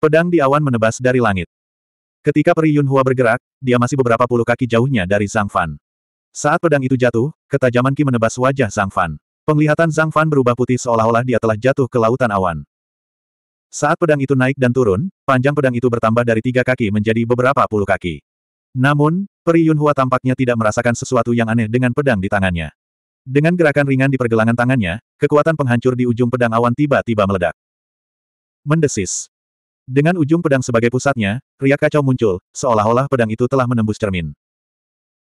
Pedang di awan menebas dari langit. Ketika Peri Yunhua bergerak, dia masih beberapa puluh kaki jauhnya dari Zhang Fan. Saat pedang itu jatuh, ketajaman Ki menebas wajah Zhang Fan. Penglihatan Zhang Fan berubah putih seolah-olah dia telah jatuh ke lautan awan. Saat pedang itu naik dan turun, panjang pedang itu bertambah dari tiga kaki menjadi beberapa puluh kaki. Namun, Peri Yunhua tampaknya tidak merasakan sesuatu yang aneh dengan pedang di tangannya. Dengan gerakan ringan di pergelangan tangannya, kekuatan penghancur di ujung pedang awan tiba-tiba meledak. Mendesis. Dengan ujung pedang sebagai pusatnya, riak kacau muncul, seolah-olah pedang itu telah menembus cermin.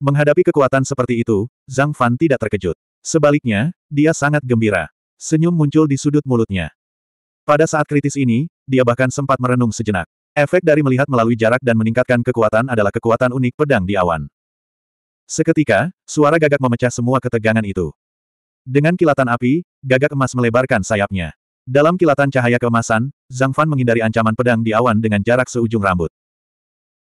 Menghadapi kekuatan seperti itu, Zhang Fan tidak terkejut. Sebaliknya, dia sangat gembira. Senyum muncul di sudut mulutnya. Pada saat kritis ini, dia bahkan sempat merenung sejenak. Efek dari melihat melalui jarak dan meningkatkan kekuatan adalah kekuatan unik pedang di awan. Seketika, suara gagak memecah semua ketegangan itu. Dengan kilatan api, gagak emas melebarkan sayapnya. Dalam kilatan cahaya kemasan, Zhang Fan menghindari ancaman pedang di awan dengan jarak seujung rambut.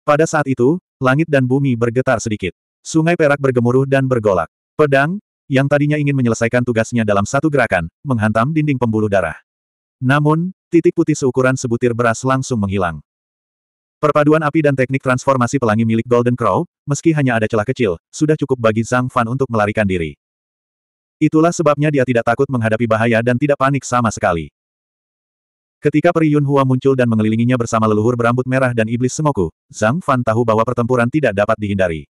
Pada saat itu, langit dan bumi bergetar sedikit. Sungai perak bergemuruh dan bergolak. Pedang, yang tadinya ingin menyelesaikan tugasnya dalam satu gerakan, menghantam dinding pembuluh darah. Namun, titik putih seukuran sebutir beras langsung menghilang. Perpaduan api dan teknik transformasi pelangi milik Golden Crow, meski hanya ada celah kecil, sudah cukup bagi Zhang Fan untuk melarikan diri. Itulah sebabnya dia tidak takut menghadapi bahaya dan tidak panik sama sekali. Ketika Peri Yun Hua muncul dan mengelilinginya bersama leluhur berambut merah dan iblis semoku, Zhang Fan tahu bahwa pertempuran tidak dapat dihindari.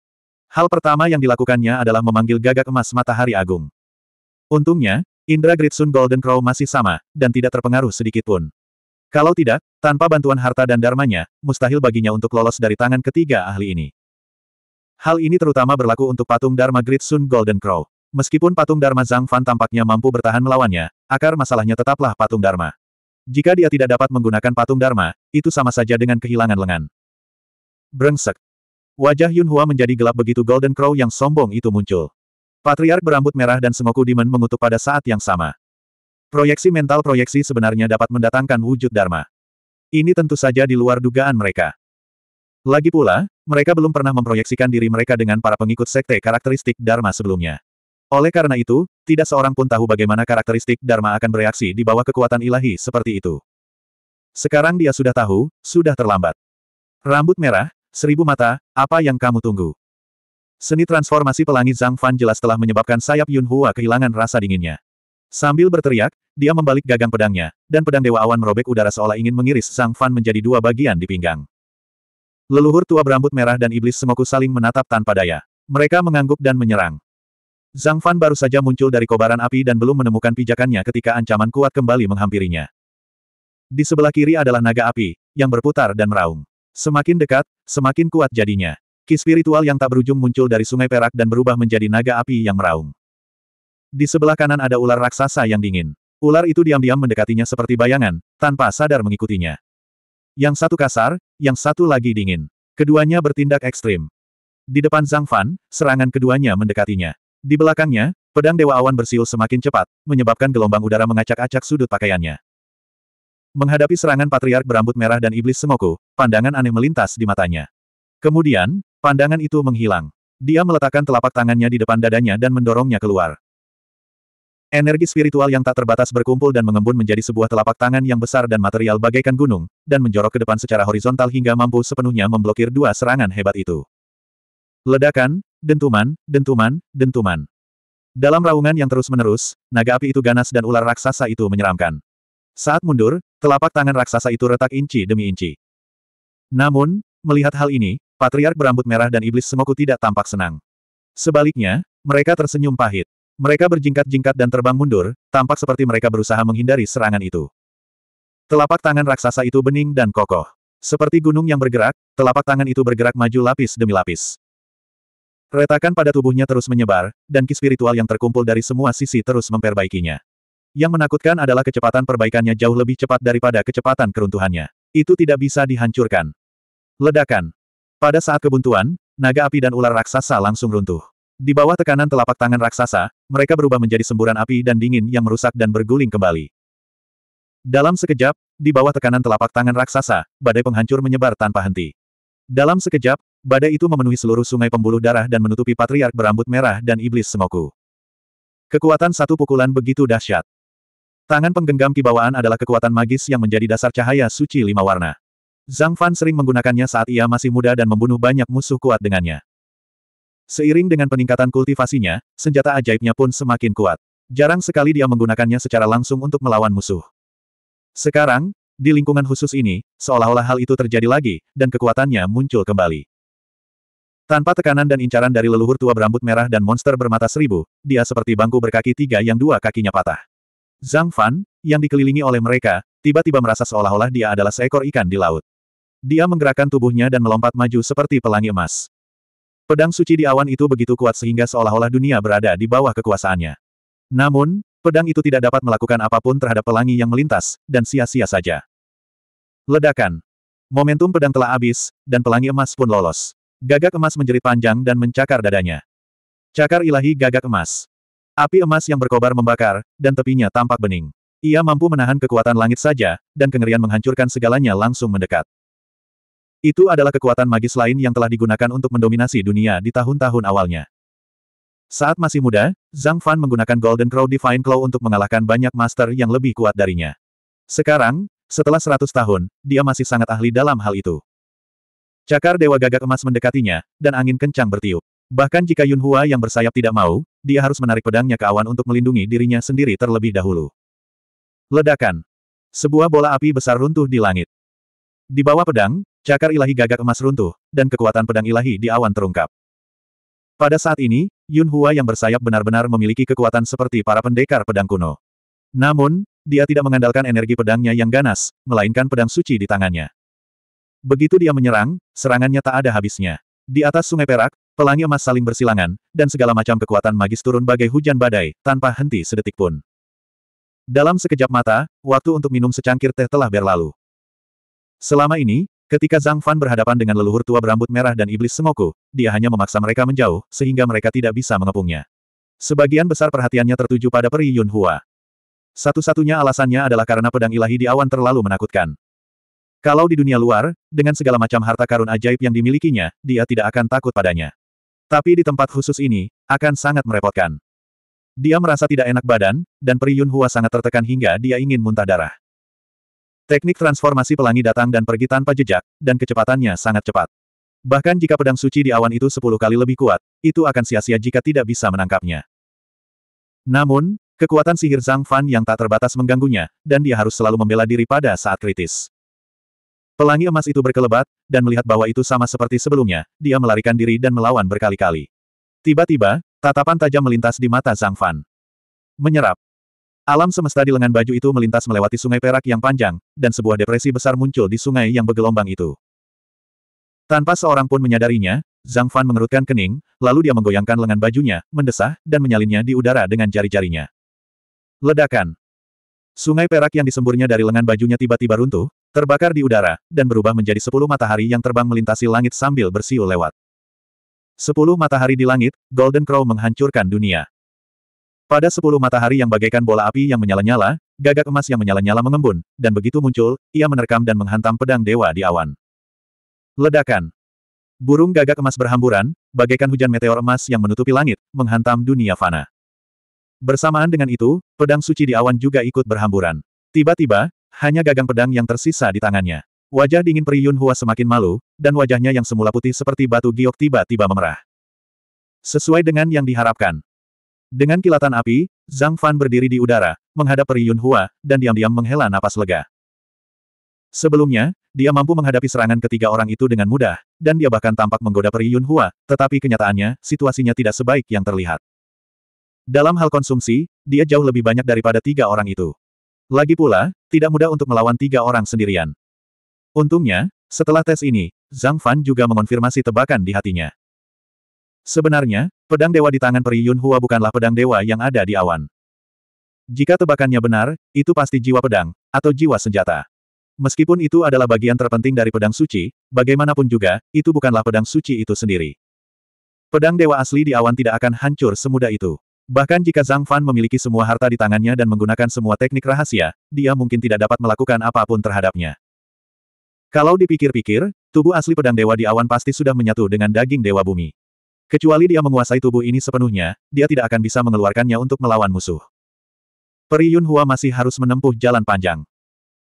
Hal pertama yang dilakukannya adalah memanggil gagak emas matahari agung. Untungnya, Indra Gritsun Golden Crow masih sama, dan tidak terpengaruh sedikitpun. Kalau tidak, tanpa bantuan harta dan dharmanya, mustahil baginya untuk lolos dari tangan ketiga ahli ini. Hal ini terutama berlaku untuk patung Dharma Gritsun Golden Crow. Meskipun patung Dharma Zhang Fan tampaknya mampu bertahan melawannya, akar masalahnya tetaplah patung Dharma. Jika dia tidak dapat menggunakan patung Dharma, itu sama saja dengan kehilangan lengan. Brengsek. Wajah Yun Hua menjadi gelap begitu Golden Crow yang sombong itu muncul. Patriark berambut merah dan semoku dimen mengutuk pada saat yang sama. Proyeksi mental proyeksi sebenarnya dapat mendatangkan wujud Dharma. Ini tentu saja di luar dugaan mereka. Lagi pula, mereka belum pernah memproyeksikan diri mereka dengan para pengikut sekte karakteristik Dharma sebelumnya. Oleh karena itu, tidak seorang pun tahu bagaimana karakteristik Dharma akan bereaksi di bawah kekuatan ilahi seperti itu. Sekarang dia sudah tahu, sudah terlambat. Rambut merah, seribu mata, apa yang kamu tunggu? Seni transformasi pelangi Zhang Fan jelas telah menyebabkan sayap Yun Hua kehilangan rasa dinginnya. Sambil berteriak, dia membalik gagang pedangnya, dan pedang Dewa Awan merobek udara seolah ingin mengiris Zhang Fan menjadi dua bagian di pinggang. Leluhur tua berambut merah dan iblis semoku saling menatap tanpa daya. Mereka mengangguk dan menyerang. Zhang Fan baru saja muncul dari kobaran api dan belum menemukan pijakannya ketika ancaman kuat kembali menghampirinya. Di sebelah kiri adalah naga api, yang berputar dan meraung. Semakin dekat, semakin kuat jadinya. Ki spiritual yang tak berujung muncul dari sungai perak dan berubah menjadi naga api yang meraung. Di sebelah kanan ada ular raksasa yang dingin. Ular itu diam-diam mendekatinya seperti bayangan, tanpa sadar mengikutinya. Yang satu kasar, yang satu lagi dingin. Keduanya bertindak ekstrim. Di depan Zhang Fan, serangan keduanya mendekatinya. Di belakangnya, pedang Dewa Awan bersiul semakin cepat, menyebabkan gelombang udara mengacak-acak sudut pakaiannya. Menghadapi serangan patriark berambut merah dan iblis semoku, pandangan aneh melintas di matanya. Kemudian, pandangan itu menghilang. Dia meletakkan telapak tangannya di depan dadanya dan mendorongnya keluar. Energi spiritual yang tak terbatas berkumpul dan mengembun menjadi sebuah telapak tangan yang besar dan material bagaikan gunung, dan menjorok ke depan secara horizontal hingga mampu sepenuhnya memblokir dua serangan hebat itu. Ledakan, dentuman, dentuman, dentuman. Dalam raungan yang terus-menerus, naga api itu ganas dan ular raksasa itu menyeramkan. Saat mundur, telapak tangan raksasa itu retak inci demi inci. Namun, melihat hal ini, Patriark berambut merah dan Iblis Semoku tidak tampak senang. Sebaliknya, mereka tersenyum pahit. Mereka berjingkat-jingkat dan terbang mundur, tampak seperti mereka berusaha menghindari serangan itu. Telapak tangan raksasa itu bening dan kokoh. Seperti gunung yang bergerak, telapak tangan itu bergerak maju lapis demi lapis. Retakan pada tubuhnya terus menyebar, dan ki spiritual yang terkumpul dari semua sisi terus memperbaikinya. Yang menakutkan adalah kecepatan perbaikannya jauh lebih cepat daripada kecepatan keruntuhannya. Itu tidak bisa dihancurkan. Ledakan. Pada saat kebuntuan, naga api dan ular raksasa langsung runtuh. Di bawah tekanan telapak tangan raksasa, mereka berubah menjadi semburan api dan dingin yang merusak dan berguling kembali. Dalam sekejap, di bawah tekanan telapak tangan raksasa, badai penghancur menyebar tanpa henti. Dalam sekejap, Badai itu memenuhi seluruh sungai pembuluh darah dan menutupi patriark berambut merah dan iblis semoku. Kekuatan satu pukulan begitu dahsyat. Tangan penggenggam kibawaan adalah kekuatan magis yang menjadi dasar cahaya suci lima warna. Zhang Fan sering menggunakannya saat ia masih muda dan membunuh banyak musuh kuat dengannya. Seiring dengan peningkatan kultivasinya, senjata ajaibnya pun semakin kuat. Jarang sekali dia menggunakannya secara langsung untuk melawan musuh. Sekarang, di lingkungan khusus ini, seolah-olah hal itu terjadi lagi, dan kekuatannya muncul kembali. Tanpa tekanan dan incaran dari leluhur tua berambut merah dan monster bermata seribu, dia seperti bangku berkaki tiga yang dua kakinya patah. Zhang Fan, yang dikelilingi oleh mereka, tiba-tiba merasa seolah-olah dia adalah seekor ikan di laut. Dia menggerakkan tubuhnya dan melompat maju seperti pelangi emas. Pedang suci di awan itu begitu kuat sehingga seolah-olah dunia berada di bawah kekuasaannya. Namun, pedang itu tidak dapat melakukan apapun terhadap pelangi yang melintas, dan sia-sia saja. Ledakan. Momentum pedang telah habis, dan pelangi emas pun lolos. Gagak emas menjerit panjang dan mencakar dadanya. Cakar ilahi gagak emas. Api emas yang berkobar membakar, dan tepinya tampak bening. Ia mampu menahan kekuatan langit saja, dan kengerian menghancurkan segalanya langsung mendekat. Itu adalah kekuatan magis lain yang telah digunakan untuk mendominasi dunia di tahun-tahun awalnya. Saat masih muda, Zhang Fan menggunakan Golden Crow Divine Claw untuk mengalahkan banyak master yang lebih kuat darinya. Sekarang, setelah 100 tahun, dia masih sangat ahli dalam hal itu. Cakar Dewa Gagak Emas mendekatinya, dan angin kencang bertiup. Bahkan jika Yun Hua yang bersayap tidak mau, dia harus menarik pedangnya ke awan untuk melindungi dirinya sendiri terlebih dahulu. Ledakan. Sebuah bola api besar runtuh di langit. Di bawah pedang, cakar ilahi gagak emas runtuh, dan kekuatan pedang ilahi di awan terungkap. Pada saat ini, Yun Hua yang bersayap benar-benar memiliki kekuatan seperti para pendekar pedang kuno. Namun, dia tidak mengandalkan energi pedangnya yang ganas, melainkan pedang suci di tangannya. Begitu dia menyerang, serangannya tak ada habisnya. Di atas sungai perak, pelangi emas saling bersilangan, dan segala macam kekuatan magis turun bagai hujan badai, tanpa henti sedetik pun. Dalam sekejap mata, waktu untuk minum secangkir teh telah berlalu. Selama ini, ketika Zhang Fan berhadapan dengan leluhur tua berambut merah dan iblis semoku, dia hanya memaksa mereka menjauh, sehingga mereka tidak bisa mengepungnya. Sebagian besar perhatiannya tertuju pada peri Yun Hua. Satu-satunya alasannya adalah karena pedang ilahi di awan terlalu menakutkan. Kalau di dunia luar, dengan segala macam harta karun ajaib yang dimilikinya, dia tidak akan takut padanya. Tapi di tempat khusus ini, akan sangat merepotkan. Dia merasa tidak enak badan, dan Priyun Hua sangat tertekan hingga dia ingin muntah darah. Teknik transformasi pelangi datang dan pergi tanpa jejak, dan kecepatannya sangat cepat. Bahkan jika pedang suci di awan itu sepuluh kali lebih kuat, itu akan sia-sia jika tidak bisa menangkapnya. Namun, kekuatan sihir Zhang Fan yang tak terbatas mengganggunya, dan dia harus selalu membela diri pada saat kritis. Pelangi emas itu berkelebat, dan melihat bahwa itu sama seperti sebelumnya, dia melarikan diri dan melawan berkali-kali. Tiba-tiba, tatapan tajam melintas di mata Zhang Fan. Menyerap. Alam semesta di lengan baju itu melintas melewati sungai perak yang panjang, dan sebuah depresi besar muncul di sungai yang bergelombang itu. Tanpa seorang pun menyadarinya, Zhang Fan mengerutkan kening, lalu dia menggoyangkan lengan bajunya, mendesah, dan menyalinnya di udara dengan jari-jarinya. Ledakan. Sungai perak yang disemburnya dari lengan bajunya tiba-tiba runtuh, Terbakar di udara, dan berubah menjadi sepuluh matahari yang terbang melintasi langit sambil bersiul lewat. Sepuluh matahari di langit, Golden Crow menghancurkan dunia. Pada sepuluh matahari yang bagaikan bola api yang menyala-nyala, gagak emas yang menyala-nyala mengembun, dan begitu muncul, ia menerkam dan menghantam pedang dewa di awan. Ledakan. Burung gagak emas berhamburan, bagaikan hujan meteor emas yang menutupi langit, menghantam dunia fana. Bersamaan dengan itu, pedang suci di awan juga ikut berhamburan. Tiba-tiba, hanya gagang pedang yang tersisa di tangannya. Wajah dingin Pri Yun Hua semakin malu, dan wajahnya yang semula putih seperti batu giok tiba-tiba memerah. Sesuai dengan yang diharapkan. Dengan kilatan api, Zhang Fan berdiri di udara, menghadap Pri Yun Hua, dan diam-diam menghela napas lega. Sebelumnya, dia mampu menghadapi serangan ketiga orang itu dengan mudah, dan dia bahkan tampak menggoda Pri Yun Hua, tetapi kenyataannya, situasinya tidak sebaik yang terlihat. Dalam hal konsumsi, dia jauh lebih banyak daripada tiga orang itu. Lagi pula, tidak mudah untuk melawan tiga orang sendirian. Untungnya, setelah tes ini, Zhang Fan juga mengonfirmasi tebakan di hatinya. Sebenarnya, pedang dewa di tangan peri Yun Hua bukanlah pedang dewa yang ada di awan. Jika tebakannya benar, itu pasti jiwa pedang, atau jiwa senjata. Meskipun itu adalah bagian terpenting dari pedang suci, bagaimanapun juga, itu bukanlah pedang suci itu sendiri. Pedang dewa asli di awan tidak akan hancur semudah itu. Bahkan jika Zhang Fan memiliki semua harta di tangannya dan menggunakan semua teknik rahasia, dia mungkin tidak dapat melakukan apapun terhadapnya. Kalau dipikir-pikir, tubuh asli pedang dewa di awan pasti sudah menyatu dengan daging dewa bumi. Kecuali dia menguasai tubuh ini sepenuhnya, dia tidak akan bisa mengeluarkannya untuk melawan musuh. Peri Yun Hua masih harus menempuh jalan panjang.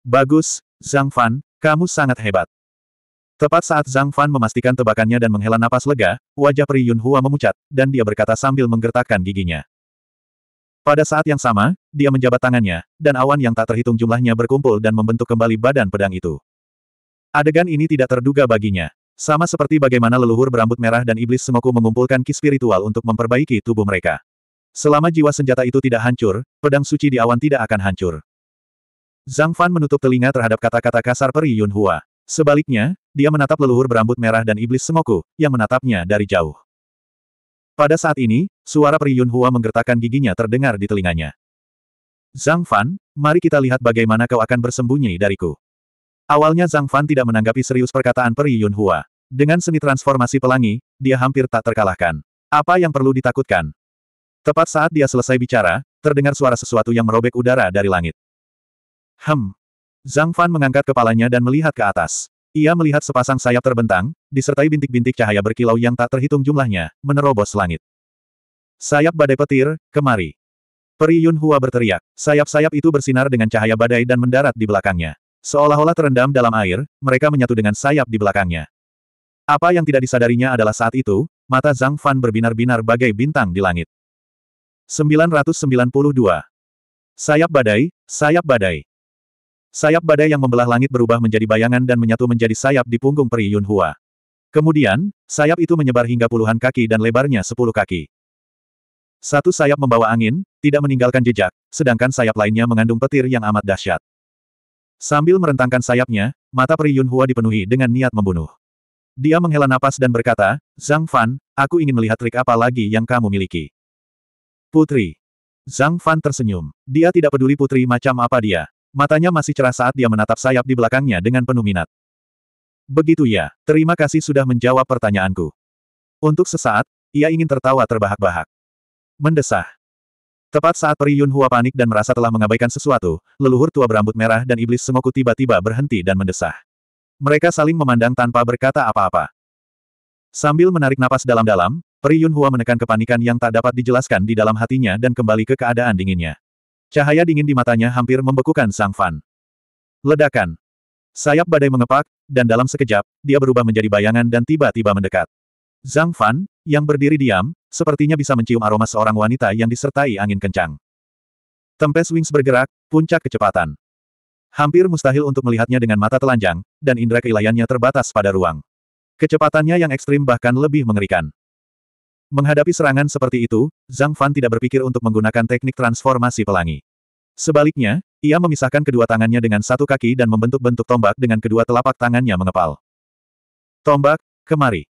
Bagus, Zhang Fan, kamu sangat hebat. Tepat saat Zhang Fan memastikan tebakannya dan menghela napas lega, wajah Pri Yun Hua memucat, dan dia berkata sambil menggertakkan giginya. Pada saat yang sama, dia menjabat tangannya, dan awan yang tak terhitung jumlahnya berkumpul dan membentuk kembali badan pedang itu. Adegan ini tidak terduga baginya. Sama seperti bagaimana leluhur berambut merah dan iblis Sengoku mengumpulkan ki spiritual untuk memperbaiki tubuh mereka. Selama jiwa senjata itu tidak hancur, pedang suci di awan tidak akan hancur. Zhang Fan menutup telinga terhadap kata-kata kasar Peri Yun Hua. Sebaliknya, dia menatap leluhur berambut merah dan iblis semoku, yang menatapnya dari jauh. Pada saat ini, suara Priyun Hua menggertakkan giginya terdengar di telinganya. Zhang Fan, mari kita lihat bagaimana kau akan bersembunyi dariku. Awalnya Zhang Fan tidak menanggapi serius perkataan Priyun Hua. Dengan seni transformasi pelangi, dia hampir tak terkalahkan. Apa yang perlu ditakutkan? Tepat saat dia selesai bicara, terdengar suara sesuatu yang merobek udara dari langit. Hem. Zhang Fan mengangkat kepalanya dan melihat ke atas. Ia melihat sepasang sayap terbentang, disertai bintik-bintik cahaya berkilau yang tak terhitung jumlahnya, menerobos langit. Sayap badai petir, kemari. Peri Yun Hua berteriak. Sayap-sayap itu bersinar dengan cahaya badai dan mendarat di belakangnya. Seolah-olah terendam dalam air, mereka menyatu dengan sayap di belakangnya. Apa yang tidak disadarinya adalah saat itu, mata Zhang Fan berbinar-binar bagai bintang di langit. 992. Sayap badai, sayap badai. Sayap badai yang membelah langit berubah menjadi bayangan dan menyatu menjadi sayap di punggung peri Yun Hua. Kemudian, sayap itu menyebar hingga puluhan kaki dan lebarnya sepuluh kaki. Satu sayap membawa angin, tidak meninggalkan jejak, sedangkan sayap lainnya mengandung petir yang amat dahsyat. Sambil merentangkan sayapnya, mata peri Yun Hua dipenuhi dengan niat membunuh. Dia menghela napas dan berkata, Zhang Fan, aku ingin melihat trik apa lagi yang kamu miliki. Putri. Zhang Fan tersenyum. Dia tidak peduli putri macam apa dia. Matanya masih cerah saat dia menatap sayap di belakangnya dengan penuh minat. Begitu ya, terima kasih sudah menjawab pertanyaanku. Untuk sesaat, ia ingin tertawa terbahak-bahak. Mendesah. Tepat saat Peri Yun Hua panik dan merasa telah mengabaikan sesuatu, leluhur tua berambut merah dan iblis sengoku tiba-tiba berhenti dan mendesah. Mereka saling memandang tanpa berkata apa-apa. Sambil menarik napas dalam-dalam, Peri Yun Hua menekan kepanikan yang tak dapat dijelaskan di dalam hatinya dan kembali ke keadaan dinginnya. Cahaya dingin di matanya hampir membekukan Sang Fan. Ledakan. Sayap badai mengepak, dan dalam sekejap, dia berubah menjadi bayangan dan tiba-tiba mendekat. Zhang Fan, yang berdiri diam, sepertinya bisa mencium aroma seorang wanita yang disertai angin kencang. Tempes Wings bergerak, puncak kecepatan. Hampir mustahil untuk melihatnya dengan mata telanjang, dan indera keilayannya terbatas pada ruang. Kecepatannya yang ekstrim bahkan lebih mengerikan. Menghadapi serangan seperti itu, Zhang Fan tidak berpikir untuk menggunakan teknik transformasi pelangi. Sebaliknya, ia memisahkan kedua tangannya dengan satu kaki dan membentuk bentuk tombak dengan kedua telapak tangannya mengepal. Tombak, kemari.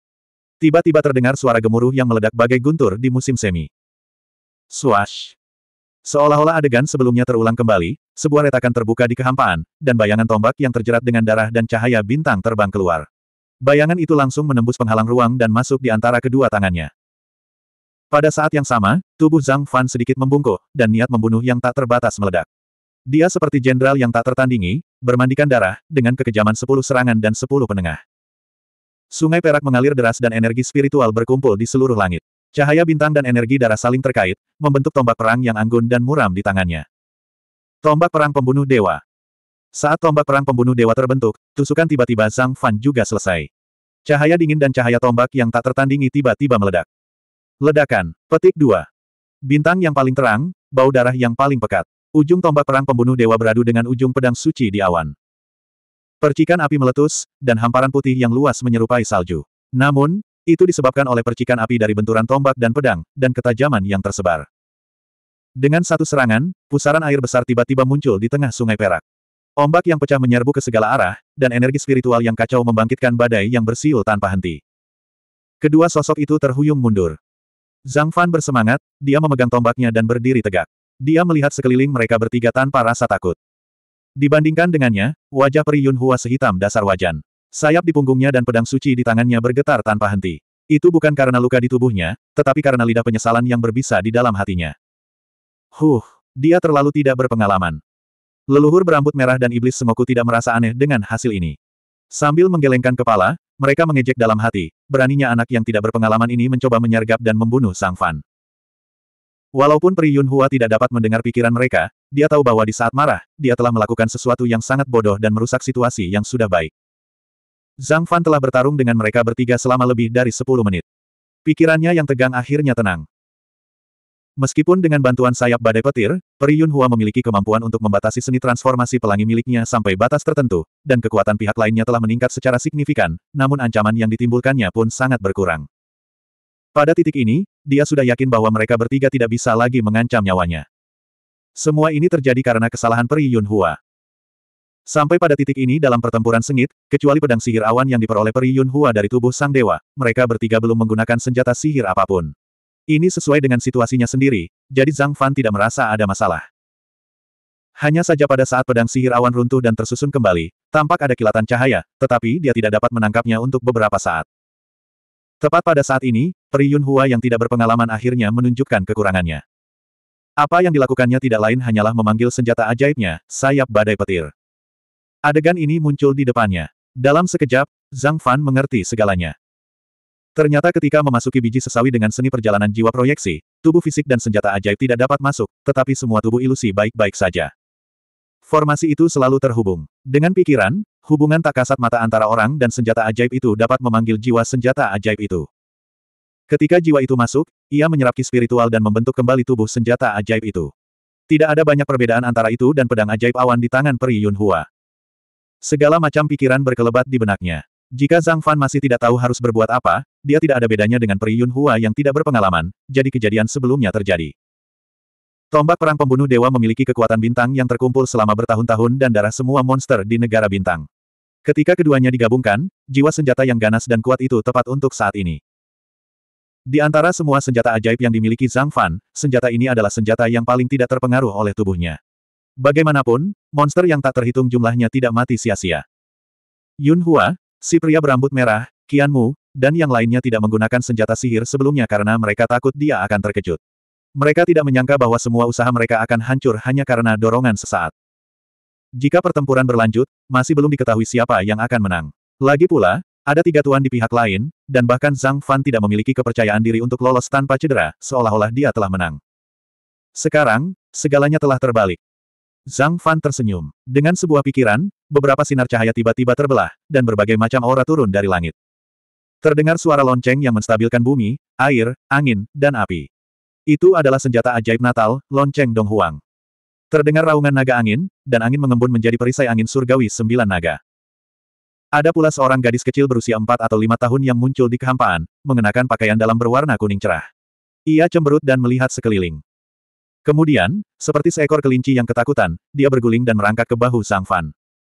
Tiba-tiba terdengar suara gemuruh yang meledak bagai guntur di musim semi. Swash. Seolah-olah adegan sebelumnya terulang kembali, sebuah retakan terbuka di kehampaan, dan bayangan tombak yang terjerat dengan darah dan cahaya bintang terbang keluar. Bayangan itu langsung menembus penghalang ruang dan masuk di antara kedua tangannya. Pada saat yang sama, tubuh Zhang Fan sedikit membungkuk, dan niat membunuh yang tak terbatas meledak. Dia seperti jenderal yang tak tertandingi, bermandikan darah, dengan kekejaman sepuluh serangan dan sepuluh penengah. Sungai perak mengalir deras dan energi spiritual berkumpul di seluruh langit. Cahaya bintang dan energi darah saling terkait, membentuk tombak perang yang anggun dan muram di tangannya. Tombak perang pembunuh dewa. Saat tombak perang pembunuh dewa terbentuk, tusukan tiba-tiba Zhang Fan juga selesai. Cahaya dingin dan cahaya tombak yang tak tertandingi tiba-tiba meledak. Ledakan. Petik 2. Bintang yang paling terang, bau darah yang paling pekat. Ujung tombak perang pembunuh dewa beradu dengan ujung pedang suci di awan. Percikan api meletus, dan hamparan putih yang luas menyerupai salju. Namun, itu disebabkan oleh percikan api dari benturan tombak dan pedang, dan ketajaman yang tersebar. Dengan satu serangan, pusaran air besar tiba-tiba muncul di tengah sungai Perak. Ombak yang pecah menyerbu ke segala arah, dan energi spiritual yang kacau membangkitkan badai yang bersiul tanpa henti. Kedua sosok itu terhuyung mundur. Zhang Fan bersemangat, dia memegang tombaknya dan berdiri tegak. Dia melihat sekeliling mereka bertiga tanpa rasa takut. Dibandingkan dengannya, wajah Pri Yun Hua sehitam dasar wajan. Sayap di punggungnya dan pedang suci di tangannya bergetar tanpa henti. Itu bukan karena luka di tubuhnya, tetapi karena lidah penyesalan yang berbisa di dalam hatinya. Huh, dia terlalu tidak berpengalaman. Leluhur berambut merah dan iblis sengoku tidak merasa aneh dengan hasil ini. Sambil menggelengkan kepala, mereka mengejek dalam hati, beraninya anak yang tidak berpengalaman ini mencoba menyergap dan membunuh Sang Fan. Walaupun Pri Yun Hua tidak dapat mendengar pikiran mereka, dia tahu bahwa di saat marah, dia telah melakukan sesuatu yang sangat bodoh dan merusak situasi yang sudah baik. Zhang Fan telah bertarung dengan mereka bertiga selama lebih dari 10 menit. Pikirannya yang tegang akhirnya tenang. Meskipun dengan bantuan sayap badai petir, Peri Hua memiliki kemampuan untuk membatasi seni transformasi pelangi miliknya sampai batas tertentu, dan kekuatan pihak lainnya telah meningkat secara signifikan, namun ancaman yang ditimbulkannya pun sangat berkurang. Pada titik ini, dia sudah yakin bahwa mereka bertiga tidak bisa lagi mengancam nyawanya. Semua ini terjadi karena kesalahan Peri Hua. Sampai pada titik ini dalam pertempuran sengit, kecuali pedang sihir awan yang diperoleh Peri Hua dari tubuh Sang Dewa, mereka bertiga belum menggunakan senjata sihir apapun. Ini sesuai dengan situasinya sendiri, jadi Zhang Fan tidak merasa ada masalah. Hanya saja pada saat pedang sihir awan runtuh dan tersusun kembali, tampak ada kilatan cahaya, tetapi dia tidak dapat menangkapnya untuk beberapa saat. Tepat pada saat ini, Peri Hua yang tidak berpengalaman akhirnya menunjukkan kekurangannya. Apa yang dilakukannya tidak lain hanyalah memanggil senjata ajaibnya, sayap badai petir. Adegan ini muncul di depannya. Dalam sekejap, Zhang Fan mengerti segalanya. Ternyata ketika memasuki biji sesawi dengan seni perjalanan jiwa proyeksi, tubuh fisik dan senjata ajaib tidak dapat masuk, tetapi semua tubuh ilusi baik-baik saja. Formasi itu selalu terhubung. Dengan pikiran, hubungan tak kasat mata antara orang dan senjata ajaib itu dapat memanggil jiwa senjata ajaib itu. Ketika jiwa itu masuk, ia menyerap ki spiritual dan membentuk kembali tubuh senjata ajaib itu. Tidak ada banyak perbedaan antara itu dan pedang ajaib awan di tangan Peri Hua. Segala macam pikiran berkelebat di benaknya. Jika Zhang Fan masih tidak tahu harus berbuat apa, dia tidak ada bedanya dengan peri Yun Hua yang tidak berpengalaman, jadi kejadian sebelumnya terjadi. Tombak perang pembunuh dewa memiliki kekuatan bintang yang terkumpul selama bertahun-tahun dan darah semua monster di negara bintang. Ketika keduanya digabungkan, jiwa senjata yang ganas dan kuat itu tepat untuk saat ini. Di antara semua senjata ajaib yang dimiliki Zhang Fan, senjata ini adalah senjata yang paling tidak terpengaruh oleh tubuhnya. Bagaimanapun, monster yang tak terhitung jumlahnya tidak mati sia-sia. Yun Hua, Si pria berambut merah, Mu, dan yang lainnya tidak menggunakan senjata sihir sebelumnya karena mereka takut dia akan terkejut. Mereka tidak menyangka bahwa semua usaha mereka akan hancur hanya karena dorongan sesaat. Jika pertempuran berlanjut, masih belum diketahui siapa yang akan menang. Lagi pula, ada tiga tuan di pihak lain, dan bahkan Zhang Fan tidak memiliki kepercayaan diri untuk lolos tanpa cedera, seolah-olah dia telah menang. Sekarang, segalanya telah terbalik. Zhang Fan tersenyum. Dengan sebuah pikiran, beberapa sinar cahaya tiba-tiba terbelah, dan berbagai macam aura turun dari langit. Terdengar suara lonceng yang menstabilkan bumi, air, angin, dan api. Itu adalah senjata ajaib Natal, lonceng Donghuang. Terdengar raungan naga angin, dan angin mengembun menjadi perisai angin surgawi sembilan naga. Ada pula seorang gadis kecil berusia empat atau lima tahun yang muncul di kehampaan, mengenakan pakaian dalam berwarna kuning cerah. Ia cemberut dan melihat sekeliling. Kemudian, seperti seekor kelinci yang ketakutan, dia berguling dan merangkak ke bahu Sang Fan.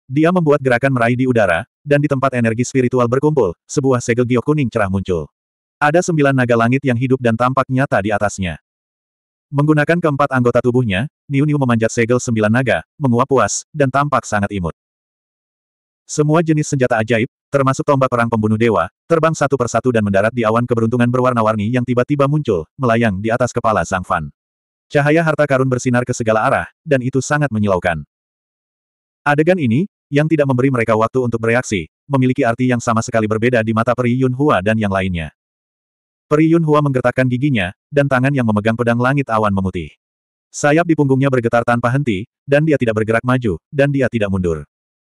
Dia membuat gerakan meraih di udara, dan di tempat energi spiritual berkumpul, sebuah segel giok kuning cerah muncul. Ada sembilan naga langit yang hidup dan tampak nyata di atasnya. Menggunakan keempat anggota tubuhnya, Niu Niu memanjat segel sembilan naga, menguap puas, dan tampak sangat imut. Semua jenis senjata ajaib, termasuk tombak perang pembunuh dewa, terbang satu persatu dan mendarat di awan keberuntungan berwarna-warni yang tiba-tiba muncul, melayang di atas kepala Zhang Fan. Cahaya harta karun bersinar ke segala arah, dan itu sangat menyilaukan. Adegan ini, yang tidak memberi mereka waktu untuk bereaksi, memiliki arti yang sama sekali berbeda di mata Peri Yunhua dan yang lainnya. Peri Yunhua menggertakkan giginya, dan tangan yang memegang pedang langit awan memutih. Sayap di punggungnya bergetar tanpa henti, dan dia tidak bergerak maju, dan dia tidak mundur.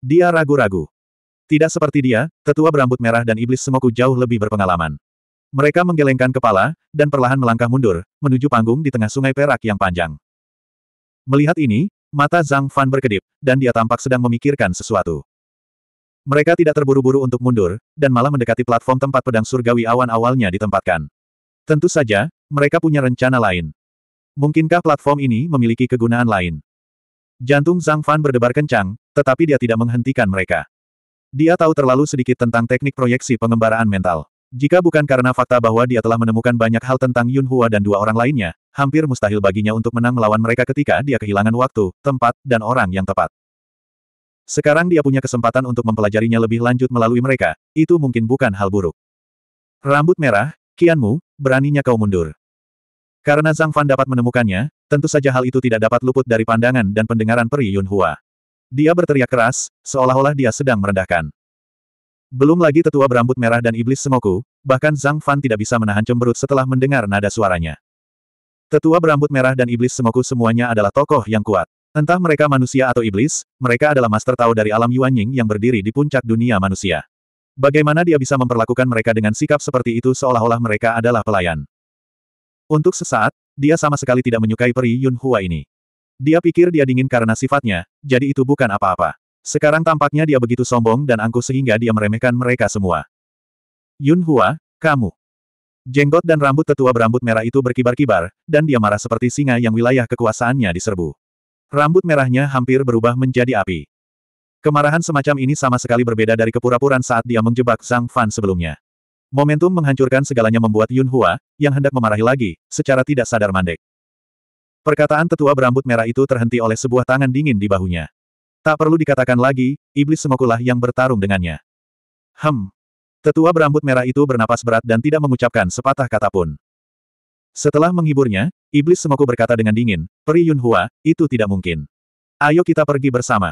Dia ragu-ragu. Tidak seperti dia, tetua berambut merah dan iblis semoku jauh lebih berpengalaman. Mereka menggelengkan kepala, dan perlahan melangkah mundur, menuju panggung di tengah sungai perak yang panjang. Melihat ini, Mata Zhang Fan berkedip, dan dia tampak sedang memikirkan sesuatu. Mereka tidak terburu-buru untuk mundur, dan malah mendekati platform tempat pedang surgawi awan awalnya ditempatkan. Tentu saja, mereka punya rencana lain. Mungkinkah platform ini memiliki kegunaan lain? Jantung Zhang Fan berdebar kencang, tetapi dia tidak menghentikan mereka. Dia tahu terlalu sedikit tentang teknik proyeksi pengembaraan mental. Jika bukan karena fakta bahwa dia telah menemukan banyak hal tentang Yun Hua dan dua orang lainnya, hampir mustahil baginya untuk menang melawan mereka ketika dia kehilangan waktu, tempat, dan orang yang tepat. Sekarang dia punya kesempatan untuk mempelajarinya lebih lanjut melalui mereka, itu mungkin bukan hal buruk. Rambut merah, Kianmu, beraninya kau mundur. Karena Zhang Fan dapat menemukannya, tentu saja hal itu tidak dapat luput dari pandangan dan pendengaran peri Yun Hua. Dia berteriak keras, seolah-olah dia sedang merendahkan. Belum lagi tetua berambut merah dan iblis semoku, bahkan Zhang Fan tidak bisa menahan cemberut setelah mendengar nada suaranya. Tetua berambut merah dan iblis semoku semuanya adalah tokoh yang kuat. Entah mereka manusia atau iblis, mereka adalah master tahu dari alam Yuan Ying yang berdiri di puncak dunia manusia. Bagaimana dia bisa memperlakukan mereka dengan sikap seperti itu seolah-olah mereka adalah pelayan. Untuk sesaat, dia sama sekali tidak menyukai peri Yun Hua ini. Dia pikir dia dingin karena sifatnya, jadi itu bukan apa-apa. Sekarang tampaknya dia begitu sombong dan angkuh sehingga dia meremehkan mereka semua. Yun Hua, kamu. Jenggot dan rambut tetua berambut merah itu berkibar-kibar, dan dia marah seperti singa yang wilayah kekuasaannya diserbu. Rambut merahnya hampir berubah menjadi api. Kemarahan semacam ini sama sekali berbeda dari kepura-puraan saat dia menjebak Zhang Fan sebelumnya. Momentum menghancurkan segalanya membuat Yun Hua, yang hendak memarahi lagi, secara tidak sadar mandek. Perkataan tetua berambut merah itu terhenti oleh sebuah tangan dingin di bahunya. Tak perlu dikatakan lagi, iblis semokulah yang bertarung dengannya. Hem. Tetua berambut merah itu bernapas berat dan tidak mengucapkan sepatah kata pun. Setelah menghiburnya, iblis semoku berkata dengan dingin, Peri Yunhua, itu tidak mungkin. Ayo kita pergi bersama.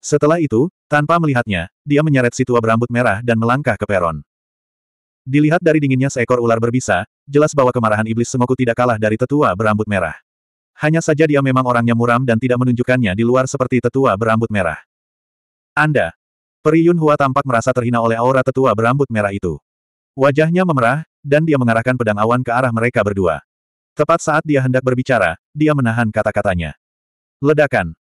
Setelah itu, tanpa melihatnya, dia menyeret si tua berambut merah dan melangkah ke peron. Dilihat dari dinginnya seekor ular berbisa, jelas bahwa kemarahan iblis semoku tidak kalah dari tetua berambut merah. Hanya saja dia memang orangnya muram dan tidak menunjukkannya di luar seperti tetua berambut merah. Anda. Peri Yun Hua tampak merasa terhina oleh aura tetua berambut merah itu. Wajahnya memerah, dan dia mengarahkan pedang awan ke arah mereka berdua. Tepat saat dia hendak berbicara, dia menahan kata-katanya. Ledakan.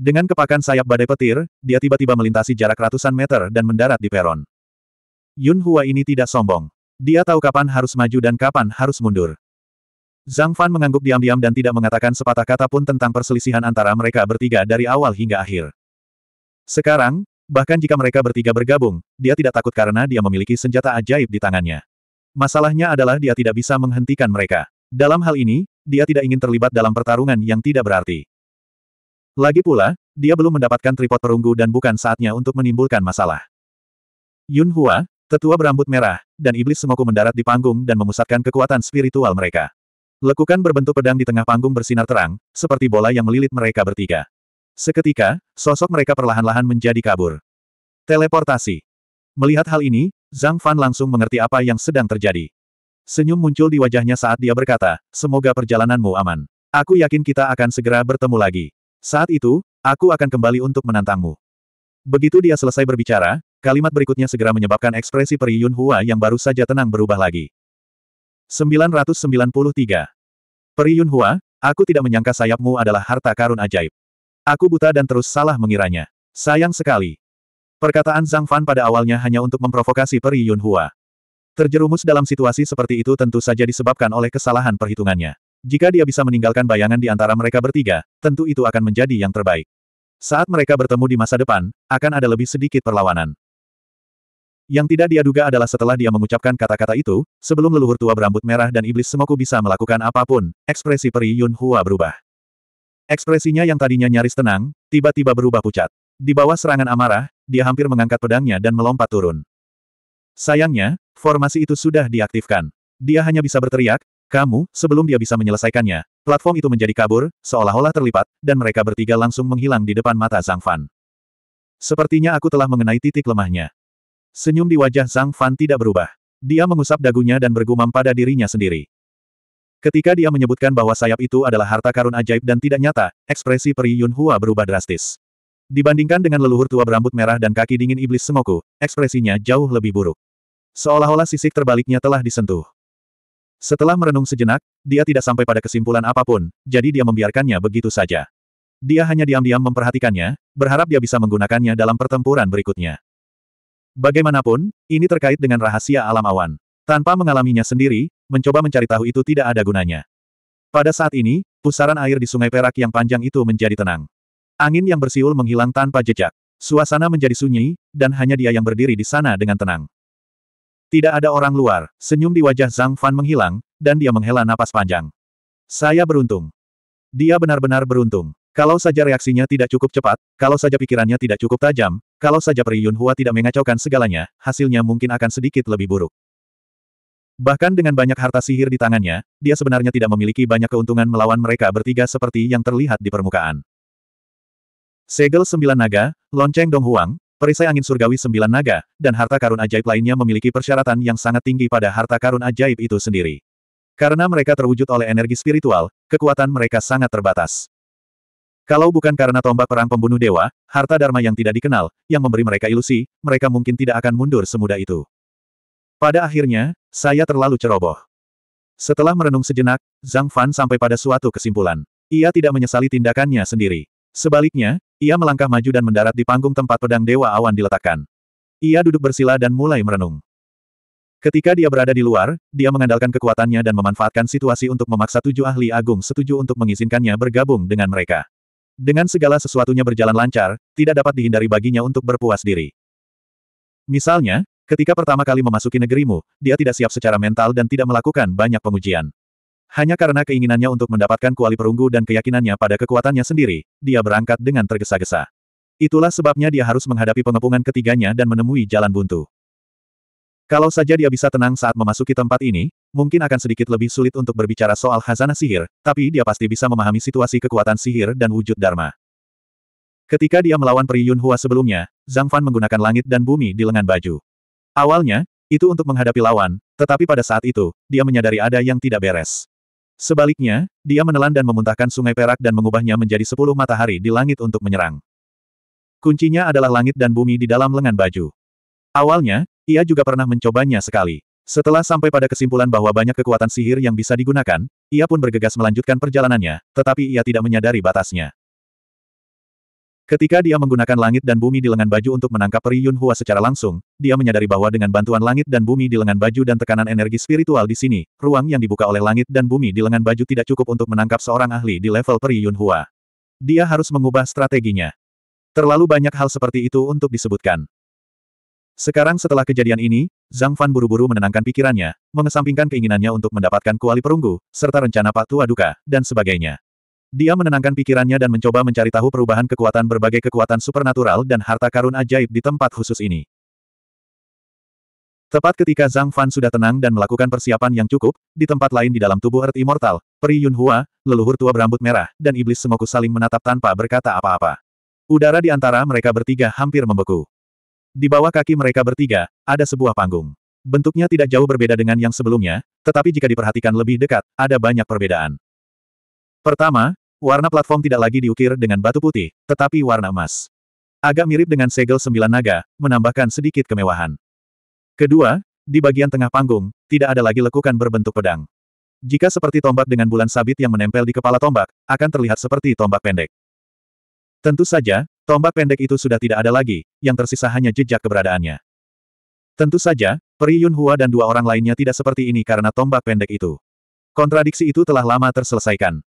Dengan kepakan sayap badai petir, dia tiba-tiba melintasi jarak ratusan meter dan mendarat di peron. Yun Hua ini tidak sombong. Dia tahu kapan harus maju dan kapan harus mundur. Zhang Fan mengangguk diam-diam dan tidak mengatakan sepatah kata pun tentang perselisihan antara mereka bertiga dari awal hingga akhir. Sekarang, bahkan jika mereka bertiga bergabung, dia tidak takut karena dia memiliki senjata ajaib di tangannya. Masalahnya adalah dia tidak bisa menghentikan mereka. Dalam hal ini, dia tidak ingin terlibat dalam pertarungan yang tidak berarti. Lagi pula, dia belum mendapatkan tripod perunggu dan bukan saatnya untuk menimbulkan masalah. Yun Hua, tetua berambut merah, dan iblis semoku mendarat di panggung dan memusatkan kekuatan spiritual mereka. Lekukan berbentuk pedang di tengah panggung bersinar terang, seperti bola yang melilit mereka bertiga. Seketika, sosok mereka perlahan-lahan menjadi kabur. Teleportasi. Melihat hal ini, Zhang Fan langsung mengerti apa yang sedang terjadi. Senyum muncul di wajahnya saat dia berkata, semoga perjalananmu aman. Aku yakin kita akan segera bertemu lagi. Saat itu, aku akan kembali untuk menantangmu. Begitu dia selesai berbicara, kalimat berikutnya segera menyebabkan ekspresi Peri Yun Hua yang baru saja tenang berubah lagi. 993. Peri Hua, aku tidak menyangka sayapmu adalah harta karun ajaib. Aku buta dan terus salah mengiranya. Sayang sekali. Perkataan Zhang Fan pada awalnya hanya untuk memprovokasi Peri Hua. Terjerumus dalam situasi seperti itu tentu saja disebabkan oleh kesalahan perhitungannya. Jika dia bisa meninggalkan bayangan di antara mereka bertiga, tentu itu akan menjadi yang terbaik. Saat mereka bertemu di masa depan, akan ada lebih sedikit perlawanan. Yang tidak dia duga adalah setelah dia mengucapkan kata-kata itu, sebelum leluhur tua berambut merah dan iblis semoku bisa melakukan apapun, ekspresi peri Yun Hua berubah. Ekspresinya yang tadinya nyaris tenang, tiba-tiba berubah pucat. Di bawah serangan amarah, dia hampir mengangkat pedangnya dan melompat turun. Sayangnya, formasi itu sudah diaktifkan. Dia hanya bisa berteriak, kamu, sebelum dia bisa menyelesaikannya, platform itu menjadi kabur, seolah-olah terlipat, dan mereka bertiga langsung menghilang di depan mata Zhang Fan. Sepertinya aku telah mengenai titik lemahnya. Senyum di wajah Zhang Fan tidak berubah. Dia mengusap dagunya dan bergumam pada dirinya sendiri. Ketika dia menyebutkan bahwa sayap itu adalah harta karun ajaib dan tidak nyata, ekspresi Peri Yunhua berubah drastis. Dibandingkan dengan leluhur tua berambut merah dan kaki dingin iblis Semoku, ekspresinya jauh lebih buruk. Seolah-olah sisik terbaliknya telah disentuh. Setelah merenung sejenak, dia tidak sampai pada kesimpulan apapun, jadi dia membiarkannya begitu saja. Dia hanya diam-diam memperhatikannya, berharap dia bisa menggunakannya dalam pertempuran berikutnya. Bagaimanapun, ini terkait dengan rahasia alam awan. Tanpa mengalaminya sendiri, mencoba mencari tahu itu tidak ada gunanya. Pada saat ini, pusaran air di sungai perak yang panjang itu menjadi tenang. Angin yang bersiul menghilang tanpa jejak. Suasana menjadi sunyi, dan hanya dia yang berdiri di sana dengan tenang. Tidak ada orang luar, senyum di wajah Zhang Fan menghilang, dan dia menghela napas panjang. Saya beruntung. Dia benar-benar beruntung. Kalau saja reaksinya tidak cukup cepat, kalau saja pikirannya tidak cukup tajam, kalau saja Peri Yun Hua tidak mengacaukan segalanya, hasilnya mungkin akan sedikit lebih buruk. Bahkan dengan banyak harta sihir di tangannya, dia sebenarnya tidak memiliki banyak keuntungan melawan mereka bertiga seperti yang terlihat di permukaan. Segel sembilan naga, lonceng dong huang, perisai angin surgawi sembilan naga, dan harta karun ajaib lainnya memiliki persyaratan yang sangat tinggi pada harta karun ajaib itu sendiri. Karena mereka terwujud oleh energi spiritual, kekuatan mereka sangat terbatas. Kalau bukan karena tombak perang pembunuh dewa, harta dharma yang tidak dikenal, yang memberi mereka ilusi, mereka mungkin tidak akan mundur semudah itu. Pada akhirnya, saya terlalu ceroboh. Setelah merenung sejenak, Zhang Fan sampai pada suatu kesimpulan. Ia tidak menyesali tindakannya sendiri. Sebaliknya, ia melangkah maju dan mendarat di panggung tempat pedang dewa awan diletakkan. Ia duduk bersila dan mulai merenung. Ketika dia berada di luar, dia mengandalkan kekuatannya dan memanfaatkan situasi untuk memaksa tujuh ahli agung setuju untuk mengizinkannya bergabung dengan mereka. Dengan segala sesuatunya berjalan lancar, tidak dapat dihindari baginya untuk berpuas diri. Misalnya, ketika pertama kali memasuki negerimu, dia tidak siap secara mental dan tidak melakukan banyak pengujian. Hanya karena keinginannya untuk mendapatkan kuali perunggu dan keyakinannya pada kekuatannya sendiri, dia berangkat dengan tergesa-gesa. Itulah sebabnya dia harus menghadapi pengepungan ketiganya dan menemui jalan buntu. Kalau saja dia bisa tenang saat memasuki tempat ini, mungkin akan sedikit lebih sulit untuk berbicara soal khazanah sihir, tapi dia pasti bisa memahami situasi kekuatan sihir dan wujud Dharma. Ketika dia melawan Pri Yun Hua sebelumnya, Zhang Fan menggunakan langit dan bumi di lengan baju. Awalnya, itu untuk menghadapi lawan, tetapi pada saat itu, dia menyadari ada yang tidak beres. Sebaliknya, dia menelan dan memuntahkan sungai perak dan mengubahnya menjadi sepuluh matahari di langit untuk menyerang. Kuncinya adalah langit dan bumi di dalam lengan baju. Awalnya, ia juga pernah mencobanya sekali. Setelah sampai pada kesimpulan bahwa banyak kekuatan sihir yang bisa digunakan, ia pun bergegas melanjutkan perjalanannya, tetapi ia tidak menyadari batasnya. Ketika dia menggunakan langit dan bumi di lengan baju untuk menangkap Peri Yunhua secara langsung, dia menyadari bahwa dengan bantuan langit dan bumi di lengan baju dan tekanan energi spiritual di sini, ruang yang dibuka oleh langit dan bumi di lengan baju tidak cukup untuk menangkap seorang ahli di level Peri Yunhua. Dia harus mengubah strateginya. Terlalu banyak hal seperti itu untuk disebutkan. Sekarang setelah kejadian ini, Zhang Fan buru-buru menenangkan pikirannya, mengesampingkan keinginannya untuk mendapatkan kuali perunggu, serta rencana Pak Tua Duka, dan sebagainya. Dia menenangkan pikirannya dan mencoba mencari tahu perubahan kekuatan berbagai kekuatan supernatural dan harta karun ajaib di tempat khusus ini. Tepat ketika Zhang Fan sudah tenang dan melakukan persiapan yang cukup, di tempat lain di dalam tubuh Earth Immortal, Peri Yunhua, leluhur tua berambut merah, dan iblis semoku saling menatap tanpa berkata apa-apa. Udara di antara mereka bertiga hampir membeku. Di bawah kaki mereka bertiga, ada sebuah panggung. Bentuknya tidak jauh berbeda dengan yang sebelumnya, tetapi jika diperhatikan lebih dekat, ada banyak perbedaan. Pertama, warna platform tidak lagi diukir dengan batu putih, tetapi warna emas. Agak mirip dengan segel sembilan naga, menambahkan sedikit kemewahan. Kedua, di bagian tengah panggung, tidak ada lagi lekukan berbentuk pedang. Jika seperti tombak dengan bulan sabit yang menempel di kepala tombak, akan terlihat seperti tombak pendek. Tentu saja, Tombak pendek itu sudah tidak ada lagi, yang tersisa hanya jejak keberadaannya. Tentu saja, Peri Hua dan dua orang lainnya tidak seperti ini karena tombak pendek itu. Kontradiksi itu telah lama terselesaikan.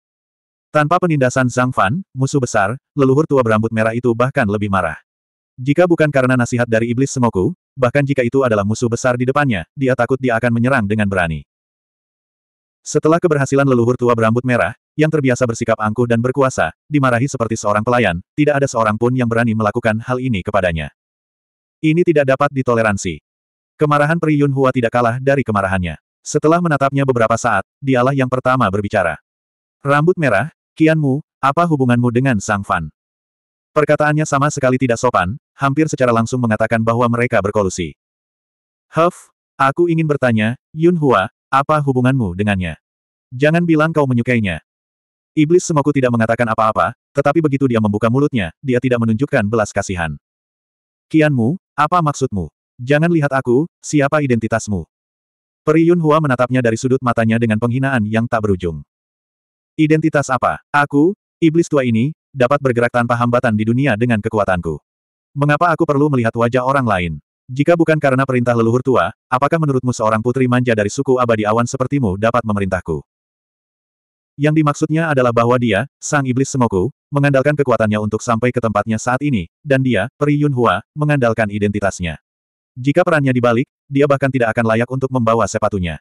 Tanpa penindasan Zhang Fan, musuh besar, leluhur tua berambut merah itu bahkan lebih marah. Jika bukan karena nasihat dari iblis semoku, bahkan jika itu adalah musuh besar di depannya, dia takut dia akan menyerang dengan berani. Setelah keberhasilan leluhur tua berambut merah, yang terbiasa bersikap angkuh dan berkuasa, dimarahi seperti seorang pelayan, tidak ada seorang pun yang berani melakukan hal ini kepadanya. Ini tidak dapat ditoleransi. Kemarahan Pri Yun Hua tidak kalah dari kemarahannya. Setelah menatapnya beberapa saat, dialah yang pertama berbicara. Rambut merah, Kianmu, apa hubunganmu dengan Sang Fan? Perkataannya sama sekali tidak sopan, hampir secara langsung mengatakan bahwa mereka berkolusi. Huff, aku ingin bertanya, Yun Hua, apa hubunganmu dengannya? Jangan bilang kau menyukainya. Iblis semoku tidak mengatakan apa-apa, tetapi begitu dia membuka mulutnya, dia tidak menunjukkan belas kasihan. Kianmu, apa maksudmu? Jangan lihat aku, siapa identitasmu? Yun Hua menatapnya dari sudut matanya dengan penghinaan yang tak berujung. Identitas apa? Aku, iblis tua ini, dapat bergerak tanpa hambatan di dunia dengan kekuatanku. Mengapa aku perlu melihat wajah orang lain? Jika bukan karena perintah leluhur tua, apakah menurutmu seorang putri manja dari suku abadi awan sepertimu dapat memerintahku? Yang dimaksudnya adalah bahwa dia, sang iblis semoku, mengandalkan kekuatannya untuk sampai ke tempatnya saat ini, dan dia, Peri Yunhua, mengandalkan identitasnya. Jika perannya dibalik, dia bahkan tidak akan layak untuk membawa sepatunya.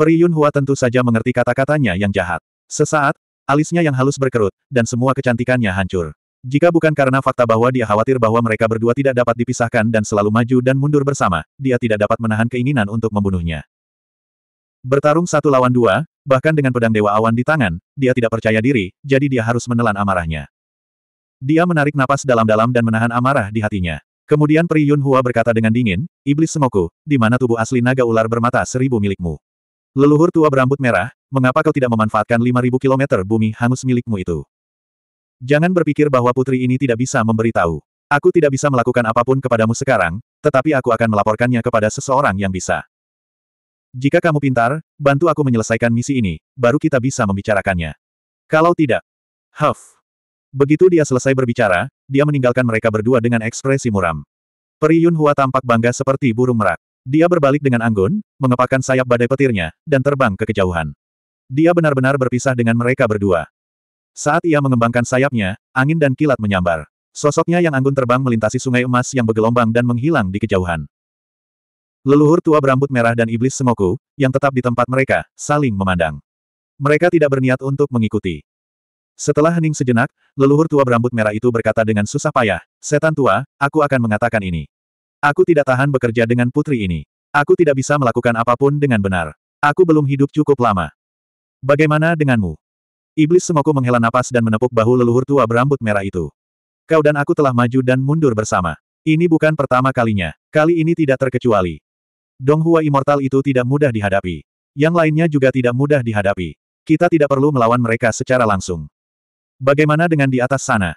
Peri Yunhua tentu saja mengerti kata-katanya yang jahat. Sesaat, alisnya yang halus berkerut, dan semua kecantikannya hancur. Jika bukan karena fakta bahwa dia khawatir bahwa mereka berdua tidak dapat dipisahkan dan selalu maju dan mundur bersama, dia tidak dapat menahan keinginan untuk membunuhnya. Bertarung satu lawan dua, bahkan dengan pedang Dewa Awan di tangan, dia tidak percaya diri, jadi dia harus menelan amarahnya. Dia menarik napas dalam-dalam dan menahan amarah di hatinya. Kemudian Pri Yun Hua berkata dengan dingin, Iblis semoku, di mana tubuh asli naga ular bermata seribu milikmu? Leluhur tua berambut merah, mengapa kau tidak memanfaatkan lima ribu kilometer bumi hangus milikmu itu? Jangan berpikir bahwa putri ini tidak bisa memberitahu. Aku tidak bisa melakukan apapun kepadamu sekarang, tetapi aku akan melaporkannya kepada seseorang yang bisa. Jika kamu pintar, bantu aku menyelesaikan misi ini, baru kita bisa membicarakannya. Kalau tidak, huff. Begitu dia selesai berbicara, dia meninggalkan mereka berdua dengan ekspresi muram. Peri Hua tampak bangga seperti burung merak. Dia berbalik dengan anggun, mengepakkan sayap badai petirnya, dan terbang ke kejauhan. Dia benar-benar berpisah dengan mereka berdua. Saat ia mengembangkan sayapnya, angin dan kilat menyambar. Sosoknya yang anggun terbang melintasi sungai emas yang bergelombang dan menghilang di kejauhan. Leluhur tua berambut merah dan iblis semoku, yang tetap di tempat mereka, saling memandang. Mereka tidak berniat untuk mengikuti. Setelah hening sejenak, leluhur tua berambut merah itu berkata dengan susah payah, Setan tua, aku akan mengatakan ini. Aku tidak tahan bekerja dengan putri ini. Aku tidak bisa melakukan apapun dengan benar. Aku belum hidup cukup lama. Bagaimana denganmu? Iblis Semoku menghela napas dan menepuk bahu leluhur tua berambut merah itu. Kau dan aku telah maju dan mundur bersama. Ini bukan pertama kalinya. Kali ini tidak terkecuali. Donghua Immortal itu tidak mudah dihadapi. Yang lainnya juga tidak mudah dihadapi. Kita tidak perlu melawan mereka secara langsung. Bagaimana dengan di atas sana?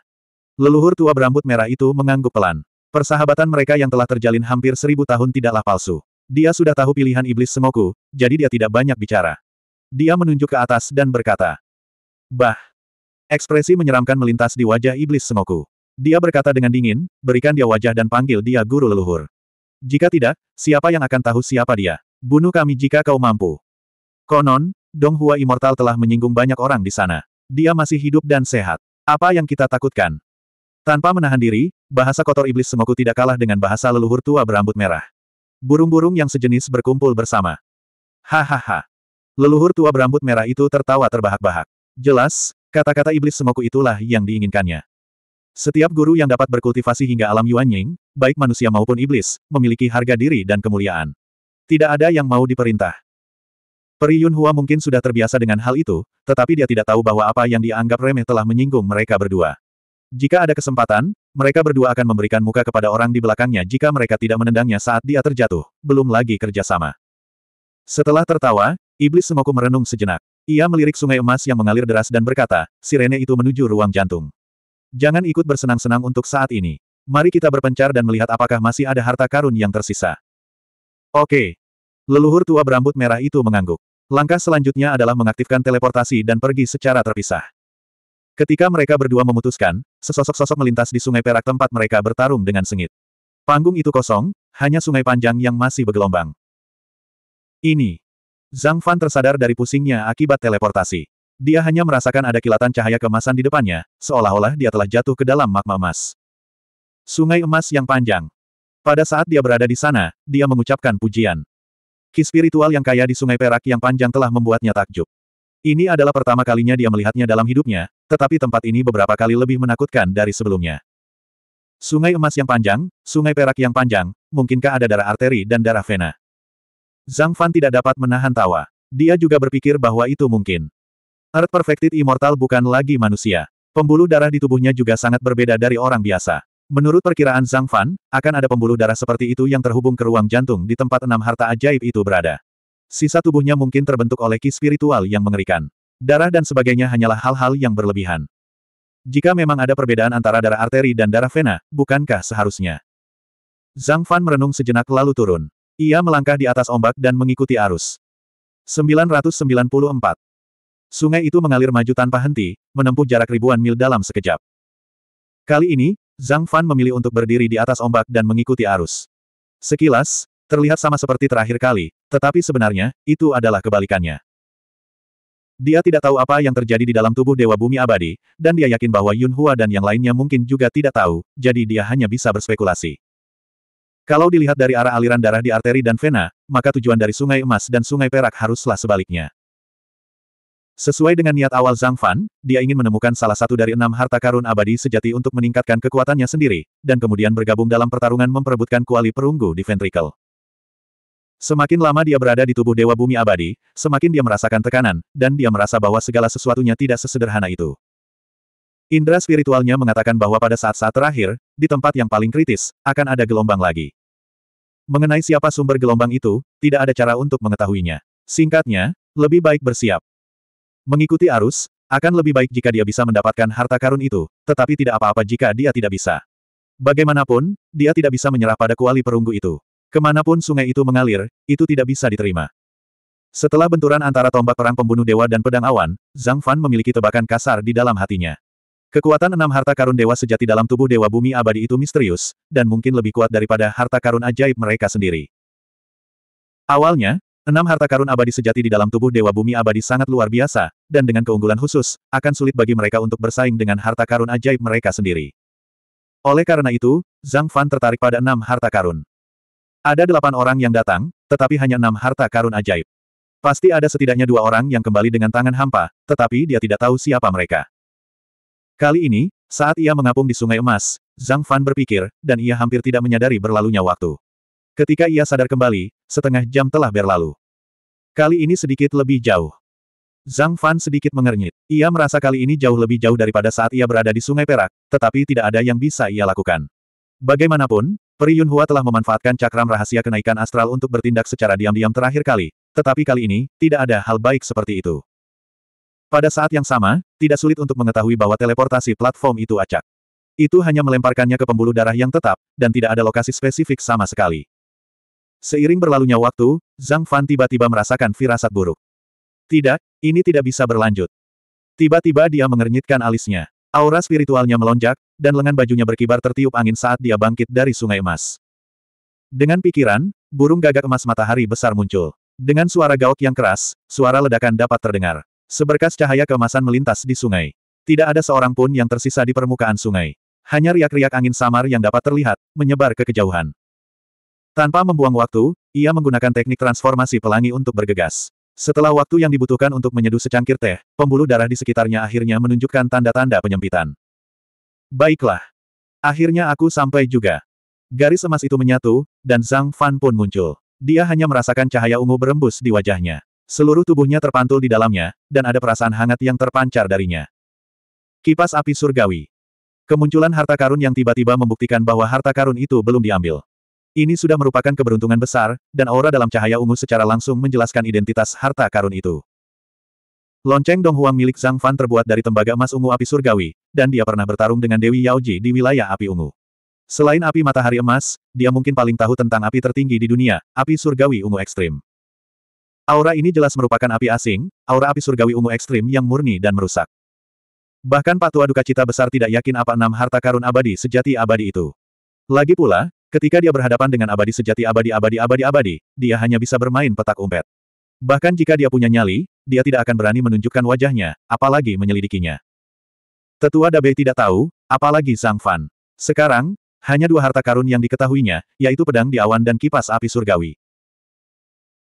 Leluhur tua berambut merah itu mengangguk pelan. Persahabatan mereka yang telah terjalin hampir seribu tahun tidaklah palsu. Dia sudah tahu pilihan iblis Semoku, jadi dia tidak banyak bicara. Dia menunjuk ke atas dan berkata, Bah! Ekspresi menyeramkan melintas di wajah iblis semoku. Dia berkata dengan dingin, berikan dia wajah dan panggil dia guru leluhur. Jika tidak, siapa yang akan tahu siapa dia? Bunuh kami jika kau mampu. Konon, Donghua Immortal telah menyinggung banyak orang di sana. Dia masih hidup dan sehat. Apa yang kita takutkan? Tanpa menahan diri, bahasa kotor iblis semoku tidak kalah dengan bahasa leluhur tua berambut merah. Burung-burung yang sejenis berkumpul bersama. Hahaha. Leluhur tua berambut merah itu tertawa terbahak-bahak. Jelas, kata-kata iblis semoku itulah yang diinginkannya. Setiap guru yang dapat berkultivasi hingga alam Yuan Ying, baik manusia maupun iblis, memiliki harga diri dan kemuliaan. Tidak ada yang mau diperintah. Peri Yun Hua mungkin sudah terbiasa dengan hal itu, tetapi dia tidak tahu bahwa apa yang dianggap remeh telah menyinggung mereka berdua. Jika ada kesempatan, mereka berdua akan memberikan muka kepada orang di belakangnya jika mereka tidak menendangnya saat dia terjatuh, belum lagi kerjasama. Setelah tertawa, iblis semoku merenung sejenak. Ia melirik sungai emas yang mengalir deras dan berkata, sirene itu menuju ruang jantung. Jangan ikut bersenang-senang untuk saat ini. Mari kita berpencar dan melihat apakah masih ada harta karun yang tersisa. Oke. Leluhur tua berambut merah itu mengangguk. Langkah selanjutnya adalah mengaktifkan teleportasi dan pergi secara terpisah. Ketika mereka berdua memutuskan, sesosok-sosok melintas di sungai perak tempat mereka bertarung dengan sengit. Panggung itu kosong, hanya sungai panjang yang masih bergelombang. Ini, Zhang Fan tersadar dari pusingnya akibat teleportasi. Dia hanya merasakan ada kilatan cahaya kemasan di depannya, seolah-olah dia telah jatuh ke dalam magma emas. Sungai emas yang panjang. Pada saat dia berada di sana, dia mengucapkan pujian. Ki spiritual yang kaya di sungai perak yang panjang telah membuatnya takjub. Ini adalah pertama kalinya dia melihatnya dalam hidupnya, tetapi tempat ini beberapa kali lebih menakutkan dari sebelumnya. Sungai emas yang panjang, sungai perak yang panjang, mungkinkah ada darah arteri dan darah vena? Zhang Fan tidak dapat menahan tawa. Dia juga berpikir bahwa itu mungkin. Art Perfected Immortal bukan lagi manusia. Pembuluh darah di tubuhnya juga sangat berbeda dari orang biasa. Menurut perkiraan Zhang Fan, akan ada pembuluh darah seperti itu yang terhubung ke ruang jantung di tempat enam harta ajaib itu berada. Sisa tubuhnya mungkin terbentuk oleh ki spiritual yang mengerikan. Darah dan sebagainya hanyalah hal-hal yang berlebihan. Jika memang ada perbedaan antara darah arteri dan darah vena, bukankah seharusnya? Zhang Fan merenung sejenak lalu turun. Ia melangkah di atas ombak dan mengikuti arus. 994. Sungai itu mengalir maju tanpa henti, menempuh jarak ribuan mil dalam sekejap. Kali ini, Zhang Fan memilih untuk berdiri di atas ombak dan mengikuti arus. Sekilas, terlihat sama seperti terakhir kali, tetapi sebenarnya, itu adalah kebalikannya. Dia tidak tahu apa yang terjadi di dalam tubuh Dewa Bumi Abadi, dan dia yakin bahwa Yun Hua dan yang lainnya mungkin juga tidak tahu, jadi dia hanya bisa berspekulasi. Kalau dilihat dari arah aliran darah di arteri dan vena, maka tujuan dari Sungai Emas dan Sungai Perak haruslah sebaliknya. Sesuai dengan niat awal Zhang Fan, dia ingin menemukan salah satu dari enam harta karun abadi sejati untuk meningkatkan kekuatannya sendiri, dan kemudian bergabung dalam pertarungan memperebutkan kuali perunggu di ventricle. Semakin lama dia berada di tubuh Dewa Bumi Abadi, semakin dia merasakan tekanan, dan dia merasa bahwa segala sesuatunya tidak sesederhana itu. Indra spiritualnya mengatakan bahwa pada saat-saat terakhir, di tempat yang paling kritis, akan ada gelombang lagi. Mengenai siapa sumber gelombang itu, tidak ada cara untuk mengetahuinya. Singkatnya, lebih baik bersiap. Mengikuti arus, akan lebih baik jika dia bisa mendapatkan harta karun itu, tetapi tidak apa-apa jika dia tidak bisa. Bagaimanapun, dia tidak bisa menyerah pada kuali perunggu itu. Kemanapun sungai itu mengalir, itu tidak bisa diterima. Setelah benturan antara tombak perang pembunuh dewa dan pedang awan, Zhang Fan memiliki tebakan kasar di dalam hatinya. Kekuatan enam harta karun dewa sejati dalam tubuh dewa bumi abadi itu misterius, dan mungkin lebih kuat daripada harta karun ajaib mereka sendiri. Awalnya, enam harta karun abadi sejati di dalam tubuh dewa bumi abadi sangat luar biasa, dan dengan keunggulan khusus, akan sulit bagi mereka untuk bersaing dengan harta karun ajaib mereka sendiri. Oleh karena itu, Zhang Fan tertarik pada enam harta karun. Ada delapan orang yang datang, tetapi hanya enam harta karun ajaib. Pasti ada setidaknya dua orang yang kembali dengan tangan hampa, tetapi dia tidak tahu siapa mereka. Kali ini, saat ia mengapung di Sungai Emas, Zhang Fan berpikir, dan ia hampir tidak menyadari berlalunya waktu. Ketika ia sadar kembali, setengah jam telah berlalu. Kali ini sedikit lebih jauh. Zhang Fan sedikit mengernyit. Ia merasa kali ini jauh lebih jauh daripada saat ia berada di Sungai Perak, tetapi tidak ada yang bisa ia lakukan. Bagaimanapun, Peri Yunhua telah memanfaatkan cakram rahasia kenaikan astral untuk bertindak secara diam-diam terakhir kali, tetapi kali ini, tidak ada hal baik seperti itu. Pada saat yang sama, tidak sulit untuk mengetahui bahwa teleportasi platform itu acak. Itu hanya melemparkannya ke pembuluh darah yang tetap, dan tidak ada lokasi spesifik sama sekali. Seiring berlalunya waktu, Zhang Fan tiba-tiba merasakan firasat buruk. Tidak, ini tidak bisa berlanjut. Tiba-tiba dia mengernyitkan alisnya. Aura spiritualnya melonjak, dan lengan bajunya berkibar tertiup angin saat dia bangkit dari sungai emas. Dengan pikiran, burung gagak emas matahari besar muncul. Dengan suara gaok yang keras, suara ledakan dapat terdengar. Seberkas cahaya keemasan melintas di sungai. Tidak ada seorang pun yang tersisa di permukaan sungai. Hanya riak-riak angin samar yang dapat terlihat, menyebar ke kejauhan. Tanpa membuang waktu, ia menggunakan teknik transformasi pelangi untuk bergegas. Setelah waktu yang dibutuhkan untuk menyeduh secangkir teh, pembuluh darah di sekitarnya akhirnya menunjukkan tanda-tanda penyempitan. Baiklah. Akhirnya aku sampai juga. Garis emas itu menyatu, dan Zhang Fan pun muncul. Dia hanya merasakan cahaya ungu berembus di wajahnya. Seluruh tubuhnya terpantul di dalamnya, dan ada perasaan hangat yang terpancar darinya. Kipas api surgawi. Kemunculan harta karun yang tiba-tiba membuktikan bahwa harta karun itu belum diambil. Ini sudah merupakan keberuntungan besar, dan aura dalam cahaya ungu secara langsung menjelaskan identitas harta karun itu. Lonceng Dong Huang milik Zhang Fan terbuat dari tembaga emas ungu api surgawi, dan dia pernah bertarung dengan Dewi Yaoji di wilayah api ungu. Selain api matahari emas, dia mungkin paling tahu tentang api tertinggi di dunia, api surgawi ungu ekstrim. Aura ini jelas merupakan api asing, aura api surgawi ungu ekstrim yang murni dan merusak. Bahkan Patua Duka Cita Besar tidak yakin apa enam harta karun abadi sejati abadi itu. Lagi pula, ketika dia berhadapan dengan abadi sejati abadi-abadi-abadi-abadi, dia hanya bisa bermain petak umpet. Bahkan jika dia punya nyali, dia tidak akan berani menunjukkan wajahnya, apalagi menyelidikinya. Tetua Dabe tidak tahu, apalagi Zhang Fan. Sekarang, hanya dua harta karun yang diketahuinya, yaitu pedang di awan dan kipas api surgawi.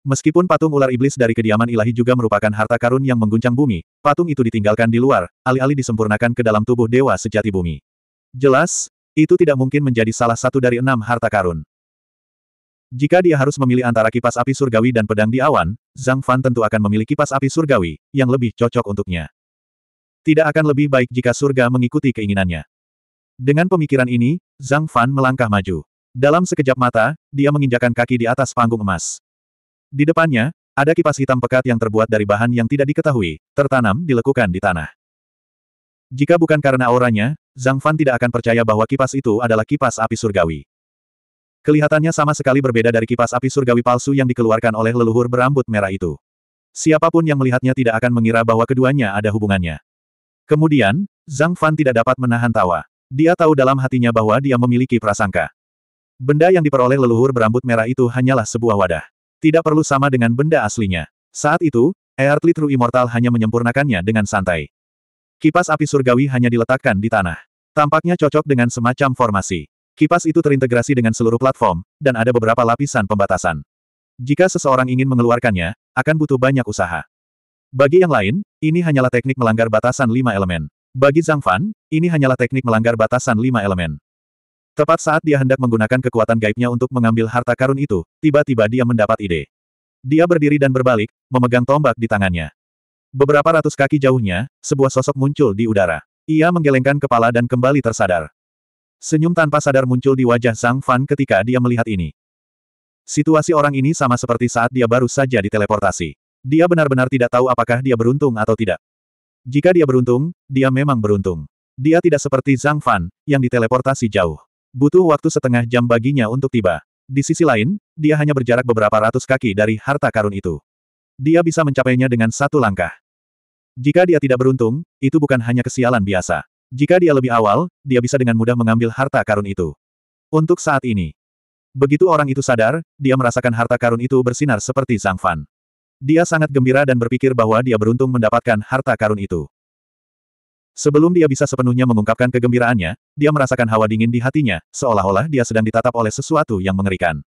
Meskipun patung ular iblis dari kediaman ilahi juga merupakan harta karun yang mengguncang bumi, patung itu ditinggalkan di luar, alih-alih disempurnakan ke dalam tubuh dewa sejati bumi. Jelas, itu tidak mungkin menjadi salah satu dari enam harta karun. Jika dia harus memilih antara kipas api surgawi dan pedang di awan, Zhang Fan tentu akan memilih kipas api surgawi, yang lebih cocok untuknya. Tidak akan lebih baik jika surga mengikuti keinginannya. Dengan pemikiran ini, Zhang Fan melangkah maju. Dalam sekejap mata, dia menginjakan kaki di atas panggung emas. Di depannya, ada kipas hitam pekat yang terbuat dari bahan yang tidak diketahui, tertanam dilekukan di tanah. Jika bukan karena auranya, Zhang Fan tidak akan percaya bahwa kipas itu adalah kipas api surgawi. Kelihatannya sama sekali berbeda dari kipas api surgawi palsu yang dikeluarkan oleh leluhur berambut merah itu. Siapapun yang melihatnya tidak akan mengira bahwa keduanya ada hubungannya. Kemudian, Zhang Fan tidak dapat menahan tawa. Dia tahu dalam hatinya bahwa dia memiliki prasangka. Benda yang diperoleh leluhur berambut merah itu hanyalah sebuah wadah. Tidak perlu sama dengan benda aslinya. Saat itu, Earthly True Immortal hanya menyempurnakannya dengan santai. Kipas api surgawi hanya diletakkan di tanah. Tampaknya cocok dengan semacam formasi. Kipas itu terintegrasi dengan seluruh platform, dan ada beberapa lapisan pembatasan. Jika seseorang ingin mengeluarkannya, akan butuh banyak usaha. Bagi yang lain, ini hanyalah teknik melanggar batasan lima elemen. Bagi Zhang Fan, ini hanyalah teknik melanggar batasan lima elemen. Tepat saat dia hendak menggunakan kekuatan gaibnya untuk mengambil harta karun itu, tiba-tiba dia mendapat ide. Dia berdiri dan berbalik, memegang tombak di tangannya. Beberapa ratus kaki jauhnya, sebuah sosok muncul di udara. Ia menggelengkan kepala dan kembali tersadar. Senyum tanpa sadar muncul di wajah Zhang Fan ketika dia melihat ini. Situasi orang ini sama seperti saat dia baru saja diteleportasi. Dia benar-benar tidak tahu apakah dia beruntung atau tidak. Jika dia beruntung, dia memang beruntung. Dia tidak seperti Zhang Fan, yang diteleportasi jauh. Butuh waktu setengah jam baginya untuk tiba. Di sisi lain, dia hanya berjarak beberapa ratus kaki dari harta karun itu. Dia bisa mencapainya dengan satu langkah. Jika dia tidak beruntung, itu bukan hanya kesialan biasa. Jika dia lebih awal, dia bisa dengan mudah mengambil harta karun itu. Untuk saat ini. Begitu orang itu sadar, dia merasakan harta karun itu bersinar seperti Zhang Fan. Dia sangat gembira dan berpikir bahwa dia beruntung mendapatkan harta karun itu. Sebelum dia bisa sepenuhnya mengungkapkan kegembiraannya, dia merasakan hawa dingin di hatinya, seolah-olah dia sedang ditatap oleh sesuatu yang mengerikan.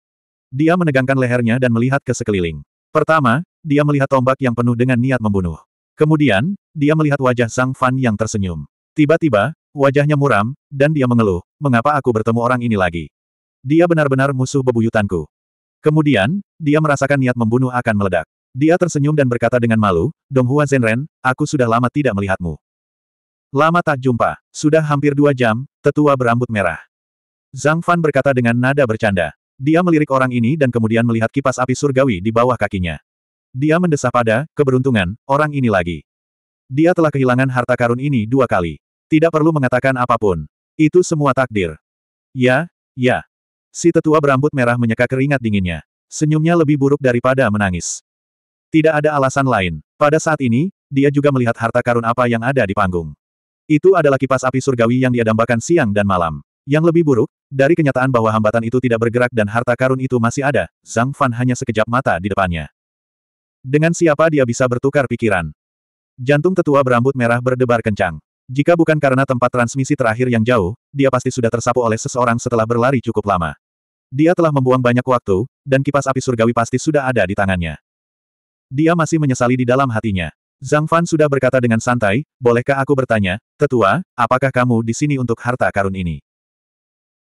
Dia menegangkan lehernya dan melihat ke sekeliling. Pertama, dia melihat tombak yang penuh dengan niat membunuh. Kemudian, dia melihat wajah Sang Fan yang tersenyum. Tiba-tiba, wajahnya muram, dan dia mengeluh, mengapa aku bertemu orang ini lagi? Dia benar-benar musuh bebuyutanku. Kemudian, dia merasakan niat membunuh akan meledak. Dia tersenyum dan berkata dengan malu, "Donghua Zhenren, aku sudah lama tidak melihatmu. Lama tak jumpa, sudah hampir dua jam, tetua berambut merah. Zhang Fan berkata dengan nada bercanda. Dia melirik orang ini dan kemudian melihat kipas api surgawi di bawah kakinya. Dia mendesah pada, keberuntungan, orang ini lagi. Dia telah kehilangan harta karun ini dua kali. Tidak perlu mengatakan apapun. Itu semua takdir. Ya, ya. Si tetua berambut merah menyeka keringat dinginnya. Senyumnya lebih buruk daripada menangis. Tidak ada alasan lain. Pada saat ini, dia juga melihat harta karun apa yang ada di panggung. Itu adalah kipas api surgawi yang dia dambakan siang dan malam. Yang lebih buruk, dari kenyataan bahwa hambatan itu tidak bergerak dan harta karun itu masih ada, Zhang Fan hanya sekejap mata di depannya. Dengan siapa dia bisa bertukar pikiran? Jantung tetua berambut merah berdebar kencang. Jika bukan karena tempat transmisi terakhir yang jauh, dia pasti sudah tersapu oleh seseorang setelah berlari cukup lama. Dia telah membuang banyak waktu, dan kipas api surgawi pasti sudah ada di tangannya. Dia masih menyesali di dalam hatinya. Zhang Fan sudah berkata dengan santai, bolehkah aku bertanya, tetua, apakah kamu di sini untuk harta karun ini?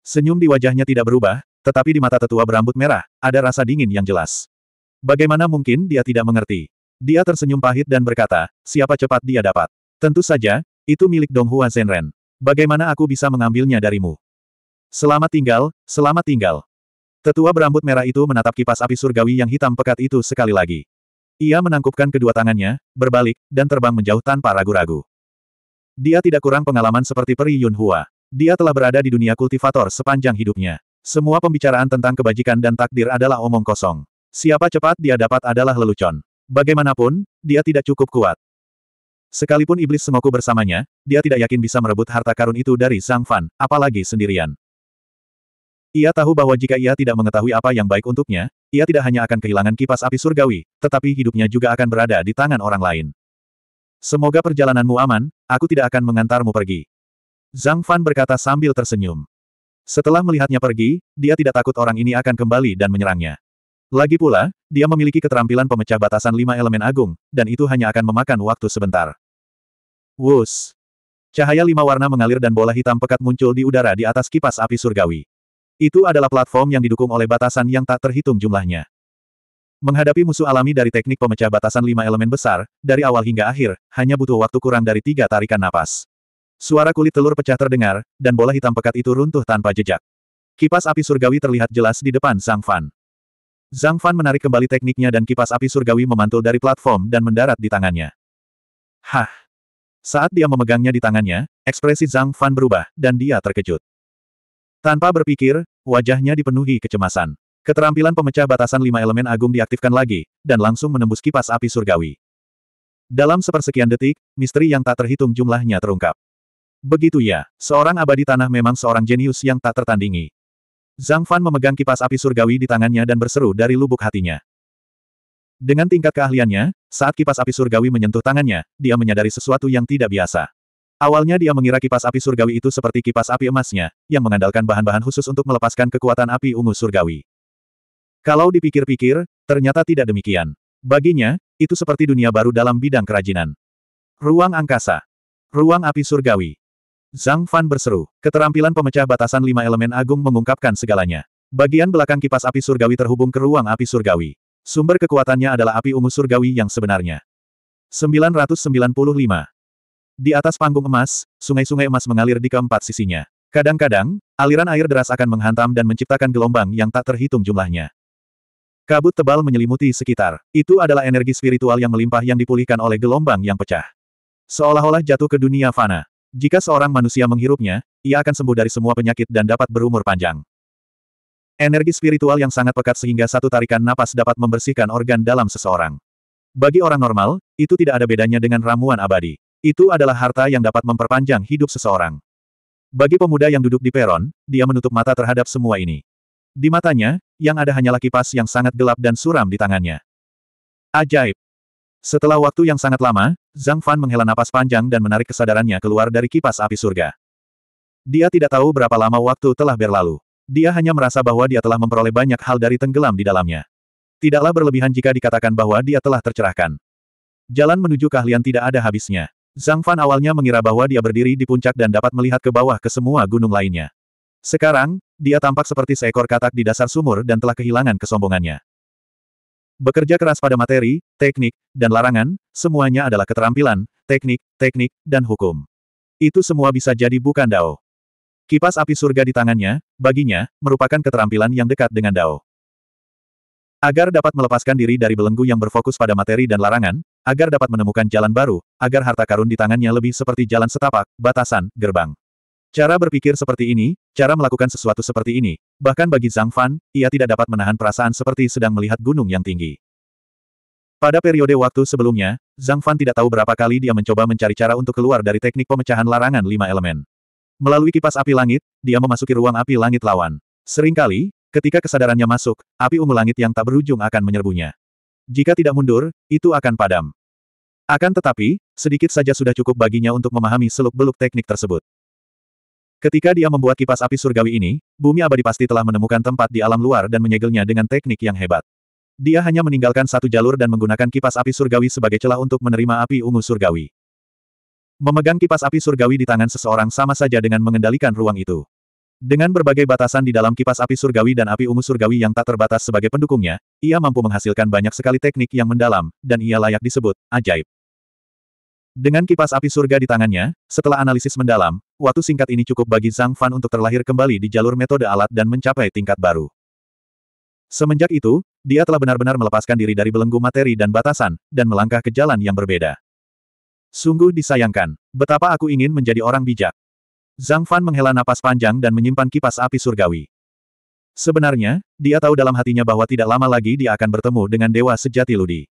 Senyum di wajahnya tidak berubah, tetapi di mata tetua berambut merah, ada rasa dingin yang jelas. Bagaimana mungkin dia tidak mengerti? Dia tersenyum pahit dan berkata, siapa cepat dia dapat. Tentu saja, itu milik Donghua Zenren. Bagaimana aku bisa mengambilnya darimu? Selamat tinggal, selamat tinggal. Tetua berambut merah itu menatap kipas api surgawi yang hitam pekat itu sekali lagi. Ia menangkupkan kedua tangannya, berbalik, dan terbang menjauh tanpa ragu-ragu. Dia tidak kurang pengalaman seperti Peri Yunhua. Dia telah berada di dunia kultivator sepanjang hidupnya. Semua pembicaraan tentang kebajikan dan takdir adalah omong kosong. Siapa cepat dia dapat adalah lelucon. Bagaimanapun, dia tidak cukup kuat. Sekalipun iblis semoku bersamanya, dia tidak yakin bisa merebut harta karun itu dari Sang Fan, apalagi sendirian. Ia tahu bahwa jika ia tidak mengetahui apa yang baik untuknya, ia tidak hanya akan kehilangan kipas api surgawi, tetapi hidupnya juga akan berada di tangan orang lain. Semoga perjalananmu aman, aku tidak akan mengantarmu pergi. Zhang Fan berkata sambil tersenyum. Setelah melihatnya pergi, dia tidak takut orang ini akan kembali dan menyerangnya. Lagi pula, dia memiliki keterampilan pemecah batasan lima elemen agung, dan itu hanya akan memakan waktu sebentar. Wus! Cahaya lima warna mengalir dan bola hitam pekat muncul di udara di atas kipas api surgawi. Itu adalah platform yang didukung oleh batasan yang tak terhitung jumlahnya. Menghadapi musuh alami dari teknik pemecah batasan lima elemen besar, dari awal hingga akhir, hanya butuh waktu kurang dari tiga tarikan napas. Suara kulit telur pecah terdengar, dan bola hitam pekat itu runtuh tanpa jejak. Kipas api surgawi terlihat jelas di depan Zhang Fan. Zhang Fan menarik kembali tekniknya dan kipas api surgawi memantul dari platform dan mendarat di tangannya. Hah! Saat dia memegangnya di tangannya, ekspresi Zhang Fan berubah, dan dia terkejut. Tanpa berpikir, Wajahnya dipenuhi kecemasan. Keterampilan pemecah batasan lima elemen agung diaktifkan lagi, dan langsung menembus kipas api surgawi. Dalam sepersekian detik, misteri yang tak terhitung jumlahnya terungkap. Begitu ya, seorang abadi tanah memang seorang jenius yang tak tertandingi. Zhang Fan memegang kipas api surgawi di tangannya dan berseru dari lubuk hatinya. Dengan tingkat keahliannya, saat kipas api surgawi menyentuh tangannya, dia menyadari sesuatu yang tidak biasa. Awalnya dia mengira kipas api surgawi itu seperti kipas api emasnya, yang mengandalkan bahan-bahan khusus untuk melepaskan kekuatan api ungu surgawi. Kalau dipikir-pikir, ternyata tidak demikian. Baginya, itu seperti dunia baru dalam bidang kerajinan. Ruang angkasa. Ruang api surgawi. Zhang Fan berseru. Keterampilan pemecah batasan lima elemen agung mengungkapkan segalanya. Bagian belakang kipas api surgawi terhubung ke ruang api surgawi. Sumber kekuatannya adalah api ungu surgawi yang sebenarnya. 995. Di atas panggung emas, sungai-sungai emas mengalir di keempat sisinya. Kadang-kadang, aliran air deras akan menghantam dan menciptakan gelombang yang tak terhitung jumlahnya. Kabut tebal menyelimuti sekitar. Itu adalah energi spiritual yang melimpah yang dipulihkan oleh gelombang yang pecah. Seolah-olah jatuh ke dunia fana. Jika seorang manusia menghirupnya, ia akan sembuh dari semua penyakit dan dapat berumur panjang. Energi spiritual yang sangat pekat sehingga satu tarikan napas dapat membersihkan organ dalam seseorang. Bagi orang normal, itu tidak ada bedanya dengan ramuan abadi. Itu adalah harta yang dapat memperpanjang hidup seseorang. Bagi pemuda yang duduk di peron, dia menutup mata terhadap semua ini. Di matanya, yang ada hanyalah kipas yang sangat gelap dan suram di tangannya. Ajaib. Setelah waktu yang sangat lama, Zhang Fan menghela napas panjang dan menarik kesadarannya keluar dari kipas api surga. Dia tidak tahu berapa lama waktu telah berlalu. Dia hanya merasa bahwa dia telah memperoleh banyak hal dari tenggelam di dalamnya. Tidaklah berlebihan jika dikatakan bahwa dia telah tercerahkan. Jalan menuju keahlian tidak ada habisnya. Zhang Fan awalnya mengira bahwa dia berdiri di puncak dan dapat melihat ke bawah ke semua gunung lainnya. Sekarang, dia tampak seperti seekor katak di dasar sumur dan telah kehilangan kesombongannya. Bekerja keras pada materi, teknik, dan larangan, semuanya adalah keterampilan, teknik, teknik, dan hukum. Itu semua bisa jadi bukan Dao. Kipas api surga di tangannya, baginya, merupakan keterampilan yang dekat dengan Dao. Agar dapat melepaskan diri dari belenggu yang berfokus pada materi dan larangan, agar dapat menemukan jalan baru, agar harta karun di tangannya lebih seperti jalan setapak, batasan, gerbang. Cara berpikir seperti ini, cara melakukan sesuatu seperti ini, bahkan bagi Zhang Fan, ia tidak dapat menahan perasaan seperti sedang melihat gunung yang tinggi. Pada periode waktu sebelumnya, Zhang Fan tidak tahu berapa kali dia mencoba mencari cara untuk keluar dari teknik pemecahan larangan lima elemen. Melalui kipas api langit, dia memasuki ruang api langit lawan. Seringkali, ketika kesadarannya masuk, api ungu langit yang tak berujung akan menyerbunya. Jika tidak mundur, itu akan padam. Akan tetapi, sedikit saja sudah cukup baginya untuk memahami seluk-beluk teknik tersebut. Ketika dia membuat kipas api surgawi ini, bumi abadi pasti telah menemukan tempat di alam luar dan menyegelnya dengan teknik yang hebat. Dia hanya meninggalkan satu jalur dan menggunakan kipas api surgawi sebagai celah untuk menerima api ungu surgawi. Memegang kipas api surgawi di tangan seseorang sama saja dengan mengendalikan ruang itu. Dengan berbagai batasan di dalam kipas api surgawi dan api ungu surgawi yang tak terbatas sebagai pendukungnya, ia mampu menghasilkan banyak sekali teknik yang mendalam, dan ia layak disebut ajaib. Dengan kipas api surga di tangannya, setelah analisis mendalam, waktu singkat ini cukup bagi Zhang Fan untuk terlahir kembali di jalur metode alat dan mencapai tingkat baru. Semenjak itu, dia telah benar-benar melepaskan diri dari belenggu materi dan batasan, dan melangkah ke jalan yang berbeda. Sungguh disayangkan, betapa aku ingin menjadi orang bijak. Zhang Fan menghela napas panjang dan menyimpan kipas api surgawi. Sebenarnya, dia tahu dalam hatinya bahwa tidak lama lagi dia akan bertemu dengan dewa sejati Ludi.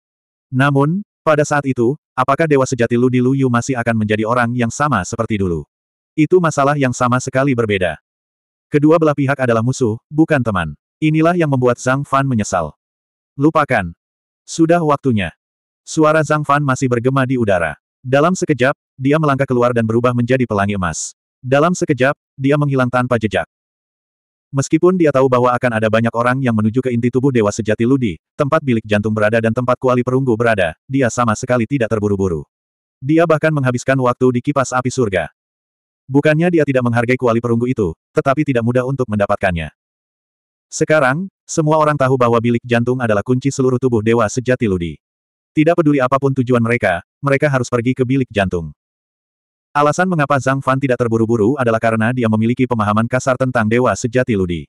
Namun, pada saat itu, apakah dewa sejati Lu di Lu Yu masih akan menjadi orang yang sama seperti dulu? Itu masalah yang sama sekali berbeda. Kedua belah pihak adalah musuh, bukan teman. Inilah yang membuat Zhang Fan menyesal. Lupakan. Sudah waktunya. Suara Zhang Fan masih bergema di udara. Dalam sekejap, dia melangkah keluar dan berubah menjadi pelangi emas. Dalam sekejap, dia menghilang tanpa jejak. Meskipun dia tahu bahwa akan ada banyak orang yang menuju ke inti tubuh Dewa Sejati Ludi, tempat bilik jantung berada dan tempat kuali perunggu berada, dia sama sekali tidak terburu-buru. Dia bahkan menghabiskan waktu di kipas api surga. Bukannya dia tidak menghargai kuali perunggu itu, tetapi tidak mudah untuk mendapatkannya. Sekarang, semua orang tahu bahwa bilik jantung adalah kunci seluruh tubuh Dewa Sejati Ludi. Tidak peduli apapun tujuan mereka, mereka harus pergi ke bilik jantung. Alasan mengapa Zhang Fan tidak terburu-buru adalah karena dia memiliki pemahaman kasar tentang dewa sejati Ludi.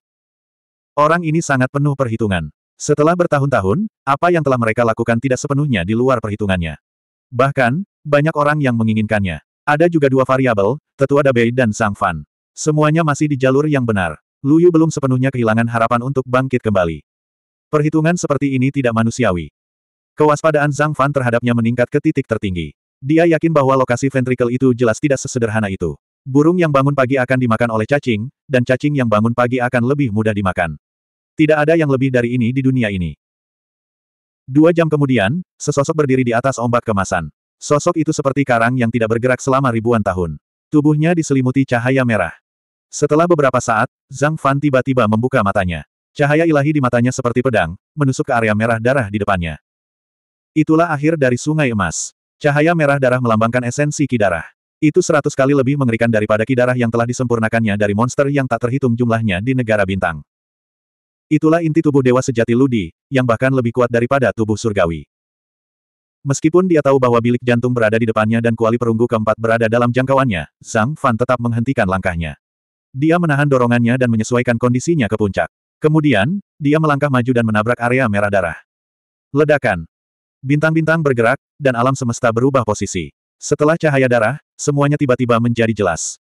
Orang ini sangat penuh perhitungan. Setelah bertahun-tahun, apa yang telah mereka lakukan tidak sepenuhnya di luar perhitungannya. Bahkan, banyak orang yang menginginkannya. Ada juga dua variabel, tetua Dabei dan Zhang Fan. Semuanya masih di jalur yang benar. Luyu belum sepenuhnya kehilangan harapan untuk bangkit kembali. Perhitungan seperti ini tidak manusiawi. Kewaspadaan Zhang Fan terhadapnya meningkat ke titik tertinggi. Dia yakin bahwa lokasi ventrikel itu jelas tidak sesederhana itu. Burung yang bangun pagi akan dimakan oleh cacing, dan cacing yang bangun pagi akan lebih mudah dimakan. Tidak ada yang lebih dari ini di dunia ini. Dua jam kemudian, sesosok berdiri di atas ombak kemasan. Sosok itu seperti karang yang tidak bergerak selama ribuan tahun. Tubuhnya diselimuti cahaya merah. Setelah beberapa saat, Zhang Fan tiba-tiba membuka matanya. Cahaya ilahi di matanya seperti pedang, menusuk ke area merah darah di depannya. Itulah akhir dari Sungai Emas. Cahaya merah darah melambangkan esensi kidarah. Itu seratus kali lebih mengerikan daripada kidarah yang telah disempurnakannya dari monster yang tak terhitung jumlahnya di negara bintang. Itulah inti tubuh dewa sejati Ludi, yang bahkan lebih kuat daripada tubuh surgawi. Meskipun dia tahu bahwa bilik jantung berada di depannya dan kuali perunggu keempat berada dalam jangkauannya, Zhang Fan tetap menghentikan langkahnya. Dia menahan dorongannya dan menyesuaikan kondisinya ke puncak. Kemudian, dia melangkah maju dan menabrak area merah darah. Ledakan, Bintang-bintang bergerak, dan alam semesta berubah posisi. Setelah cahaya darah, semuanya tiba-tiba menjadi jelas.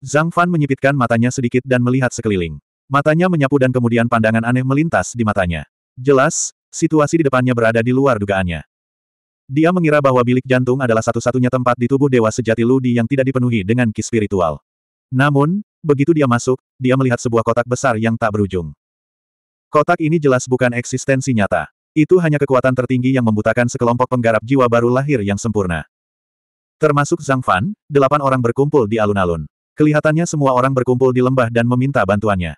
Zhang Fan menyipitkan matanya sedikit dan melihat sekeliling. Matanya menyapu dan kemudian pandangan aneh melintas di matanya. Jelas, situasi di depannya berada di luar dugaannya. Dia mengira bahwa bilik jantung adalah satu-satunya tempat di tubuh dewa sejati Ludi yang tidak dipenuhi dengan ki spiritual. Namun, begitu dia masuk, dia melihat sebuah kotak besar yang tak berujung. Kotak ini jelas bukan eksistensi nyata. Itu hanya kekuatan tertinggi yang membutakan sekelompok penggarap jiwa baru lahir yang sempurna. Termasuk Zhang Fan, delapan orang berkumpul di alun-alun. Kelihatannya semua orang berkumpul di lembah dan meminta bantuannya.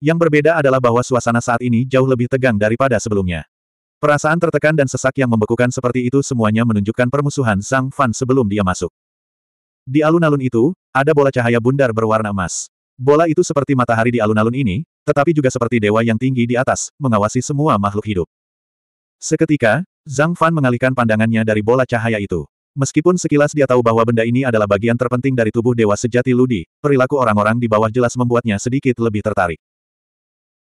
Yang berbeda adalah bahwa suasana saat ini jauh lebih tegang daripada sebelumnya. Perasaan tertekan dan sesak yang membekukan seperti itu semuanya menunjukkan permusuhan Zhang Fan sebelum dia masuk. Di alun-alun itu, ada bola cahaya bundar berwarna emas. Bola itu seperti matahari di alun-alun ini, tetapi juga seperti dewa yang tinggi di atas, mengawasi semua makhluk hidup. Seketika, Zhang Fan mengalihkan pandangannya dari bola cahaya itu. Meskipun sekilas dia tahu bahwa benda ini adalah bagian terpenting dari tubuh dewa sejati Ludi, perilaku orang-orang di bawah jelas membuatnya sedikit lebih tertarik.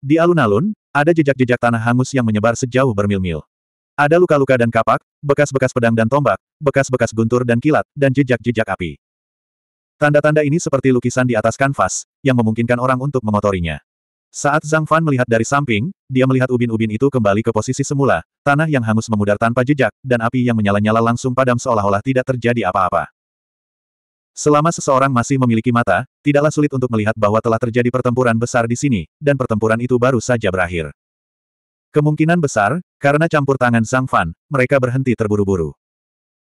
Di alun-alun, ada jejak-jejak tanah hangus yang menyebar sejauh bermil-mil. Ada luka-luka dan kapak, bekas-bekas pedang dan tombak, bekas-bekas guntur dan kilat, dan jejak-jejak api. Tanda-tanda ini seperti lukisan di atas kanvas, yang memungkinkan orang untuk mengotorinya. Saat Zhang Fan melihat dari samping, dia melihat ubin-ubin itu kembali ke posisi semula, tanah yang hangus memudar tanpa jejak, dan api yang menyala-nyala langsung padam seolah-olah tidak terjadi apa-apa. Selama seseorang masih memiliki mata, tidaklah sulit untuk melihat bahwa telah terjadi pertempuran besar di sini, dan pertempuran itu baru saja berakhir. Kemungkinan besar, karena campur tangan Zhang Fan, mereka berhenti terburu-buru.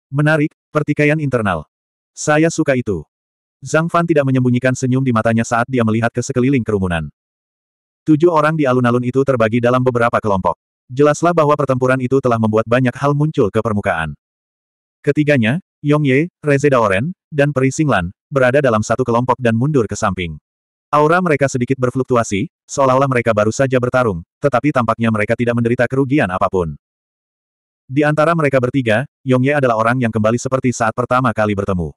Menarik, pertikaian internal. Saya suka itu. Zhang Fan tidak menyembunyikan senyum di matanya saat dia melihat ke sekeliling kerumunan. Tujuh orang di alun-alun itu terbagi dalam beberapa kelompok. Jelaslah bahwa pertempuran itu telah membuat banyak hal muncul ke permukaan. Ketiganya, Yong Ye, Reze Daoren, dan Peri Singlan, berada dalam satu kelompok dan mundur ke samping. Aura mereka sedikit berfluktuasi, seolah-olah mereka baru saja bertarung, tetapi tampaknya mereka tidak menderita kerugian apapun. Di antara mereka bertiga, Yong Ye adalah orang yang kembali seperti saat pertama kali bertemu.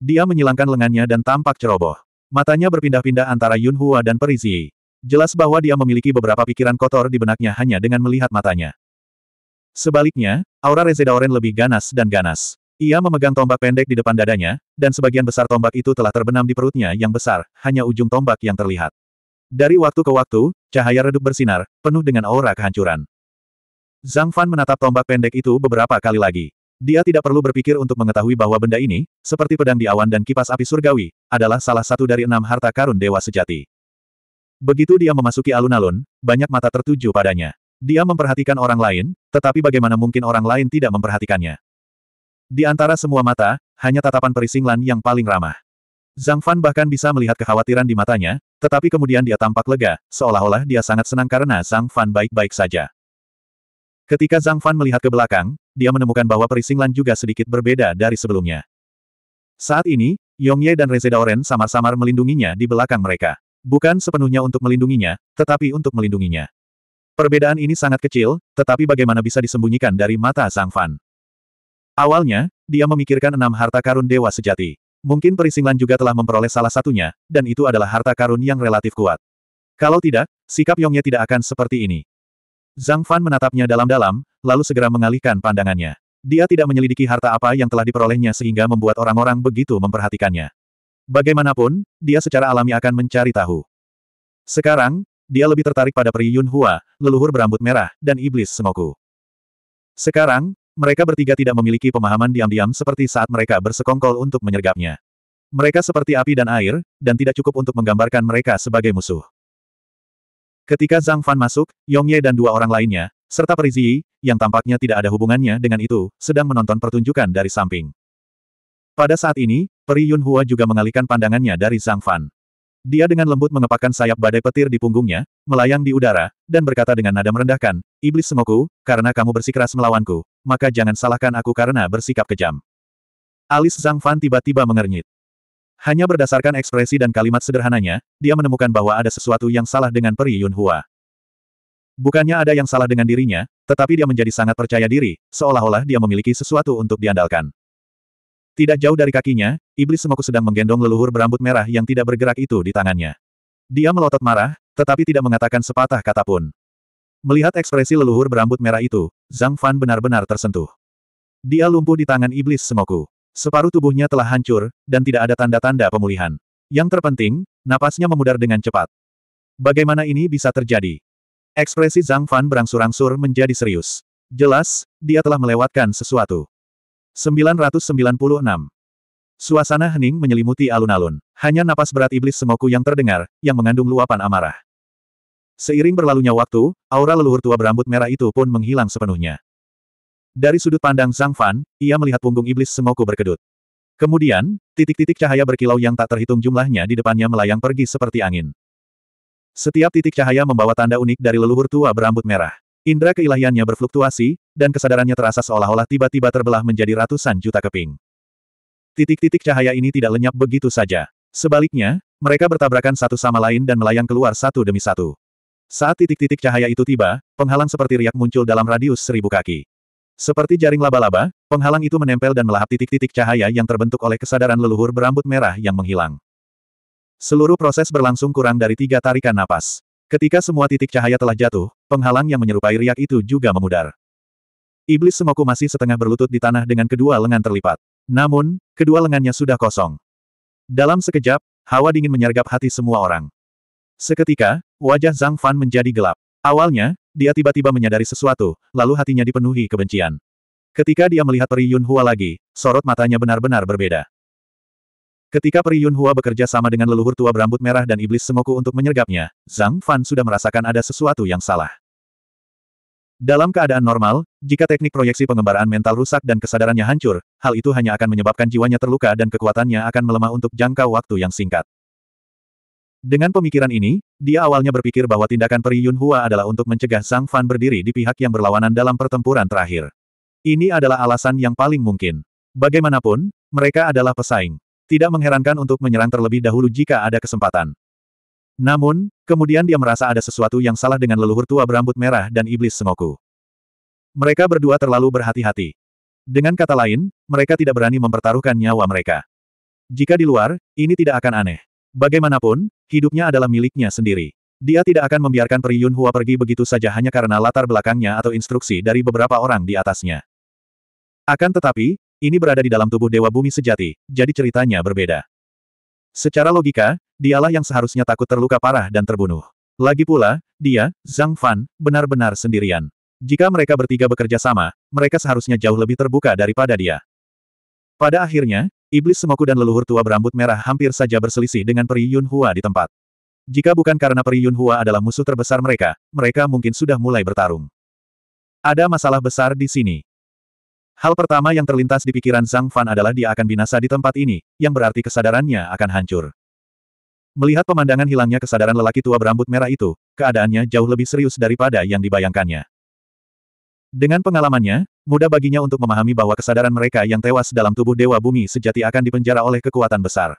Dia menyilangkan lengannya dan tampak ceroboh. Matanya berpindah-pindah antara Yun Hua dan Perizi. Jelas bahwa dia memiliki beberapa pikiran kotor di benaknya hanya dengan melihat matanya. Sebaliknya, aura Oren lebih ganas dan ganas. Ia memegang tombak pendek di depan dadanya, dan sebagian besar tombak itu telah terbenam di perutnya yang besar, hanya ujung tombak yang terlihat. Dari waktu ke waktu, cahaya redup bersinar, penuh dengan aura kehancuran. Zhang Fan menatap tombak pendek itu beberapa kali lagi. Dia tidak perlu berpikir untuk mengetahui bahwa benda ini, seperti pedang di awan dan kipas api surgawi, adalah salah satu dari enam harta karun dewa sejati. Begitu dia memasuki alun-alun, banyak mata tertuju padanya. Dia memperhatikan orang lain, tetapi bagaimana mungkin orang lain tidak memperhatikannya? Di antara semua mata, hanya tatapan perisinglan yang paling ramah. Zhang Fan bahkan bisa melihat kekhawatiran di matanya, tetapi kemudian dia tampak lega, seolah-olah dia sangat senang karena Zhang Fan baik-baik saja. Ketika Zhang Fan melihat ke belakang, dia menemukan bahwa perisinglan juga sedikit berbeda dari sebelumnya. Saat ini, Yongye dan Reze Daoren samar-samar melindunginya di belakang mereka. Bukan sepenuhnya untuk melindunginya, tetapi untuk melindunginya. Perbedaan ini sangat kecil, tetapi bagaimana bisa disembunyikan dari mata Sang Fan? Awalnya, dia memikirkan enam harta karun dewa sejati. Mungkin Perisinglan juga telah memperoleh salah satunya, dan itu adalah harta karun yang relatif kuat. Kalau tidak, sikap Yongnya tidak akan seperti ini. Zhang Fan menatapnya dalam-dalam, lalu segera mengalihkan pandangannya. Dia tidak menyelidiki harta apa yang telah diperolehnya sehingga membuat orang-orang begitu memperhatikannya. Bagaimanapun, dia secara alami akan mencari tahu. Sekarang, dia lebih tertarik pada peri Yun Hua, leluhur berambut merah, dan iblis semoku. Sekarang, mereka bertiga tidak memiliki pemahaman diam-diam seperti saat mereka bersekongkol untuk menyergapnya. Mereka seperti api dan air, dan tidak cukup untuk menggambarkan mereka sebagai musuh. Ketika Zhang Fan masuk, Yong Ye dan dua orang lainnya, serta Perizi, yang tampaknya tidak ada hubungannya dengan itu, sedang menonton pertunjukan dari samping. Pada saat ini, Peri Yun Hua juga mengalihkan pandangannya dari Zhang Fan. Dia dengan lembut mengepakkan sayap badai petir di punggungnya, melayang di udara, dan berkata dengan nada merendahkan, Iblis Semoku, karena kamu bersikeras melawanku, maka jangan salahkan aku karena bersikap kejam. Alis Zhang Fan tiba-tiba mengernyit. Hanya berdasarkan ekspresi dan kalimat sederhananya, dia menemukan bahwa ada sesuatu yang salah dengan Peri Yun Hua. Bukannya ada yang salah dengan dirinya, tetapi dia menjadi sangat percaya diri, seolah-olah dia memiliki sesuatu untuk diandalkan. Tidak jauh dari kakinya, iblis semoku sedang menggendong leluhur berambut merah yang tidak bergerak itu di tangannya. Dia melotot marah, tetapi tidak mengatakan sepatah kata pun. Melihat ekspresi leluhur berambut merah itu, Zhang Fan benar-benar tersentuh. Dia lumpuh di tangan iblis semoku. Separuh tubuhnya telah hancur, dan tidak ada tanda-tanda pemulihan. Yang terpenting, napasnya memudar dengan cepat. Bagaimana ini bisa terjadi? Ekspresi Zhang Fan berangsur-angsur menjadi serius. Jelas, dia telah melewatkan sesuatu. 996. Suasana hening menyelimuti alun-alun. Hanya napas berat iblis semoku yang terdengar, yang mengandung luapan amarah. Seiring berlalunya waktu, aura leluhur tua berambut merah itu pun menghilang sepenuhnya. Dari sudut pandang Zhang Fan, ia melihat punggung iblis semoku berkedut. Kemudian, titik-titik cahaya berkilau yang tak terhitung jumlahnya di depannya melayang pergi seperti angin. Setiap titik cahaya membawa tanda unik dari leluhur tua berambut merah. Indra keilahiannya berfluktuasi, dan kesadarannya terasa seolah-olah tiba-tiba terbelah menjadi ratusan juta keping. Titik-titik cahaya ini tidak lenyap begitu saja. Sebaliknya, mereka bertabrakan satu sama lain dan melayang keluar satu demi satu. Saat titik-titik cahaya itu tiba, penghalang seperti riak muncul dalam radius seribu kaki. Seperti jaring laba-laba, penghalang itu menempel dan melahap titik-titik cahaya yang terbentuk oleh kesadaran leluhur berambut merah yang menghilang. Seluruh proses berlangsung kurang dari tiga tarikan napas. Ketika semua titik cahaya telah jatuh, penghalang yang menyerupai riak itu juga memudar. Iblis semoku masih setengah berlutut di tanah dengan kedua lengan terlipat. Namun, kedua lengannya sudah kosong. Dalam sekejap, hawa dingin menyergap hati semua orang. Seketika, wajah Zhang Fan menjadi gelap. Awalnya, dia tiba-tiba menyadari sesuatu, lalu hatinya dipenuhi kebencian. Ketika dia melihat Peri Yun Hua lagi, sorot matanya benar-benar berbeda. Ketika Peri Hua bekerja sama dengan leluhur tua berambut merah dan iblis semoku untuk menyergapnya, Zhang Fan sudah merasakan ada sesuatu yang salah. Dalam keadaan normal, jika teknik proyeksi pengembaraan mental rusak dan kesadarannya hancur, hal itu hanya akan menyebabkan jiwanya terluka dan kekuatannya akan melemah untuk jangka waktu yang singkat. Dengan pemikiran ini, dia awalnya berpikir bahwa tindakan Peri Hua adalah untuk mencegah Zhang Fan berdiri di pihak yang berlawanan dalam pertempuran terakhir. Ini adalah alasan yang paling mungkin. Bagaimanapun, mereka adalah pesaing. Tidak mengherankan untuk menyerang terlebih dahulu jika ada kesempatan. Namun, kemudian dia merasa ada sesuatu yang salah dengan leluhur tua berambut merah dan iblis Sengoku. Mereka berdua terlalu berhati-hati. Dengan kata lain, mereka tidak berani mempertaruhkan nyawa mereka. Jika di luar, ini tidak akan aneh. Bagaimanapun, hidupnya adalah miliknya sendiri. Dia tidak akan membiarkan Yun Hua pergi begitu saja hanya karena latar belakangnya atau instruksi dari beberapa orang di atasnya. Akan tetapi, ini berada di dalam tubuh Dewa Bumi Sejati, jadi ceritanya berbeda. Secara logika, dialah yang seharusnya takut terluka parah dan terbunuh. Lagi pula, dia, Zhang Fan, benar-benar sendirian. Jika mereka bertiga bekerja sama, mereka seharusnya jauh lebih terbuka daripada dia. Pada akhirnya, Iblis Semoku dan leluhur tua berambut merah hampir saja berselisih dengan Peri Yun Hua di tempat. Jika bukan karena Peri Yun Hua adalah musuh terbesar mereka, mereka mungkin sudah mulai bertarung. Ada masalah besar di sini. Hal pertama yang terlintas di pikiran Zhang Fan adalah dia akan binasa di tempat ini, yang berarti kesadarannya akan hancur. Melihat pemandangan hilangnya kesadaran lelaki tua berambut merah itu, keadaannya jauh lebih serius daripada yang dibayangkannya. Dengan pengalamannya, mudah baginya untuk memahami bahwa kesadaran mereka yang tewas dalam tubuh Dewa Bumi sejati akan dipenjara oleh kekuatan besar.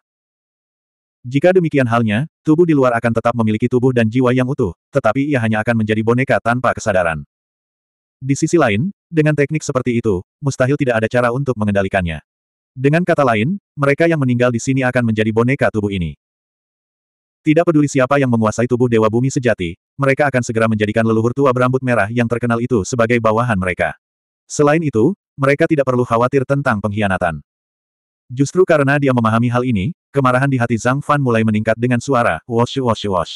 Jika demikian halnya, tubuh di luar akan tetap memiliki tubuh dan jiwa yang utuh, tetapi ia hanya akan menjadi boneka tanpa kesadaran. Di sisi lain, dengan teknik seperti itu, mustahil tidak ada cara untuk mengendalikannya. Dengan kata lain, mereka yang meninggal di sini akan menjadi boneka tubuh ini. Tidak peduli siapa yang menguasai tubuh Dewa Bumi sejati, mereka akan segera menjadikan leluhur tua berambut merah yang terkenal itu sebagai bawahan mereka. Selain itu, mereka tidak perlu khawatir tentang pengkhianatan. Justru karena dia memahami hal ini, kemarahan di hati Zhang Fan mulai meningkat dengan suara, wash wash wash.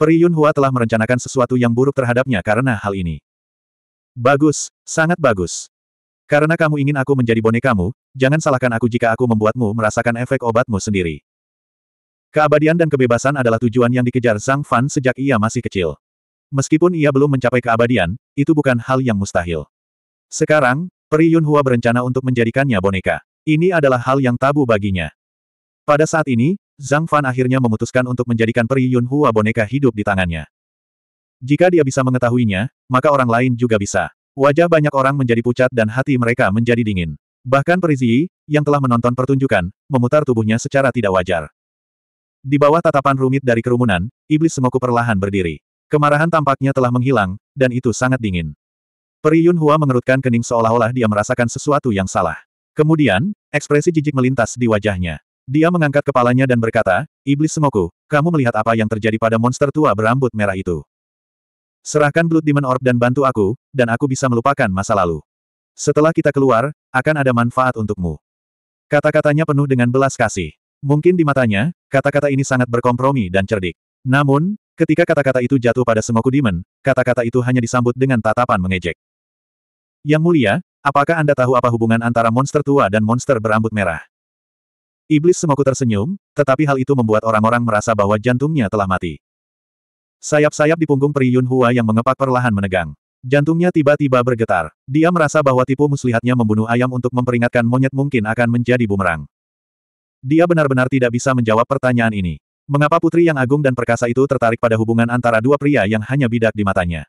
Peri Yun Hua telah merencanakan sesuatu yang buruk terhadapnya karena hal ini. Bagus, sangat bagus. Karena kamu ingin aku menjadi bonekamu, jangan salahkan aku jika aku membuatmu merasakan efek obatmu sendiri. Keabadian dan kebebasan adalah tujuan yang dikejar Zhang Fan sejak ia masih kecil. Meskipun ia belum mencapai keabadian, itu bukan hal yang mustahil. Sekarang, Peri Yunhua berencana untuk menjadikannya boneka. Ini adalah hal yang tabu baginya. Pada saat ini, Zhang Fan akhirnya memutuskan untuk menjadikan Peri Yunhua boneka hidup di tangannya. Jika dia bisa mengetahuinya, maka orang lain juga bisa. Wajah banyak orang menjadi pucat dan hati mereka menjadi dingin. Bahkan Perizi, yang telah menonton pertunjukan, memutar tubuhnya secara tidak wajar. Di bawah tatapan rumit dari kerumunan, iblis semoku perlahan berdiri. Kemarahan tampaknya telah menghilang, dan itu sangat dingin. Peri Yun Hua mengerutkan kening seolah-olah dia merasakan sesuatu yang salah. Kemudian, ekspresi jijik melintas di wajahnya. Dia mengangkat kepalanya dan berkata, Iblis Semoku, kamu melihat apa yang terjadi pada monster tua berambut merah itu. Serahkan Blood Demon Orb dan bantu aku, dan aku bisa melupakan masa lalu. Setelah kita keluar, akan ada manfaat untukmu. Kata-katanya penuh dengan belas kasih. Mungkin di matanya, kata-kata ini sangat berkompromi dan cerdik. Namun, ketika kata-kata itu jatuh pada Sengoku Demon, kata-kata itu hanya disambut dengan tatapan mengejek. Yang mulia, apakah Anda tahu apa hubungan antara monster tua dan monster berambut merah? Iblis Sengoku tersenyum, tetapi hal itu membuat orang-orang merasa bahwa jantungnya telah mati. Sayap-sayap di punggung Pri Yun Hua yang mengepak perlahan menegang. Jantungnya tiba-tiba bergetar. Dia merasa bahwa tipu muslihatnya membunuh ayam untuk memperingatkan monyet mungkin akan menjadi bumerang. Dia benar-benar tidak bisa menjawab pertanyaan ini. Mengapa putri yang agung dan perkasa itu tertarik pada hubungan antara dua pria yang hanya bidak di matanya?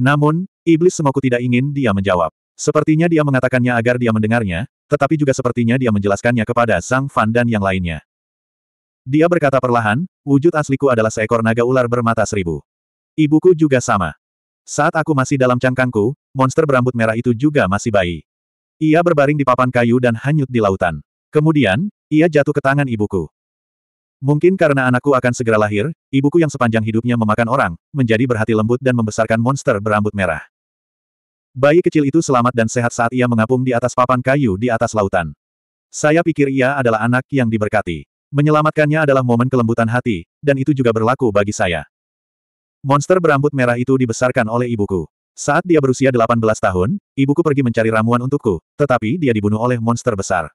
Namun, iblis semoku tidak ingin dia menjawab. Sepertinya dia mengatakannya agar dia mendengarnya, tetapi juga sepertinya dia menjelaskannya kepada sang Fan dan yang lainnya. Dia berkata perlahan, wujud asliku adalah seekor naga ular bermata seribu. Ibuku juga sama. Saat aku masih dalam cangkangku, monster berambut merah itu juga masih bayi. Ia berbaring di papan kayu dan hanyut di lautan. Kemudian, ia jatuh ke tangan ibuku. Mungkin karena anakku akan segera lahir, ibuku yang sepanjang hidupnya memakan orang, menjadi berhati lembut dan membesarkan monster berambut merah. Bayi kecil itu selamat dan sehat saat ia mengapung di atas papan kayu di atas lautan. Saya pikir ia adalah anak yang diberkati. Menyelamatkannya adalah momen kelembutan hati, dan itu juga berlaku bagi saya. Monster berambut merah itu dibesarkan oleh ibuku. Saat dia berusia 18 tahun, ibuku pergi mencari ramuan untukku, tetapi dia dibunuh oleh monster besar.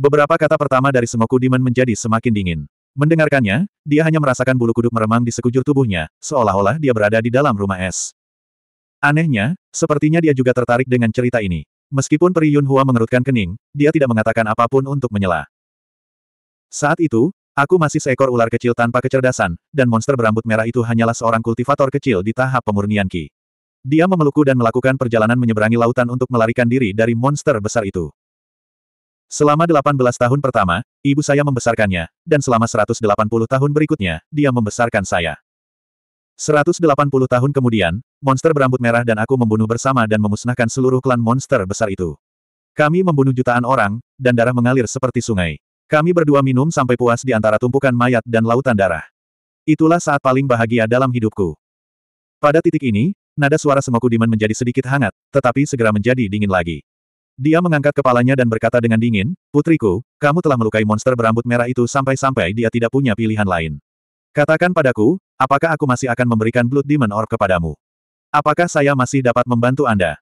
Beberapa kata pertama dari semoku Demon menjadi semakin dingin. Mendengarkannya, dia hanya merasakan bulu kuduk meremang di sekujur tubuhnya, seolah-olah dia berada di dalam rumah es. Anehnya, sepertinya dia juga tertarik dengan cerita ini. Meskipun Peri Yun Hua mengerutkan kening, dia tidak mengatakan apapun untuk menyela. Saat itu, aku masih seekor ular kecil tanpa kecerdasan, dan monster berambut merah itu hanyalah seorang kultivator kecil di tahap pemurnian Ki. Dia memelukku dan melakukan perjalanan menyeberangi lautan untuk melarikan diri dari monster besar itu. Selama 18 tahun pertama, ibu saya membesarkannya, dan selama 180 tahun berikutnya, dia membesarkan saya. 180 tahun kemudian, monster berambut merah dan aku membunuh bersama dan memusnahkan seluruh klan monster besar itu. Kami membunuh jutaan orang, dan darah mengalir seperti sungai. Kami berdua minum sampai puas di antara tumpukan mayat dan lautan darah. Itulah saat paling bahagia dalam hidupku. Pada titik ini, nada suara semoku Diman menjadi sedikit hangat, tetapi segera menjadi dingin lagi. Dia mengangkat kepalanya dan berkata dengan dingin, Putriku, kamu telah melukai monster berambut merah itu sampai-sampai dia tidak punya pilihan lain. Katakan padaku, apakah aku masih akan memberikan Blood Demon Orb kepadamu? Apakah saya masih dapat membantu Anda?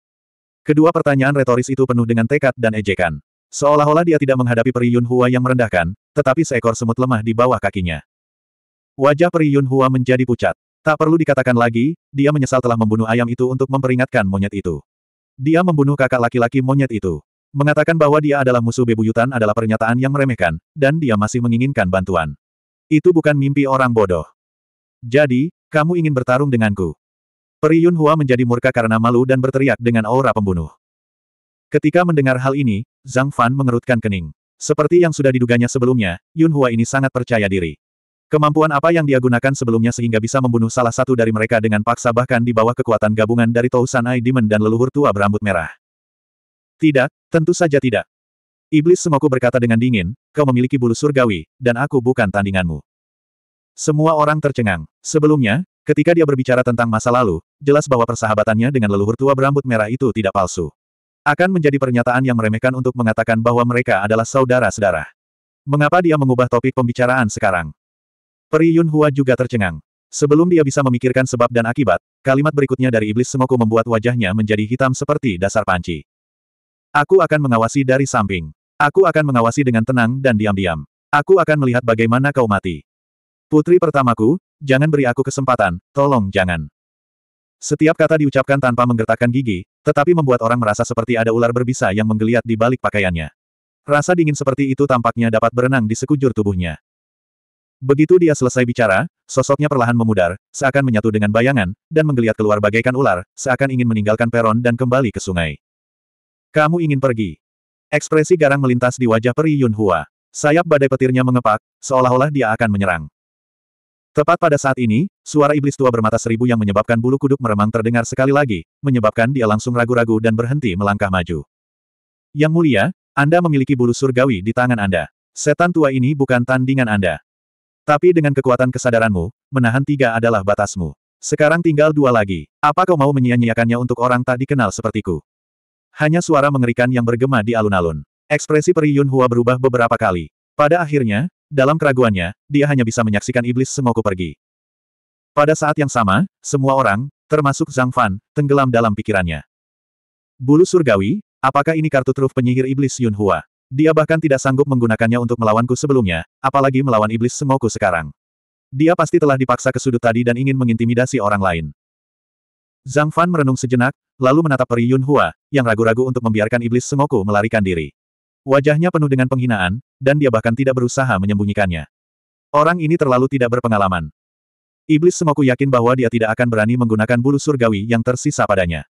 Kedua pertanyaan retoris itu penuh dengan tekad dan ejekan. Seolah-olah dia tidak menghadapi Peri Hua yang merendahkan, tetapi seekor semut lemah di bawah kakinya. Wajah Peri Hua menjadi pucat. Tak perlu dikatakan lagi, dia menyesal telah membunuh ayam itu untuk memperingatkan monyet itu. Dia membunuh kakak laki-laki monyet itu. Mengatakan bahwa dia adalah musuh bebuyutan adalah pernyataan yang meremehkan, dan dia masih menginginkan bantuan. Itu bukan mimpi orang bodoh. Jadi, kamu ingin bertarung denganku. Peri Hua menjadi murka karena malu dan berteriak dengan aura pembunuh. Ketika mendengar hal ini, Zhang Fan mengerutkan kening. Seperti yang sudah diduganya sebelumnya, Yun Hua ini sangat percaya diri. Kemampuan apa yang dia gunakan sebelumnya sehingga bisa membunuh salah satu dari mereka dengan paksa bahkan di bawah kekuatan gabungan dari Tousan Ai Demon dan leluhur tua berambut merah. Tidak, tentu saja tidak. Iblis Semoku berkata dengan dingin, kau memiliki bulu surgawi, dan aku bukan tandinganmu. Semua orang tercengang. Sebelumnya, ketika dia berbicara tentang masa lalu, jelas bahwa persahabatannya dengan leluhur tua berambut merah itu tidak palsu. Akan menjadi pernyataan yang meremehkan untuk mengatakan bahwa mereka adalah saudara-saudara. Mengapa dia mengubah topik pembicaraan sekarang? Peri Yun Hua juga tercengang. Sebelum dia bisa memikirkan sebab dan akibat, kalimat berikutnya dari Iblis semoku membuat wajahnya menjadi hitam seperti dasar panci. Aku akan mengawasi dari samping. Aku akan mengawasi dengan tenang dan diam-diam. Aku akan melihat bagaimana kau mati. Putri pertamaku, jangan beri aku kesempatan, tolong jangan. Setiap kata diucapkan tanpa menggertakkan gigi, tetapi membuat orang merasa seperti ada ular berbisa yang menggeliat di balik pakaiannya. Rasa dingin seperti itu tampaknya dapat berenang di sekujur tubuhnya. Begitu dia selesai bicara, sosoknya perlahan memudar, seakan menyatu dengan bayangan, dan menggeliat keluar bagaikan ular, seakan ingin meninggalkan peron dan kembali ke sungai. Kamu ingin pergi. Ekspresi garang melintas di wajah Peri Yun Hua. Sayap badai petirnya mengepak, seolah-olah dia akan menyerang. Tepat pada saat ini, suara iblis tua bermata seribu yang menyebabkan bulu kuduk meremang terdengar sekali lagi, menyebabkan dia langsung ragu-ragu dan berhenti melangkah maju. Yang mulia, Anda memiliki bulu surgawi di tangan Anda. Setan tua ini bukan tandingan Anda. Tapi dengan kekuatan kesadaranmu, menahan tiga adalah batasmu. Sekarang tinggal dua lagi. Apa kau mau menyia-nyiakannya untuk orang tak dikenal sepertiku? Hanya suara mengerikan yang bergema di alun-alun. Ekspresi Peri Yun Hua berubah beberapa kali. Pada akhirnya, dalam keraguannya, dia hanya bisa menyaksikan iblis Sengoku pergi. Pada saat yang sama, semua orang, termasuk Zhang Fan, tenggelam dalam pikirannya. Bulu surgawi, apakah ini kartu truf penyihir iblis Yun Hua? Dia bahkan tidak sanggup menggunakannya untuk melawanku sebelumnya, apalagi melawan iblis Sengoku sekarang. Dia pasti telah dipaksa ke sudut tadi dan ingin mengintimidasi orang lain. Zhang Fan merenung sejenak, lalu menatap Peri Yun Hua, yang ragu-ragu untuk membiarkan iblis Sengoku melarikan diri. Wajahnya penuh dengan penghinaan, dan dia bahkan tidak berusaha menyembunyikannya. Orang ini terlalu tidak berpengalaman. Iblis Semoku yakin bahwa dia tidak akan berani menggunakan bulu surgawi yang tersisa padanya.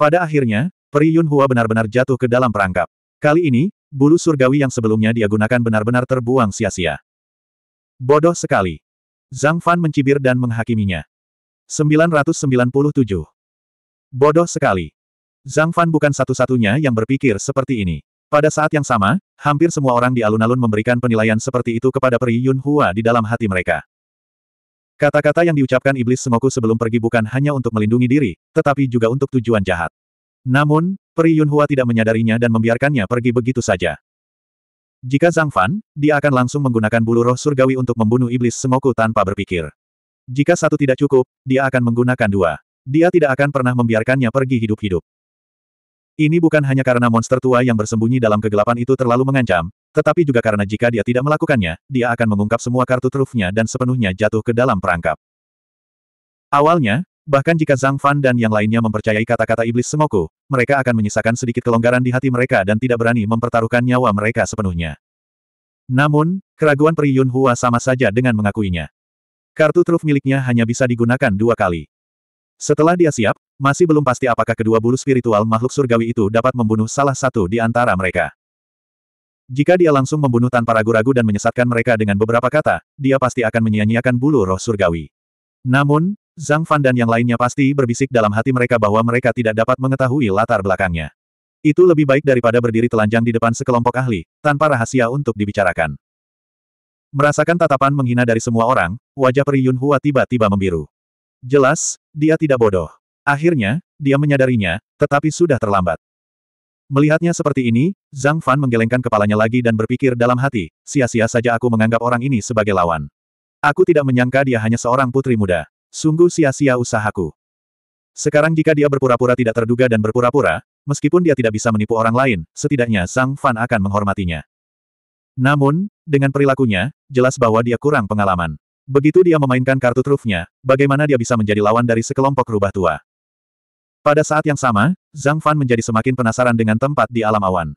Pada akhirnya, Peri Yun Hua benar-benar jatuh ke dalam perangkap. Kali ini, bulu surgawi yang sebelumnya dia gunakan benar-benar terbuang sia-sia. Bodoh sekali. Zhang Fan mencibir dan menghakiminya. 997. Bodoh sekali. Zhang Fan bukan satu-satunya yang berpikir seperti ini. Pada saat yang sama, hampir semua orang di alun-alun memberikan penilaian seperti itu kepada Peri Yun Hua di dalam hati mereka. Kata-kata yang diucapkan iblis semoku sebelum pergi bukan hanya untuk melindungi diri, tetapi juga untuk tujuan jahat. Namun, Peri Yun Hua tidak menyadarinya dan membiarkannya pergi begitu saja. Jika Zhang Fan, dia akan langsung menggunakan bulu roh surgawi untuk membunuh iblis semoku tanpa berpikir. Jika satu tidak cukup, dia akan menggunakan dua. Dia tidak akan pernah membiarkannya pergi hidup-hidup. Ini bukan hanya karena monster tua yang bersembunyi dalam kegelapan itu terlalu mengancam, tetapi juga karena jika dia tidak melakukannya, dia akan mengungkap semua kartu trufnya dan sepenuhnya jatuh ke dalam perangkap. Awalnya, bahkan jika Zhang Fan dan yang lainnya mempercayai kata-kata iblis semoku, mereka akan menyisakan sedikit kelonggaran di hati mereka dan tidak berani mempertaruhkan nyawa mereka sepenuhnya. Namun, keraguan Pri Yun Hua sama saja dengan mengakuinya. Kartu truf miliknya hanya bisa digunakan dua kali. Setelah dia siap, masih belum pasti apakah kedua bulu spiritual makhluk surgawi itu dapat membunuh salah satu di antara mereka. Jika dia langsung membunuh tanpa ragu-ragu dan menyesatkan mereka dengan beberapa kata, dia pasti akan menyia-nyiakan bulu roh surgawi. Namun, Zhang Fan dan yang lainnya pasti berbisik dalam hati mereka bahwa mereka tidak dapat mengetahui latar belakangnya. Itu lebih baik daripada berdiri telanjang di depan sekelompok ahli, tanpa rahasia untuk dibicarakan. Merasakan tatapan menghina dari semua orang, wajah Peri Yun Hua tiba-tiba membiru. Jelas, dia tidak bodoh. Akhirnya, dia menyadarinya, tetapi sudah terlambat. Melihatnya seperti ini, Zhang Fan menggelengkan kepalanya lagi dan berpikir dalam hati, sia-sia saja aku menganggap orang ini sebagai lawan. Aku tidak menyangka dia hanya seorang putri muda. Sungguh sia-sia usahaku. Sekarang jika dia berpura-pura tidak terduga dan berpura-pura, meskipun dia tidak bisa menipu orang lain, setidaknya Zhang Fan akan menghormatinya. Namun, dengan perilakunya, jelas bahwa dia kurang pengalaman. Begitu dia memainkan kartu trufnya, bagaimana dia bisa menjadi lawan dari sekelompok rubah tua. Pada saat yang sama, Zhang Fan menjadi semakin penasaran dengan tempat di alam awan.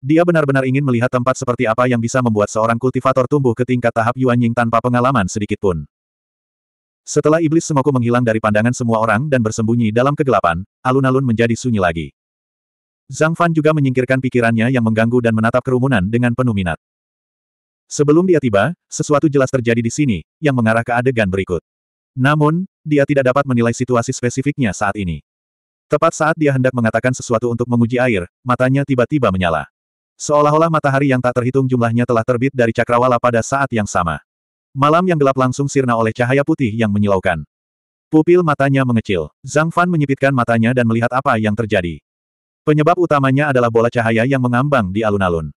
Dia benar-benar ingin melihat tempat seperti apa yang bisa membuat seorang kultivator tumbuh ke tingkat tahap Yuan Ying tanpa pengalaman sedikit pun. Setelah iblis semoku menghilang dari pandangan semua orang dan bersembunyi dalam kegelapan, alun-alun menjadi sunyi lagi. Zhang Fan juga menyingkirkan pikirannya yang mengganggu dan menatap kerumunan dengan penuh minat. Sebelum dia tiba, sesuatu jelas terjadi di sini, yang mengarah ke adegan berikut. Namun, dia tidak dapat menilai situasi spesifiknya saat ini. Tepat saat dia hendak mengatakan sesuatu untuk menguji air, matanya tiba-tiba menyala. Seolah-olah matahari yang tak terhitung jumlahnya telah terbit dari cakrawala pada saat yang sama. Malam yang gelap langsung sirna oleh cahaya putih yang menyilaukan. Pupil matanya mengecil. Zhang Fan menyipitkan matanya dan melihat apa yang terjadi. Penyebab utamanya adalah bola cahaya yang mengambang di alun-alun.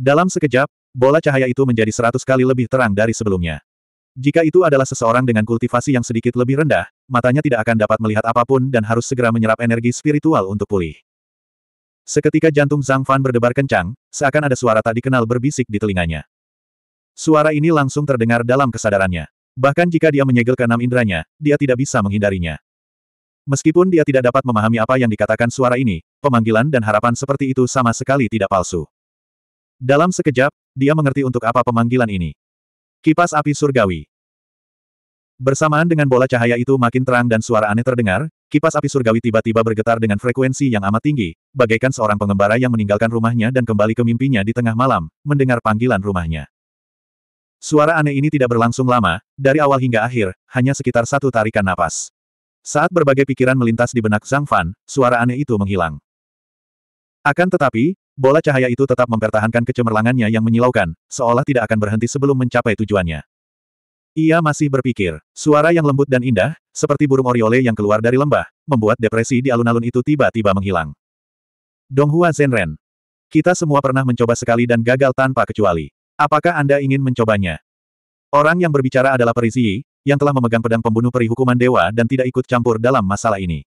Dalam sekejap, Bola cahaya itu menjadi seratus kali lebih terang dari sebelumnya. Jika itu adalah seseorang dengan kultivasi yang sedikit lebih rendah, matanya tidak akan dapat melihat apapun dan harus segera menyerap energi spiritual untuk pulih. Seketika jantung Zhang Fan berdebar kencang, seakan ada suara tak dikenal berbisik di telinganya. Suara ini langsung terdengar dalam kesadarannya. Bahkan jika dia menyegel keenam inderanya, dia tidak bisa menghindarinya. Meskipun dia tidak dapat memahami apa yang dikatakan suara ini, pemanggilan dan harapan seperti itu sama sekali tidak palsu. Dalam sekejap, dia mengerti untuk apa pemanggilan ini. Kipas api surgawi. Bersamaan dengan bola cahaya itu makin terang dan suara aneh terdengar, kipas api surgawi tiba-tiba bergetar dengan frekuensi yang amat tinggi, bagaikan seorang pengembara yang meninggalkan rumahnya dan kembali ke mimpinya di tengah malam, mendengar panggilan rumahnya. Suara aneh ini tidak berlangsung lama, dari awal hingga akhir, hanya sekitar satu tarikan napas. Saat berbagai pikiran melintas di benak Zhang Fan, suara aneh itu menghilang. Akan tetapi, Bola cahaya itu tetap mempertahankan kecemerlangannya yang menyilaukan, seolah tidak akan berhenti sebelum mencapai tujuannya. Ia masih berpikir, suara yang lembut dan indah, seperti burung oriole yang keluar dari lembah, membuat depresi di alun-alun itu tiba-tiba menghilang. Donghua Zenren. Kita semua pernah mencoba sekali dan gagal tanpa kecuali. Apakah Anda ingin mencobanya? Orang yang berbicara adalah Perisi, yang telah memegang pedang pembunuh peri hukuman dewa dan tidak ikut campur dalam masalah ini.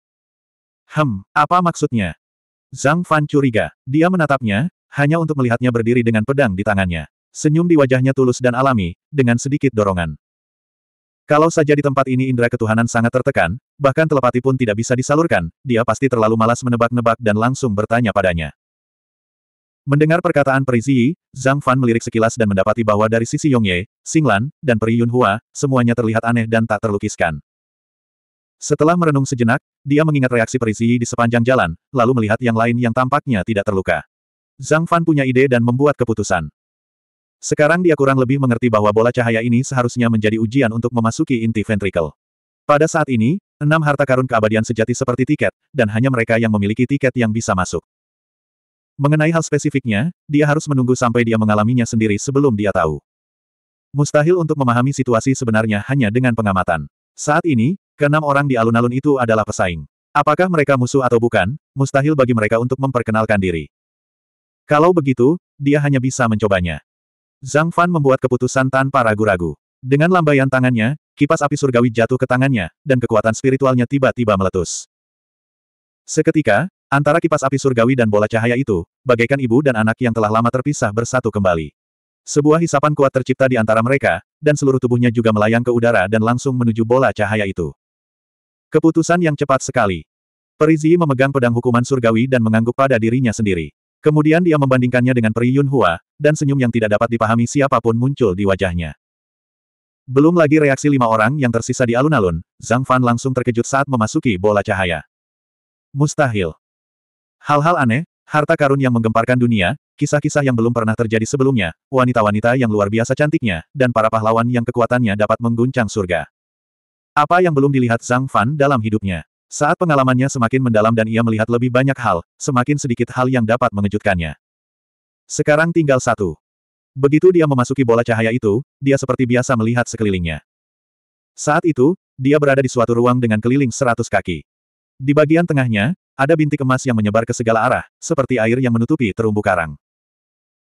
Hem, apa maksudnya? Zhang Fan curiga. Dia menatapnya, hanya untuk melihatnya berdiri dengan pedang di tangannya. Senyum di wajahnya tulus dan alami, dengan sedikit dorongan. Kalau saja di tempat ini indera ketuhanan sangat tertekan, bahkan telepati pun tidak bisa disalurkan, dia pasti terlalu malas menebak-nebak dan langsung bertanya padanya. Mendengar perkataan Perizi, Zhang Fan melirik sekilas dan mendapati bahwa dari sisi Yongye, Singlan, dan Peri Yunhua, semuanya terlihat aneh dan tak terlukiskan. Setelah merenung sejenak, dia mengingat reaksi perisi di sepanjang jalan, lalu melihat yang lain yang tampaknya tidak terluka. Zhang Fan punya ide dan membuat keputusan. Sekarang dia kurang lebih mengerti bahwa bola cahaya ini seharusnya menjadi ujian untuk memasuki inti ventricle. Pada saat ini, enam harta karun keabadian sejati seperti tiket, dan hanya mereka yang memiliki tiket yang bisa masuk. Mengenai hal spesifiknya, dia harus menunggu sampai dia mengalaminya sendiri sebelum dia tahu. Mustahil untuk memahami situasi sebenarnya hanya dengan pengamatan. Saat ini, Keenam orang di alun-alun itu adalah pesaing. Apakah mereka musuh atau bukan, mustahil bagi mereka untuk memperkenalkan diri. Kalau begitu, dia hanya bisa mencobanya. Zhang Fan membuat keputusan tanpa ragu-ragu. Dengan lambaian tangannya, kipas api surgawi jatuh ke tangannya, dan kekuatan spiritualnya tiba-tiba meletus. Seketika, antara kipas api surgawi dan bola cahaya itu, bagaikan ibu dan anak yang telah lama terpisah bersatu kembali. Sebuah hisapan kuat tercipta di antara mereka, dan seluruh tubuhnya juga melayang ke udara dan langsung menuju bola cahaya itu. Keputusan yang cepat sekali. Perizi memegang pedang hukuman surgawi dan mengangguk pada dirinya sendiri. Kemudian dia membandingkannya dengan Peri Yun Hua, dan senyum yang tidak dapat dipahami siapapun muncul di wajahnya. Belum lagi reaksi lima orang yang tersisa di alun-alun, Zhang Fan langsung terkejut saat memasuki bola cahaya. Mustahil. Hal-hal aneh, harta karun yang menggemparkan dunia, kisah-kisah yang belum pernah terjadi sebelumnya, wanita-wanita yang luar biasa cantiknya, dan para pahlawan yang kekuatannya dapat mengguncang surga. Apa yang belum dilihat Zhang Fan dalam hidupnya? Saat pengalamannya semakin mendalam dan ia melihat lebih banyak hal, semakin sedikit hal yang dapat mengejutkannya. Sekarang tinggal satu. Begitu dia memasuki bola cahaya itu, dia seperti biasa melihat sekelilingnya. Saat itu, dia berada di suatu ruang dengan keliling seratus kaki. Di bagian tengahnya, ada bintik emas yang menyebar ke segala arah, seperti air yang menutupi terumbu karang.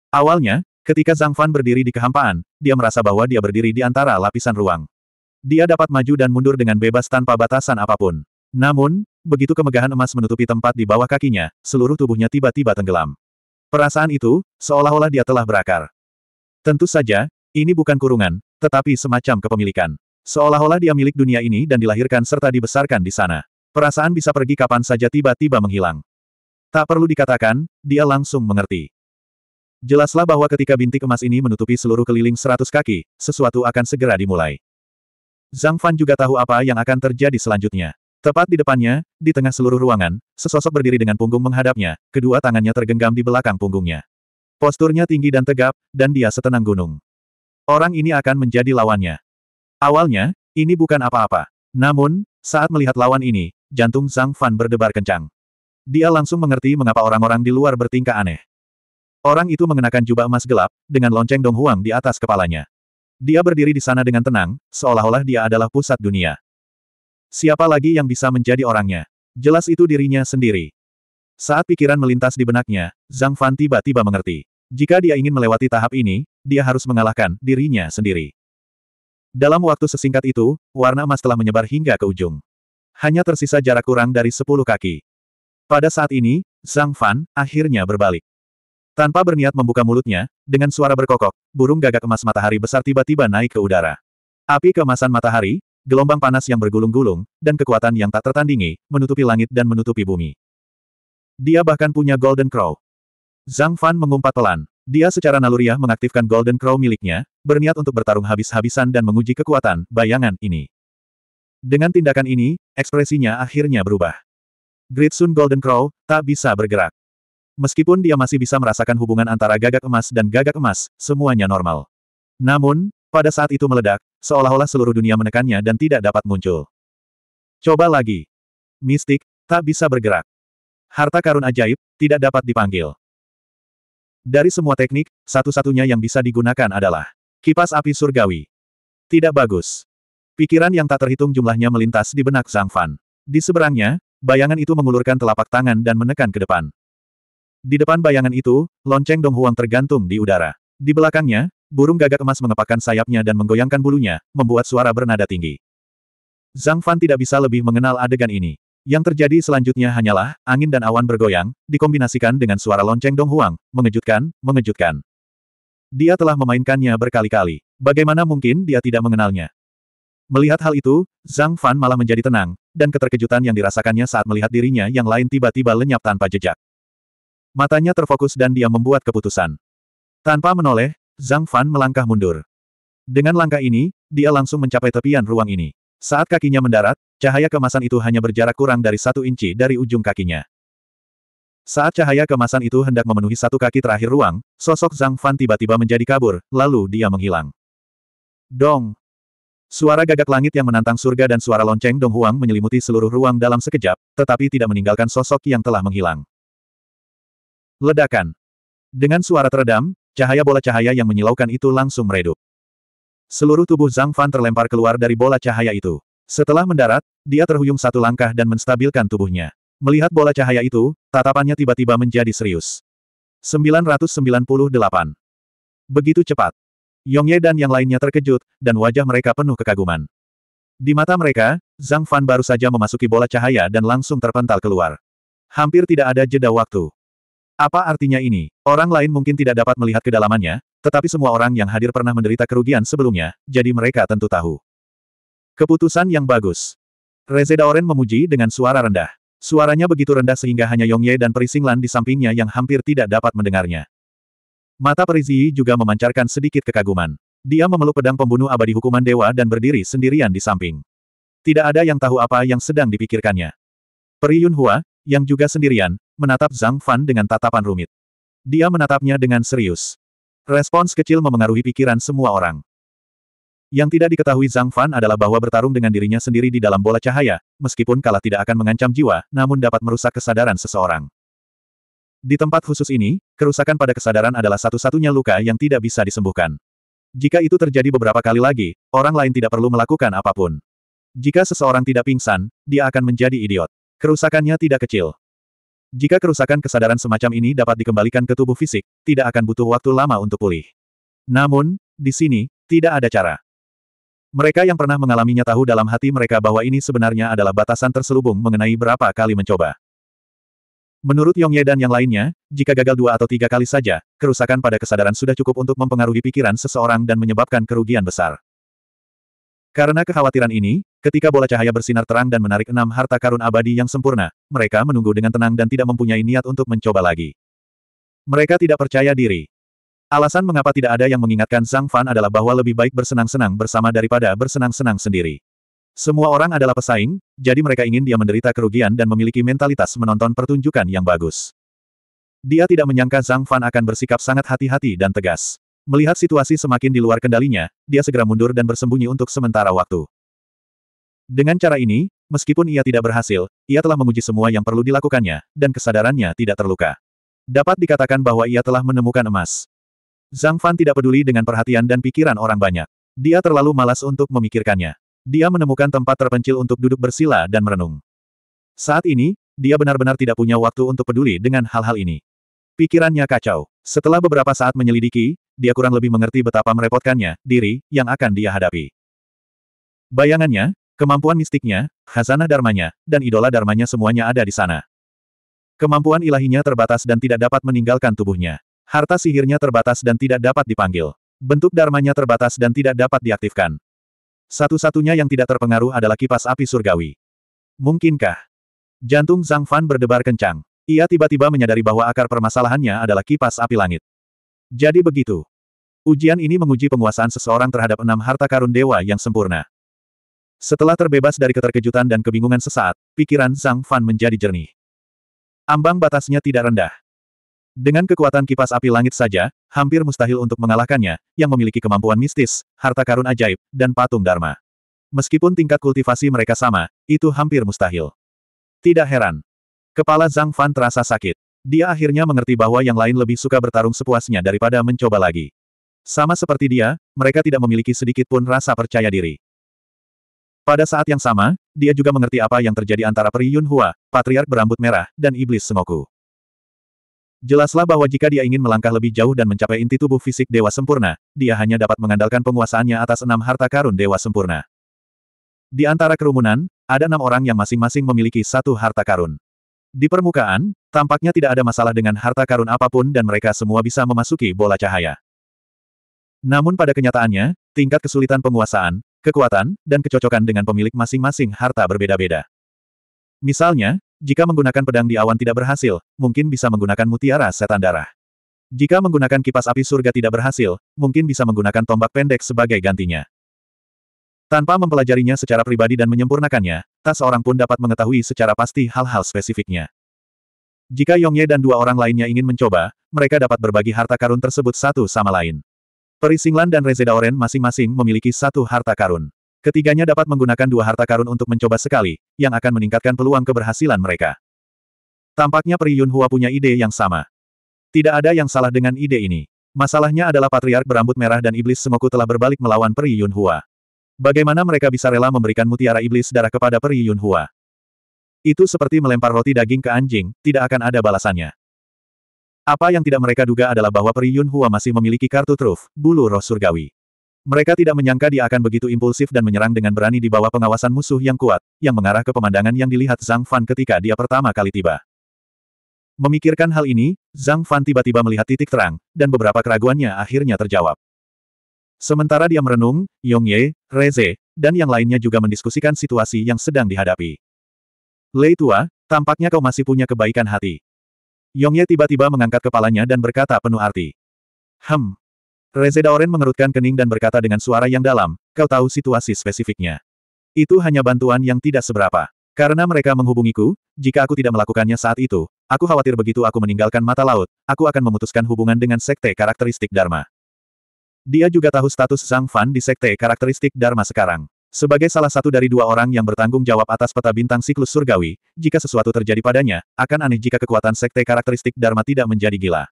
Awalnya, ketika Zhang Fan berdiri di kehampaan, dia merasa bahwa dia berdiri di antara lapisan ruang. Dia dapat maju dan mundur dengan bebas tanpa batasan apapun. Namun, begitu kemegahan emas menutupi tempat di bawah kakinya, seluruh tubuhnya tiba-tiba tenggelam. Perasaan itu, seolah-olah dia telah berakar. Tentu saja, ini bukan kurungan, tetapi semacam kepemilikan. Seolah-olah dia milik dunia ini dan dilahirkan serta dibesarkan di sana. Perasaan bisa pergi kapan saja tiba-tiba menghilang. Tak perlu dikatakan, dia langsung mengerti. Jelaslah bahwa ketika bintik emas ini menutupi seluruh keliling seratus kaki, sesuatu akan segera dimulai. Zhang Fan juga tahu apa yang akan terjadi selanjutnya. Tepat di depannya, di tengah seluruh ruangan, sesosok berdiri dengan punggung menghadapnya, kedua tangannya tergenggam di belakang punggungnya. Posturnya tinggi dan tegap, dan dia setenang gunung. Orang ini akan menjadi lawannya. Awalnya, ini bukan apa-apa. Namun, saat melihat lawan ini, jantung Zhang Fan berdebar kencang. Dia langsung mengerti mengapa orang-orang di luar bertingkah aneh. Orang itu mengenakan jubah emas gelap, dengan lonceng Dong Huang di atas kepalanya. Dia berdiri di sana dengan tenang, seolah-olah dia adalah pusat dunia. Siapa lagi yang bisa menjadi orangnya? Jelas itu dirinya sendiri. Saat pikiran melintas di benaknya, Zhang Fan tiba-tiba mengerti. Jika dia ingin melewati tahap ini, dia harus mengalahkan dirinya sendiri. Dalam waktu sesingkat itu, warna emas telah menyebar hingga ke ujung. Hanya tersisa jarak kurang dari 10 kaki. Pada saat ini, Zhang Fan akhirnya berbalik. Tanpa berniat membuka mulutnya, dengan suara berkokok, burung gagak emas matahari besar tiba-tiba naik ke udara. Api keemasan matahari, gelombang panas yang bergulung-gulung, dan kekuatan yang tak tertandingi, menutupi langit dan menutupi bumi. Dia bahkan punya Golden Crow. Zhang Fan mengumpat pelan. Dia secara naluriah mengaktifkan Golden Crow miliknya, berniat untuk bertarung habis-habisan dan menguji kekuatan bayangan ini. Dengan tindakan ini, ekspresinya akhirnya berubah. Great Sun Golden Crow, tak bisa bergerak. Meskipun dia masih bisa merasakan hubungan antara gagak emas dan gagak emas, semuanya normal. Namun, pada saat itu meledak, seolah-olah seluruh dunia menekannya dan tidak dapat muncul. Coba lagi. Mistik, tak bisa bergerak. Harta karun ajaib, tidak dapat dipanggil. Dari semua teknik, satu-satunya yang bisa digunakan adalah kipas api surgawi. Tidak bagus. Pikiran yang tak terhitung jumlahnya melintas di benak Zhang Fan. Di seberangnya, bayangan itu mengulurkan telapak tangan dan menekan ke depan. Di depan bayangan itu, lonceng Dong Huang tergantung di udara. Di belakangnya, burung gagak emas mengepakkan sayapnya dan menggoyangkan bulunya, membuat suara bernada tinggi. Zhang Fan tidak bisa lebih mengenal adegan ini. Yang terjadi selanjutnya hanyalah, angin dan awan bergoyang, dikombinasikan dengan suara lonceng Dong Huang, mengejutkan, mengejutkan. Dia telah memainkannya berkali-kali. Bagaimana mungkin dia tidak mengenalnya? Melihat hal itu, Zhang Fan malah menjadi tenang, dan keterkejutan yang dirasakannya saat melihat dirinya yang lain tiba-tiba lenyap tanpa jejak. Matanya terfokus dan dia membuat keputusan. Tanpa menoleh, Zhang Fan melangkah mundur. Dengan langkah ini, dia langsung mencapai tepian ruang ini. Saat kakinya mendarat, cahaya kemasan itu hanya berjarak kurang dari satu inci dari ujung kakinya. Saat cahaya kemasan itu hendak memenuhi satu kaki terakhir ruang, sosok Zhang Fan tiba-tiba menjadi kabur, lalu dia menghilang. Dong! Suara gagak langit yang menantang surga dan suara lonceng Dong Huang menyelimuti seluruh ruang dalam sekejap, tetapi tidak meninggalkan sosok yang telah menghilang. Ledakan. Dengan suara teredam, cahaya bola cahaya yang menyilaukan itu langsung meredup. Seluruh tubuh Zhang Fan terlempar keluar dari bola cahaya itu. Setelah mendarat, dia terhuyung satu langkah dan menstabilkan tubuhnya. Melihat bola cahaya itu, tatapannya tiba-tiba menjadi serius. 998. Begitu cepat. Yongye dan yang lainnya terkejut, dan wajah mereka penuh kekaguman. Di mata mereka, Zhang Fan baru saja memasuki bola cahaya dan langsung terpental keluar. Hampir tidak ada jeda waktu. Apa artinya ini? Orang lain mungkin tidak dapat melihat kedalamannya, tetapi semua orang yang hadir pernah menderita kerugian sebelumnya, jadi mereka tentu tahu. Keputusan yang bagus. Reze Daoren memuji dengan suara rendah. Suaranya begitu rendah sehingga hanya Yongye dan Perisinglan di sampingnya yang hampir tidak dapat mendengarnya. Mata Perizi juga memancarkan sedikit kekaguman. Dia memeluk pedang pembunuh abadi hukuman dewa dan berdiri sendirian di samping. Tidak ada yang tahu apa yang sedang dipikirkannya. Peri Yunhua, yang juga sendirian, menatap Zhang Fan dengan tatapan rumit. Dia menatapnya dengan serius. Respons kecil memengaruhi pikiran semua orang. Yang tidak diketahui Zhang Fan adalah bahwa bertarung dengan dirinya sendiri di dalam bola cahaya, meskipun kalah tidak akan mengancam jiwa, namun dapat merusak kesadaran seseorang. Di tempat khusus ini, kerusakan pada kesadaran adalah satu-satunya luka yang tidak bisa disembuhkan. Jika itu terjadi beberapa kali lagi, orang lain tidak perlu melakukan apapun. Jika seseorang tidak pingsan, dia akan menjadi idiot. Kerusakannya tidak kecil. Jika kerusakan kesadaran semacam ini dapat dikembalikan ke tubuh fisik, tidak akan butuh waktu lama untuk pulih. Namun, di sini, tidak ada cara. Mereka yang pernah mengalaminya tahu dalam hati mereka bahwa ini sebenarnya adalah batasan terselubung mengenai berapa kali mencoba. Menurut Yongye dan yang lainnya, jika gagal dua atau tiga kali saja, kerusakan pada kesadaran sudah cukup untuk mempengaruhi pikiran seseorang dan menyebabkan kerugian besar. Karena kekhawatiran ini, ketika bola cahaya bersinar terang dan menarik enam harta karun abadi yang sempurna, mereka menunggu dengan tenang dan tidak mempunyai niat untuk mencoba lagi. Mereka tidak percaya diri. Alasan mengapa tidak ada yang mengingatkan Zhang Fan adalah bahwa lebih baik bersenang-senang bersama daripada bersenang-senang sendiri. Semua orang adalah pesaing, jadi mereka ingin dia menderita kerugian dan memiliki mentalitas menonton pertunjukan yang bagus. Dia tidak menyangka Zhang Fan akan bersikap sangat hati-hati dan tegas. Melihat situasi semakin di luar kendalinya, dia segera mundur dan bersembunyi untuk sementara waktu. Dengan cara ini, meskipun ia tidak berhasil, ia telah menguji semua yang perlu dilakukannya, dan kesadarannya tidak terluka. Dapat dikatakan bahwa ia telah menemukan emas. Zhang Fan tidak peduli dengan perhatian dan pikiran orang banyak. Dia terlalu malas untuk memikirkannya. Dia menemukan tempat terpencil untuk duduk bersila dan merenung. Saat ini, dia benar-benar tidak punya waktu untuk peduli dengan hal-hal ini. Pikirannya kacau. Setelah beberapa saat menyelidiki, dia kurang lebih mengerti betapa merepotkannya diri yang akan dia hadapi. Bayangannya, kemampuan mistiknya, khazanah dharmanya, dan idola dharmanya semuanya ada di sana. Kemampuan ilahinya terbatas dan tidak dapat meninggalkan tubuhnya. Harta sihirnya terbatas dan tidak dapat dipanggil. Bentuk dharmanya terbatas dan tidak dapat diaktifkan. Satu-satunya yang tidak terpengaruh adalah kipas api surgawi. Mungkinkah? Jantung Zhang Fan berdebar kencang. Ia tiba-tiba menyadari bahwa akar permasalahannya adalah kipas api langit. Jadi begitu. Ujian ini menguji penguasaan seseorang terhadap enam harta karun dewa yang sempurna. Setelah terbebas dari keterkejutan dan kebingungan sesaat, pikiran Zhang Fan menjadi jernih. Ambang batasnya tidak rendah. Dengan kekuatan kipas api langit saja, hampir mustahil untuk mengalahkannya, yang memiliki kemampuan mistis, harta karun ajaib, dan patung dharma. Meskipun tingkat kultivasi mereka sama, itu hampir mustahil. Tidak heran. Kepala Zhang Fan terasa sakit. Dia akhirnya mengerti bahwa yang lain lebih suka bertarung sepuasnya daripada mencoba lagi. Sama seperti dia, mereka tidak memiliki sedikit pun rasa percaya diri. Pada saat yang sama, dia juga mengerti apa yang terjadi antara Peri Yunhua, Patriark berambut merah, dan Iblis Sengoku. Jelaslah bahwa jika dia ingin melangkah lebih jauh dan mencapai inti tubuh fisik Dewa Sempurna, dia hanya dapat mengandalkan penguasaannya atas enam harta karun Dewa Sempurna. Di antara kerumunan, ada enam orang yang masing-masing memiliki satu harta karun. Di permukaan, tampaknya tidak ada masalah dengan harta karun apapun dan mereka semua bisa memasuki bola cahaya. Namun pada kenyataannya, tingkat kesulitan penguasaan, kekuatan, dan kecocokan dengan pemilik masing-masing harta berbeda-beda. Misalnya, jika menggunakan pedang di awan tidak berhasil, mungkin bisa menggunakan mutiara setan darah. Jika menggunakan kipas api surga tidak berhasil, mungkin bisa menggunakan tombak pendek sebagai gantinya. Tanpa mempelajarinya secara pribadi dan menyempurnakannya, tak seorang pun dapat mengetahui secara pasti hal-hal spesifiknya. Jika Yongye dan dua orang lainnya ingin mencoba, mereka dapat berbagi harta karun tersebut satu sama lain. Perisinglan dan Rezedaoren masing-masing memiliki satu harta karun. Ketiganya dapat menggunakan dua harta karun untuk mencoba sekali, yang akan meningkatkan peluang keberhasilan mereka. Tampaknya Pri Yun Hua punya ide yang sama. Tidak ada yang salah dengan ide ini. Masalahnya adalah Patriark berambut merah dan Iblis Semoku telah berbalik melawan Pri Yun Hua. Bagaimana mereka bisa rela memberikan mutiara iblis darah kepada Pri Yun Hua? Itu seperti melempar roti daging ke anjing, tidak akan ada balasannya. Apa yang tidak mereka duga adalah bahwa Peri Yun Hua masih memiliki kartu truf, bulu roh surgawi. Mereka tidak menyangka dia akan begitu impulsif dan menyerang dengan berani di bawah pengawasan musuh yang kuat, yang mengarah ke pemandangan yang dilihat Zhang Fan ketika dia pertama kali tiba. Memikirkan hal ini, Zhang Fan tiba-tiba melihat titik terang, dan beberapa keraguannya akhirnya terjawab. Sementara dia merenung, Yong Ye, Reze, dan yang lainnya juga mendiskusikan situasi yang sedang dihadapi. Lei Tua, tampaknya kau masih punya kebaikan hati. Yongye tiba-tiba mengangkat kepalanya dan berkata penuh arti. Hem. Reze Daoren mengerutkan kening dan berkata dengan suara yang dalam, kau tahu situasi spesifiknya. Itu hanya bantuan yang tidak seberapa. Karena mereka menghubungiku, jika aku tidak melakukannya saat itu, aku khawatir begitu aku meninggalkan mata laut, aku akan memutuskan hubungan dengan sekte karakteristik Dharma. Dia juga tahu status Zhang Fan di sekte karakteristik Dharma sekarang. Sebagai salah satu dari dua orang yang bertanggung jawab atas peta bintang siklus surgawi, jika sesuatu terjadi padanya, akan aneh jika kekuatan sekte karakteristik Dharma tidak menjadi gila.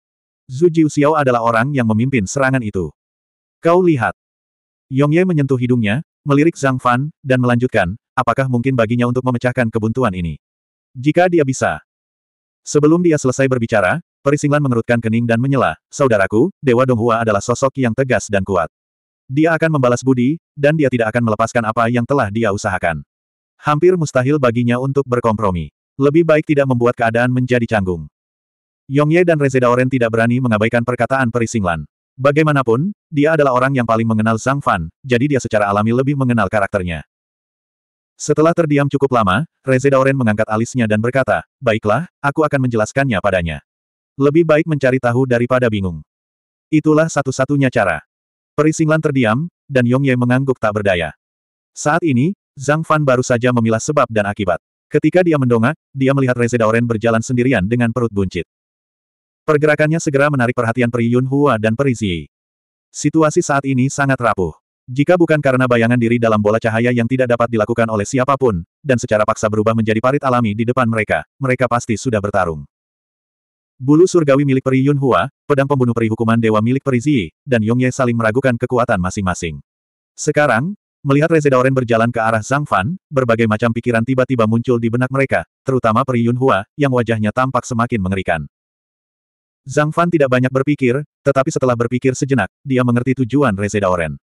Zhu Jiuxiao adalah orang yang memimpin serangan itu. Kau lihat. Yongye menyentuh hidungnya, melirik Zhang Fan, dan melanjutkan, apakah mungkin baginya untuk memecahkan kebuntuan ini? Jika dia bisa. Sebelum dia selesai berbicara, Perisinglan mengerutkan kening dan menyela, Saudaraku, Dewa Donghua adalah sosok yang tegas dan kuat. Dia akan membalas budi, dan dia tidak akan melepaskan apa yang telah dia usahakan. Hampir mustahil baginya untuk berkompromi. Lebih baik tidak membuat keadaan menjadi canggung. Yongye dan Daoren tidak berani mengabaikan perkataan Perisinglan. Bagaimanapun, dia adalah orang yang paling mengenal Zhang Fan, jadi dia secara alami lebih mengenal karakternya. Setelah terdiam cukup lama, Daoren mengangkat alisnya dan berkata, Baiklah, aku akan menjelaskannya padanya. Lebih baik mencari tahu daripada bingung. Itulah satu-satunya cara. Perisinglan terdiam, dan Yong Ye mengangguk tak berdaya. Saat ini, Zhang Fan baru saja memilah sebab dan akibat. Ketika dia mendongak, dia melihat Reze Daoren berjalan sendirian dengan perut buncit. Pergerakannya segera menarik perhatian Peri Yun Hua dan Peri Zi. Situasi saat ini sangat rapuh. Jika bukan karena bayangan diri dalam bola cahaya yang tidak dapat dilakukan oleh siapapun, dan secara paksa berubah menjadi parit alami di depan mereka, mereka pasti sudah bertarung. Bulu surgawi milik peri Yun Hua, pedang pembunuh peri hukuman dewa milik peri Zi, dan Yong Ye saling meragukan kekuatan masing-masing. Sekarang, melihat Reza Daoren berjalan ke arah Zhang Fan, berbagai macam pikiran tiba-tiba muncul di benak mereka, terutama peri Yun Hua, yang wajahnya tampak semakin mengerikan. Zhang Fan tidak banyak berpikir, tetapi setelah berpikir sejenak, dia mengerti tujuan Reza Daoren.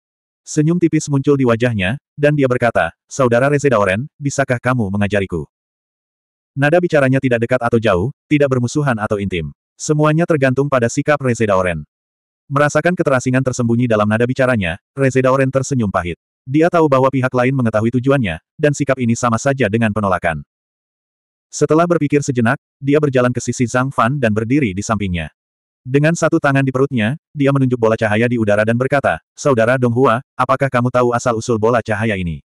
Senyum tipis muncul di wajahnya, dan dia berkata, Saudara Reza Daoren, bisakah kamu mengajariku? Nada bicaranya tidak dekat atau jauh, tidak bermusuhan atau intim. Semuanya tergantung pada sikap Rezeda Oren. Merasakan keterasingan tersembunyi dalam nada bicaranya, Rezeda Oren tersenyum pahit. Dia tahu bahwa pihak lain mengetahui tujuannya, dan sikap ini sama saja dengan penolakan. Setelah berpikir sejenak, dia berjalan ke sisi Zhang Fan dan berdiri di sampingnya. Dengan satu tangan di perutnya, dia menunjuk bola cahaya di udara dan berkata, Saudara Donghua, apakah kamu tahu asal-usul bola cahaya ini?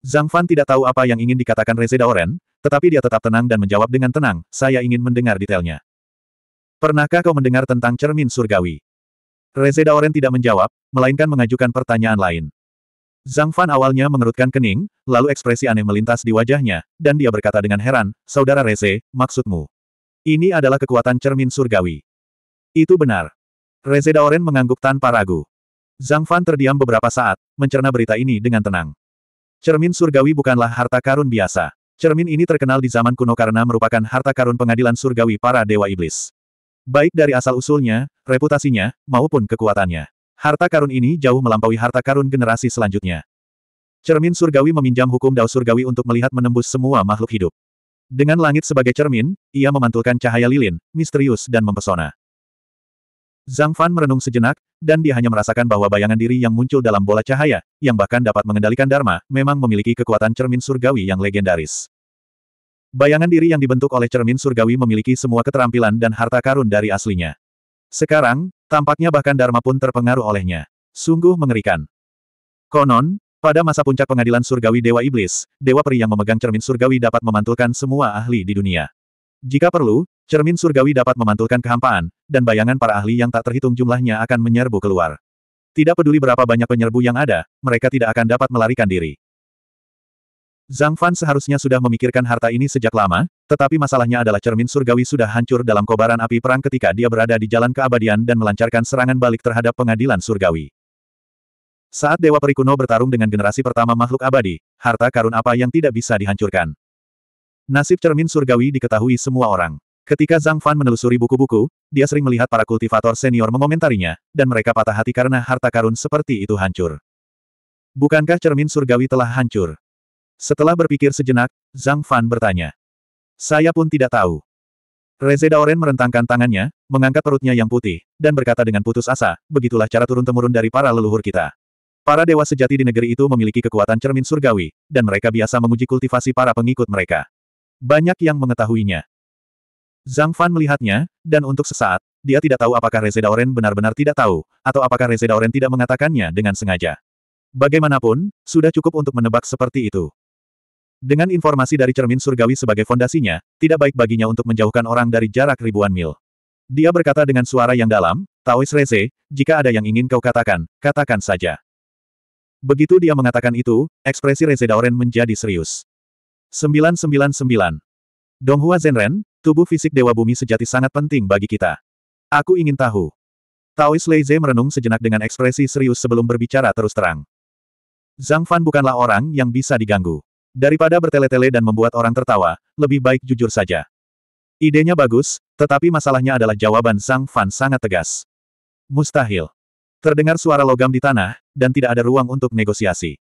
Zhang Fan tidak tahu apa yang ingin dikatakan Rezeda Oren, tetapi dia tetap tenang dan menjawab dengan tenang, saya ingin mendengar detailnya. Pernahkah kau mendengar tentang cermin surgawi? Reze Daoren tidak menjawab, melainkan mengajukan pertanyaan lain. Zhang Fan awalnya mengerutkan kening, lalu ekspresi aneh melintas di wajahnya, dan dia berkata dengan heran, Saudara Reze, maksudmu? Ini adalah kekuatan cermin surgawi. Itu benar. Reze Daoren mengangguk tanpa ragu. Zhang Fan terdiam beberapa saat, mencerna berita ini dengan tenang. Cermin surgawi bukanlah harta karun biasa. Cermin ini terkenal di zaman kuno karena merupakan harta karun pengadilan surgawi para dewa iblis. Baik dari asal-usulnya, reputasinya, maupun kekuatannya. Harta karun ini jauh melampaui harta karun generasi selanjutnya. Cermin surgawi meminjam hukum dao surgawi untuk melihat menembus semua makhluk hidup. Dengan langit sebagai cermin, ia memantulkan cahaya lilin, misterius dan mempesona. Zhang Fan merenung sejenak, dan dia hanya merasakan bahwa bayangan diri yang muncul dalam bola cahaya, yang bahkan dapat mengendalikan Dharma, memang memiliki kekuatan cermin surgawi yang legendaris. Bayangan diri yang dibentuk oleh cermin surgawi memiliki semua keterampilan dan harta karun dari aslinya. Sekarang, tampaknya bahkan Dharma pun terpengaruh olehnya. Sungguh mengerikan. Konon, pada masa puncak pengadilan surgawi Dewa Iblis, Dewa Peri yang memegang cermin surgawi dapat memantulkan semua ahli di dunia. Jika perlu, Cermin surgawi dapat memantulkan kehampaan, dan bayangan para ahli yang tak terhitung jumlahnya akan menyerbu keluar. Tidak peduli berapa banyak penyerbu yang ada, mereka tidak akan dapat melarikan diri. Zhang Fan seharusnya sudah memikirkan harta ini sejak lama, tetapi masalahnya adalah cermin surgawi sudah hancur dalam kobaran api perang ketika dia berada di jalan keabadian dan melancarkan serangan balik terhadap pengadilan surgawi. Saat Dewa Perikuno bertarung dengan generasi pertama makhluk abadi, harta karun apa yang tidak bisa dihancurkan. Nasib cermin surgawi diketahui semua orang. Ketika Zhang Fan menelusuri buku-buku, dia sering melihat para kultivator senior mengomentarinya, dan mereka patah hati karena harta karun seperti itu hancur. Bukankah cermin surgawi telah hancur? Setelah berpikir sejenak, Zhang Fan bertanya. Saya pun tidak tahu. Reze Daoren merentangkan tangannya, mengangkat perutnya yang putih, dan berkata dengan putus asa, begitulah cara turun-temurun dari para leluhur kita. Para dewa sejati di negeri itu memiliki kekuatan cermin surgawi, dan mereka biasa menguji kultivasi para pengikut mereka. Banyak yang mengetahuinya. Zhang Fan melihatnya, dan untuk sesaat, dia tidak tahu apakah Reze Daoren benar-benar tidak tahu, atau apakah Reze Daoren tidak mengatakannya dengan sengaja. Bagaimanapun, sudah cukup untuk menebak seperti itu. Dengan informasi dari cermin surgawi sebagai fondasinya, tidak baik baginya untuk menjauhkan orang dari jarak ribuan mil. Dia berkata dengan suara yang dalam, Taois Reze, jika ada yang ingin kau katakan, katakan saja. Begitu dia mengatakan itu, ekspresi Reze Daoren menjadi serius. 999. Donghua Zenren, tubuh fisik Dewa Bumi sejati sangat penting bagi kita. Aku ingin tahu. Taois Leize merenung sejenak dengan ekspresi serius sebelum berbicara terus terang. Zhang Fan bukanlah orang yang bisa diganggu. Daripada bertele-tele dan membuat orang tertawa, lebih baik jujur saja. Idenya bagus, tetapi masalahnya adalah jawaban Zhang Fan sangat tegas. Mustahil. Terdengar suara logam di tanah, dan tidak ada ruang untuk negosiasi.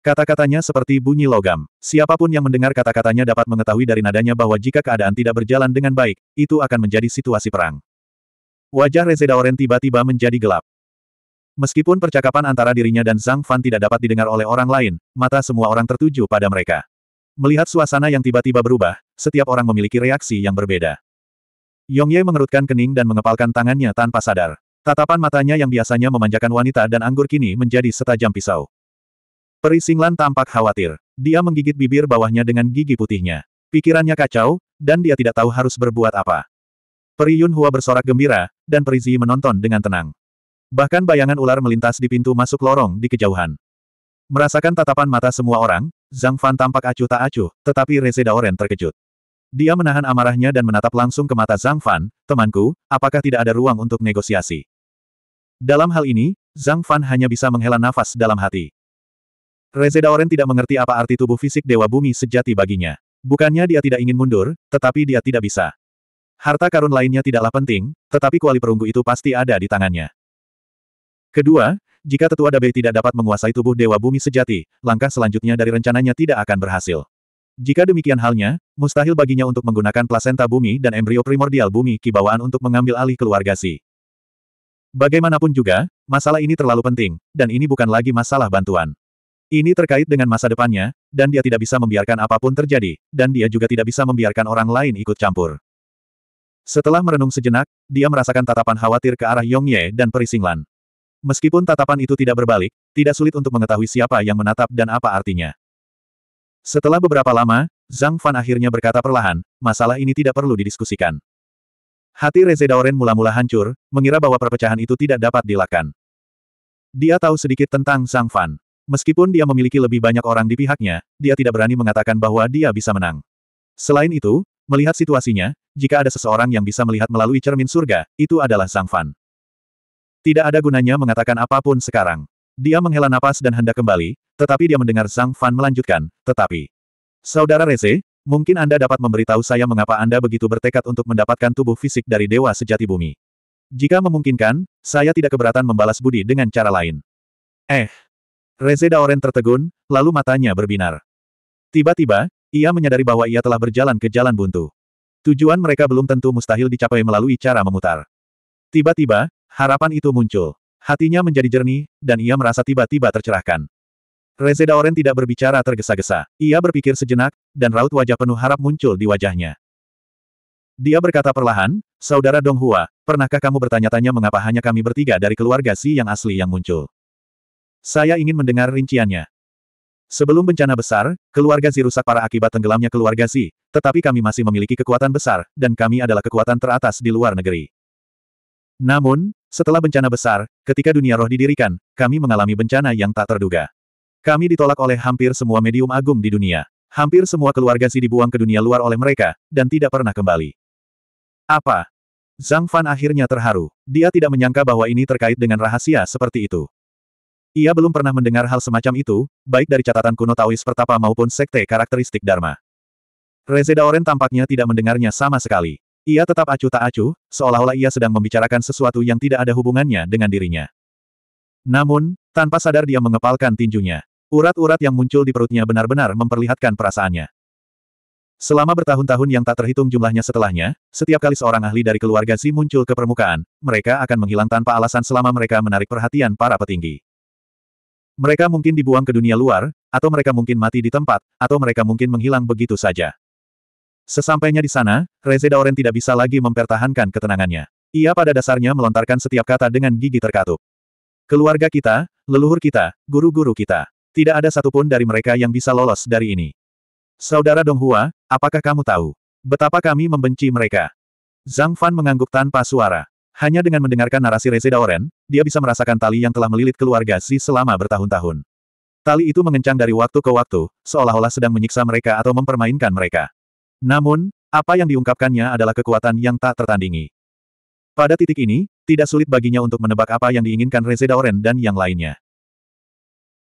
Kata-katanya seperti bunyi logam. Siapapun yang mendengar kata-katanya dapat mengetahui dari nadanya bahwa jika keadaan tidak berjalan dengan baik, itu akan menjadi situasi perang. Wajah Reze Daoren tiba-tiba menjadi gelap. Meskipun percakapan antara dirinya dan Zhang Fan tidak dapat didengar oleh orang lain, mata semua orang tertuju pada mereka. Melihat suasana yang tiba-tiba berubah, setiap orang memiliki reaksi yang berbeda. Yong Ye mengerutkan kening dan mengepalkan tangannya tanpa sadar. Tatapan matanya yang biasanya memanjakan wanita dan anggur kini menjadi setajam pisau. Peri Singlan tampak khawatir. Dia menggigit bibir bawahnya dengan gigi putihnya. Pikirannya kacau, dan dia tidak tahu harus berbuat apa. Yun Hua bersorak gembira, dan Peri Zi menonton dengan tenang. Bahkan bayangan ular melintas di pintu masuk lorong di kejauhan. Merasakan tatapan mata semua orang, Zhang Fan tampak acuh tak acuh, tetapi Reze Daoren terkejut. Dia menahan amarahnya dan menatap langsung ke mata Zhang Fan, temanku, apakah tidak ada ruang untuk negosiasi? Dalam hal ini, Zhang Fan hanya bisa menghela nafas dalam hati. Rezedaoren tidak mengerti apa arti tubuh fisik Dewa Bumi sejati baginya. Bukannya dia tidak ingin mundur, tetapi dia tidak bisa. Harta karun lainnya tidaklah penting, tetapi kuali perunggu itu pasti ada di tangannya. Kedua, jika tetua Dabei tidak dapat menguasai tubuh Dewa Bumi sejati, langkah selanjutnya dari rencananya tidak akan berhasil. Jika demikian halnya, mustahil baginya untuk menggunakan plasenta bumi dan embrio primordial bumi kibawaan untuk mengambil alih keluarga si. Bagaimanapun juga, masalah ini terlalu penting, dan ini bukan lagi masalah bantuan. Ini terkait dengan masa depannya, dan dia tidak bisa membiarkan apapun terjadi, dan dia juga tidak bisa membiarkan orang lain ikut campur. Setelah merenung sejenak, dia merasakan tatapan khawatir ke arah Yongye dan Perisinglan. Meskipun tatapan itu tidak berbalik, tidak sulit untuk mengetahui siapa yang menatap dan apa artinya. Setelah beberapa lama, Zhang Fan akhirnya berkata perlahan, masalah ini tidak perlu didiskusikan. Hati Reze Daoren mula-mula hancur, mengira bahwa perpecahan itu tidak dapat dilakukan. Dia tahu sedikit tentang Zhang Fan. Meskipun dia memiliki lebih banyak orang di pihaknya, dia tidak berani mengatakan bahwa dia bisa menang. Selain itu, melihat situasinya, jika ada seseorang yang bisa melihat melalui cermin surga, itu adalah Sang Fan. Tidak ada gunanya mengatakan apapun sekarang. Dia menghela napas dan hendak kembali, tetapi dia mendengar Sang Fan melanjutkan, tetapi... Saudara Reze, mungkin Anda dapat memberitahu saya mengapa Anda begitu bertekad untuk mendapatkan tubuh fisik dari Dewa Sejati Bumi. Jika memungkinkan, saya tidak keberatan membalas budi dengan cara lain. Eh, Reze Daoren tertegun, lalu matanya berbinar. Tiba-tiba, ia menyadari bahwa ia telah berjalan ke jalan buntu. Tujuan mereka belum tentu mustahil dicapai melalui cara memutar. Tiba-tiba, harapan itu muncul. Hatinya menjadi jernih, dan ia merasa tiba-tiba tercerahkan. Reze Daoren tidak berbicara tergesa-gesa. Ia berpikir sejenak, dan raut wajah penuh harap muncul di wajahnya. Dia berkata perlahan, Saudara Donghua, pernahkah kamu bertanya-tanya mengapa hanya kami bertiga dari keluarga Si yang asli yang muncul? Saya ingin mendengar rinciannya. Sebelum bencana besar, keluarga Zi rusak para akibat tenggelamnya keluarga Zi, tetapi kami masih memiliki kekuatan besar, dan kami adalah kekuatan teratas di luar negeri. Namun, setelah bencana besar, ketika dunia roh didirikan, kami mengalami bencana yang tak terduga. Kami ditolak oleh hampir semua medium agung di dunia. Hampir semua keluarga Zi dibuang ke dunia luar oleh mereka, dan tidak pernah kembali. Apa? Zhang Fan akhirnya terharu. Dia tidak menyangka bahwa ini terkait dengan rahasia seperti itu. Ia belum pernah mendengar hal semacam itu, baik dari catatan kuno Taois Pertapa maupun sekte karakteristik Dharma. Rezeda Daoren tampaknya tidak mendengarnya sama sekali. Ia tetap acuh tak acuh, seolah-olah ia sedang membicarakan sesuatu yang tidak ada hubungannya dengan dirinya. Namun, tanpa sadar dia mengepalkan tinjunya. Urat-urat yang muncul di perutnya benar-benar memperlihatkan perasaannya. Selama bertahun-tahun yang tak terhitung jumlahnya setelahnya, setiap kali seorang ahli dari keluarga Zi muncul ke permukaan, mereka akan menghilang tanpa alasan selama mereka menarik perhatian para petinggi. Mereka mungkin dibuang ke dunia luar, atau mereka mungkin mati di tempat, atau mereka mungkin menghilang begitu saja. Sesampainya di sana, Reze Daoren tidak bisa lagi mempertahankan ketenangannya. Ia pada dasarnya melontarkan setiap kata dengan gigi terkatup. Keluarga kita, leluhur kita, guru-guru kita. Tidak ada satupun dari mereka yang bisa lolos dari ini. Saudara Donghua, apakah kamu tahu? Betapa kami membenci mereka. Zhang Fan mengangguk tanpa suara. Hanya dengan mendengarkan narasi Reze Daoren, dia bisa merasakan tali yang telah melilit keluarga Si selama bertahun-tahun. Tali itu mengencang dari waktu ke waktu, seolah-olah sedang menyiksa mereka atau mempermainkan mereka. Namun, apa yang diungkapkannya adalah kekuatan yang tak tertandingi. Pada titik ini, tidak sulit baginya untuk menebak apa yang diinginkan Reze Daoren dan yang lainnya.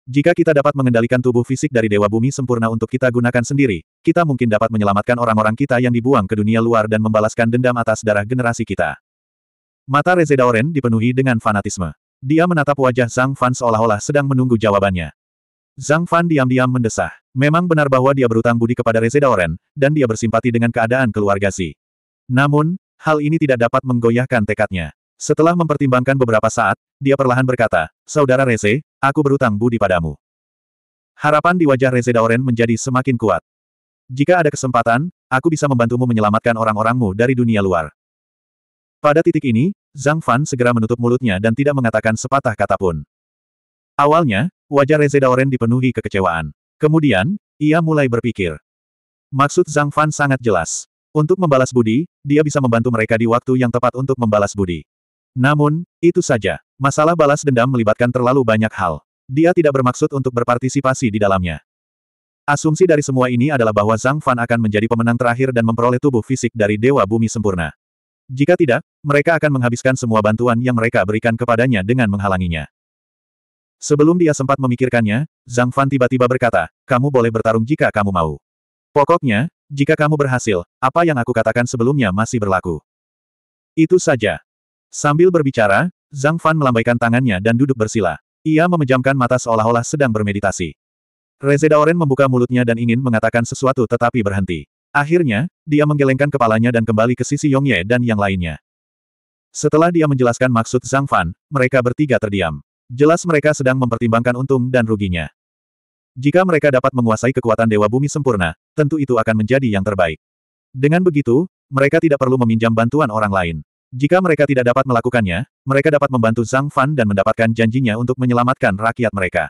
Jika kita dapat mengendalikan tubuh fisik dari Dewa Bumi sempurna untuk kita gunakan sendiri, kita mungkin dapat menyelamatkan orang-orang kita yang dibuang ke dunia luar dan membalaskan dendam atas darah generasi kita. Mata Reze Daoren dipenuhi dengan fanatisme. Dia menatap wajah Zhang Fan seolah-olah sedang menunggu jawabannya. Zhang Fan diam-diam mendesah. Memang benar bahwa dia berutang budi kepada Reze Daoren, dan dia bersimpati dengan keadaan keluarga Zi. Namun, hal ini tidak dapat menggoyahkan tekadnya. Setelah mempertimbangkan beberapa saat, dia perlahan berkata, Saudara Reze, aku berutang budi padamu. Harapan di wajah Reze Daoren menjadi semakin kuat. Jika ada kesempatan, aku bisa membantumu menyelamatkan orang-orangmu dari dunia luar. Pada titik ini, Zhang Fan segera menutup mulutnya dan tidak mengatakan sepatah kata pun. Awalnya, wajah Reze Daoren dipenuhi kekecewaan. Kemudian, ia mulai berpikir. Maksud Zhang Fan sangat jelas. Untuk membalas budi, dia bisa membantu mereka di waktu yang tepat untuk membalas budi. Namun, itu saja. Masalah balas dendam melibatkan terlalu banyak hal. Dia tidak bermaksud untuk berpartisipasi di dalamnya. Asumsi dari semua ini adalah bahwa Zhang Fan akan menjadi pemenang terakhir dan memperoleh tubuh fisik dari Dewa Bumi Sempurna. Jika tidak, mereka akan menghabiskan semua bantuan yang mereka berikan kepadanya dengan menghalanginya. Sebelum dia sempat memikirkannya, Zhang Fan tiba-tiba berkata, kamu boleh bertarung jika kamu mau. Pokoknya, jika kamu berhasil, apa yang aku katakan sebelumnya masih berlaku. Itu saja. Sambil berbicara, Zhang Fan melambaikan tangannya dan duduk bersila. Ia memejamkan mata seolah-olah sedang bermeditasi. Reze Daoren membuka mulutnya dan ingin mengatakan sesuatu tetapi berhenti. Akhirnya, dia menggelengkan kepalanya dan kembali ke sisi Yongye dan yang lainnya. Setelah dia menjelaskan maksud Zhang Fan, mereka bertiga terdiam. Jelas mereka sedang mempertimbangkan untung dan ruginya. Jika mereka dapat menguasai kekuatan Dewa Bumi sempurna, tentu itu akan menjadi yang terbaik. Dengan begitu, mereka tidak perlu meminjam bantuan orang lain. Jika mereka tidak dapat melakukannya, mereka dapat membantu Zhang Fan dan mendapatkan janjinya untuk menyelamatkan rakyat mereka.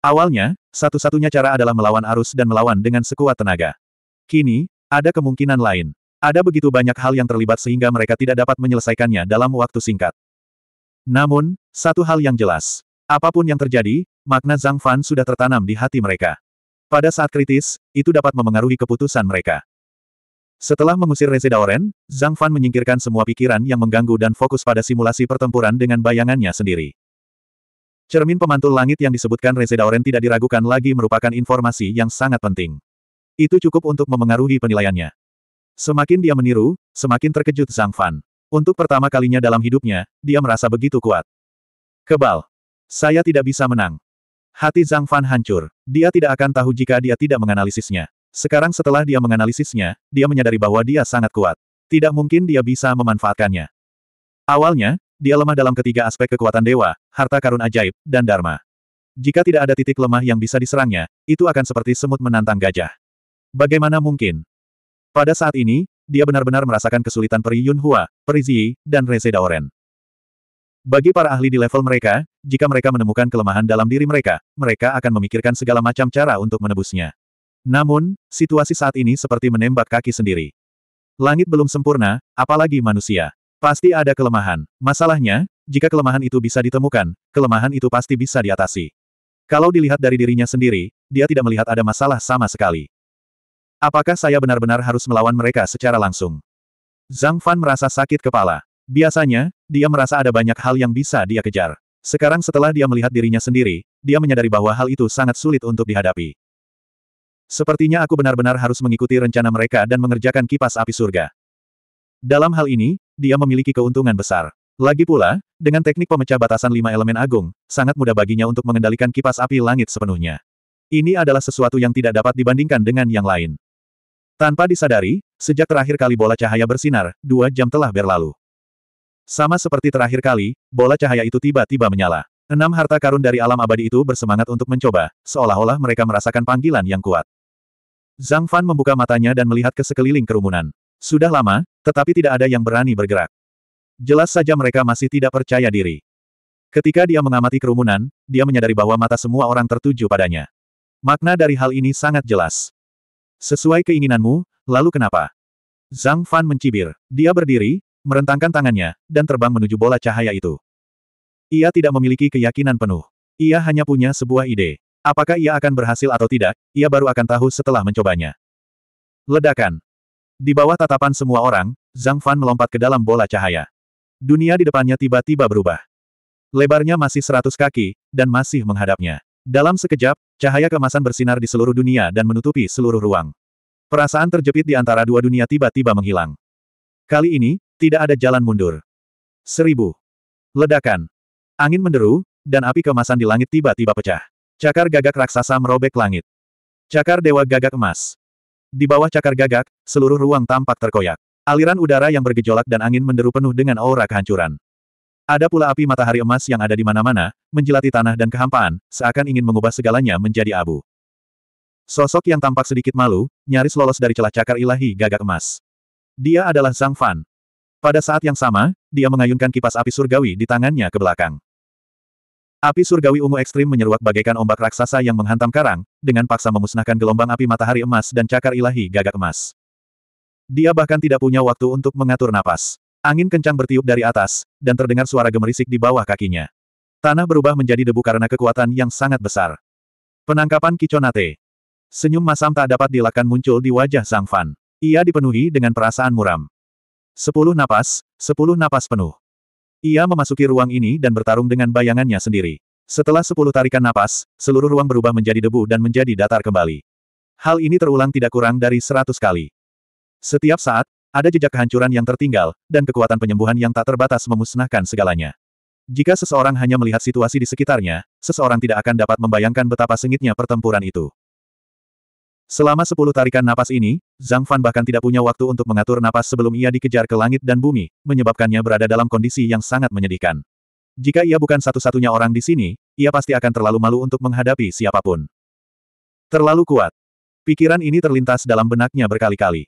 Awalnya, satu-satunya cara adalah melawan arus dan melawan dengan sekuat tenaga. Kini, ada kemungkinan lain. Ada begitu banyak hal yang terlibat sehingga mereka tidak dapat menyelesaikannya dalam waktu singkat. Namun, satu hal yang jelas. Apapun yang terjadi, makna Zhang Fan sudah tertanam di hati mereka. Pada saat kritis, itu dapat memengaruhi keputusan mereka. Setelah mengusir Reze Daoren, Zhang Fan menyingkirkan semua pikiran yang mengganggu dan fokus pada simulasi pertempuran dengan bayangannya sendiri. Cermin pemantul langit yang disebutkan Reze Daoren tidak diragukan lagi merupakan informasi yang sangat penting. Itu cukup untuk memengaruhi penilaiannya. Semakin dia meniru, semakin terkejut Zhang Fan. Untuk pertama kalinya dalam hidupnya, dia merasa begitu kuat. Kebal. Saya tidak bisa menang. Hati Zhang Fan hancur. Dia tidak akan tahu jika dia tidak menganalisisnya. Sekarang setelah dia menganalisisnya, dia menyadari bahwa dia sangat kuat. Tidak mungkin dia bisa memanfaatkannya. Awalnya, dia lemah dalam ketiga aspek kekuatan dewa, harta karun ajaib, dan dharma. Jika tidak ada titik lemah yang bisa diserangnya, itu akan seperti semut menantang gajah. Bagaimana mungkin? Pada saat ini, dia benar-benar merasakan kesulitan Peri Yunhua, Peri Ziyi, dan Reze Daoren. Bagi para ahli di level mereka, jika mereka menemukan kelemahan dalam diri mereka, mereka akan memikirkan segala macam cara untuk menebusnya. Namun, situasi saat ini seperti menembak kaki sendiri. Langit belum sempurna, apalagi manusia. Pasti ada kelemahan. Masalahnya, jika kelemahan itu bisa ditemukan, kelemahan itu pasti bisa diatasi. Kalau dilihat dari dirinya sendiri, dia tidak melihat ada masalah sama sekali. Apakah saya benar-benar harus melawan mereka secara langsung? Zhang Fan merasa sakit kepala. Biasanya, dia merasa ada banyak hal yang bisa dia kejar. Sekarang setelah dia melihat dirinya sendiri, dia menyadari bahwa hal itu sangat sulit untuk dihadapi. Sepertinya aku benar-benar harus mengikuti rencana mereka dan mengerjakan kipas api surga. Dalam hal ini, dia memiliki keuntungan besar. Lagi pula, dengan teknik pemecah batasan lima elemen agung, sangat mudah baginya untuk mengendalikan kipas api langit sepenuhnya. Ini adalah sesuatu yang tidak dapat dibandingkan dengan yang lain. Tanpa disadari, sejak terakhir kali bola cahaya bersinar, dua jam telah berlalu. Sama seperti terakhir kali, bola cahaya itu tiba-tiba menyala. Enam harta karun dari alam abadi itu bersemangat untuk mencoba, seolah-olah mereka merasakan panggilan yang kuat. Zhang Fan membuka matanya dan melihat ke sekeliling kerumunan. Sudah lama, tetapi tidak ada yang berani bergerak. Jelas saja mereka masih tidak percaya diri. Ketika dia mengamati kerumunan, dia menyadari bahwa mata semua orang tertuju padanya. Makna dari hal ini sangat jelas. Sesuai keinginanmu, lalu kenapa? Zhang Fan mencibir. Dia berdiri, merentangkan tangannya, dan terbang menuju bola cahaya itu. Ia tidak memiliki keyakinan penuh. Ia hanya punya sebuah ide. Apakah ia akan berhasil atau tidak, ia baru akan tahu setelah mencobanya. Ledakan. Di bawah tatapan semua orang, Zhang Fan melompat ke dalam bola cahaya. Dunia di depannya tiba-tiba berubah. Lebarnya masih seratus kaki, dan masih menghadapnya. Dalam sekejap, cahaya kemasan bersinar di seluruh dunia dan menutupi seluruh ruang. Perasaan terjepit di antara dua dunia tiba-tiba menghilang. Kali ini, tidak ada jalan mundur. Seribu. Ledakan. Angin menderu, dan api kemasan di langit tiba-tiba pecah. Cakar gagak raksasa merobek langit. Cakar dewa gagak emas. Di bawah cakar gagak, seluruh ruang tampak terkoyak. Aliran udara yang bergejolak dan angin menderu penuh dengan aura kehancuran. Ada pula api matahari emas yang ada di mana-mana, menjelati tanah dan kehampaan, seakan ingin mengubah segalanya menjadi abu. Sosok yang tampak sedikit malu, nyaris lolos dari celah cakar ilahi gagak emas. Dia adalah Zhang Fan. Pada saat yang sama, dia mengayunkan kipas api surgawi di tangannya ke belakang. Api surgawi ungu ekstrim menyeruak bagaikan ombak raksasa yang menghantam karang, dengan paksa memusnahkan gelombang api matahari emas dan cakar ilahi gagak emas. Dia bahkan tidak punya waktu untuk mengatur napas. Angin kencang bertiup dari atas, dan terdengar suara gemerisik di bawah kakinya. Tanah berubah menjadi debu karena kekuatan yang sangat besar. Penangkapan Kiconate. Senyum masam tak dapat dilakukan muncul di wajah Zhang Fan. Ia dipenuhi dengan perasaan muram. Sepuluh napas, sepuluh napas penuh. Ia memasuki ruang ini dan bertarung dengan bayangannya sendiri. Setelah sepuluh tarikan napas, seluruh ruang berubah menjadi debu dan menjadi datar kembali. Hal ini terulang tidak kurang dari seratus kali. Setiap saat, ada jejak kehancuran yang tertinggal, dan kekuatan penyembuhan yang tak terbatas memusnahkan segalanya. Jika seseorang hanya melihat situasi di sekitarnya, seseorang tidak akan dapat membayangkan betapa sengitnya pertempuran itu. Selama sepuluh tarikan napas ini, Zhang Fan bahkan tidak punya waktu untuk mengatur napas sebelum ia dikejar ke langit dan bumi, menyebabkannya berada dalam kondisi yang sangat menyedihkan. Jika ia bukan satu-satunya orang di sini, ia pasti akan terlalu malu untuk menghadapi siapapun. Terlalu kuat. Pikiran ini terlintas dalam benaknya berkali-kali.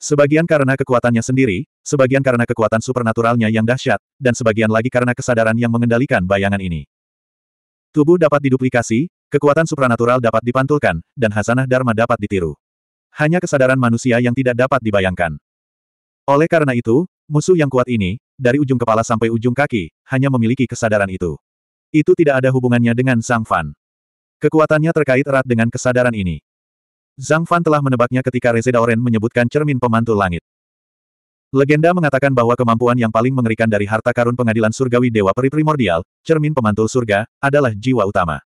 Sebagian karena kekuatannya sendiri, sebagian karena kekuatan supernaturalnya yang dahsyat, dan sebagian lagi karena kesadaran yang mengendalikan bayangan ini. Tubuh dapat diduplikasi, kekuatan supranatural dapat dipantulkan, dan hasanah dharma dapat ditiru. Hanya kesadaran manusia yang tidak dapat dibayangkan. Oleh karena itu, musuh yang kuat ini, dari ujung kepala sampai ujung kaki, hanya memiliki kesadaran itu. Itu tidak ada hubungannya dengan Sang Fan. Kekuatannya terkait erat dengan kesadaran ini. Zhang Fan telah menebaknya ketika Reze Daoren menyebutkan cermin pemantul langit. Legenda mengatakan bahwa kemampuan yang paling mengerikan dari harta karun pengadilan surgawi Dewa Peri Primordial, cermin pemantul surga, adalah jiwa utama.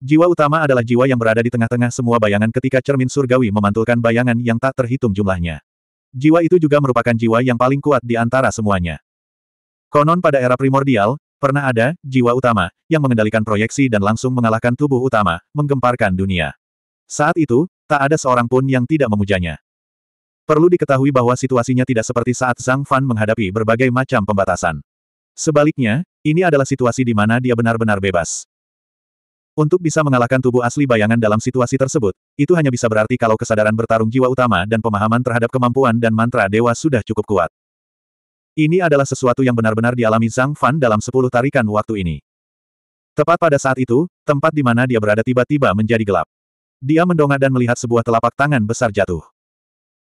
Jiwa utama adalah jiwa yang berada di tengah-tengah semua bayangan ketika cermin surgawi memantulkan bayangan yang tak terhitung jumlahnya. Jiwa itu juga merupakan jiwa yang paling kuat di antara semuanya. Konon pada era primordial, pernah ada jiwa utama yang mengendalikan proyeksi dan langsung mengalahkan tubuh utama, menggemparkan dunia. Saat itu, tak ada seorang pun yang tidak memujanya. Perlu diketahui bahwa situasinya tidak seperti saat Zhang Fan menghadapi berbagai macam pembatasan. Sebaliknya, ini adalah situasi di mana dia benar-benar bebas. Untuk bisa mengalahkan tubuh asli bayangan dalam situasi tersebut, itu hanya bisa berarti kalau kesadaran bertarung jiwa utama dan pemahaman terhadap kemampuan dan mantra dewa sudah cukup kuat. Ini adalah sesuatu yang benar-benar dialami Zhang Fan dalam sepuluh tarikan waktu ini. Tepat pada saat itu, tempat di mana dia berada tiba-tiba menjadi gelap. Dia mendongak dan melihat sebuah telapak tangan besar jatuh.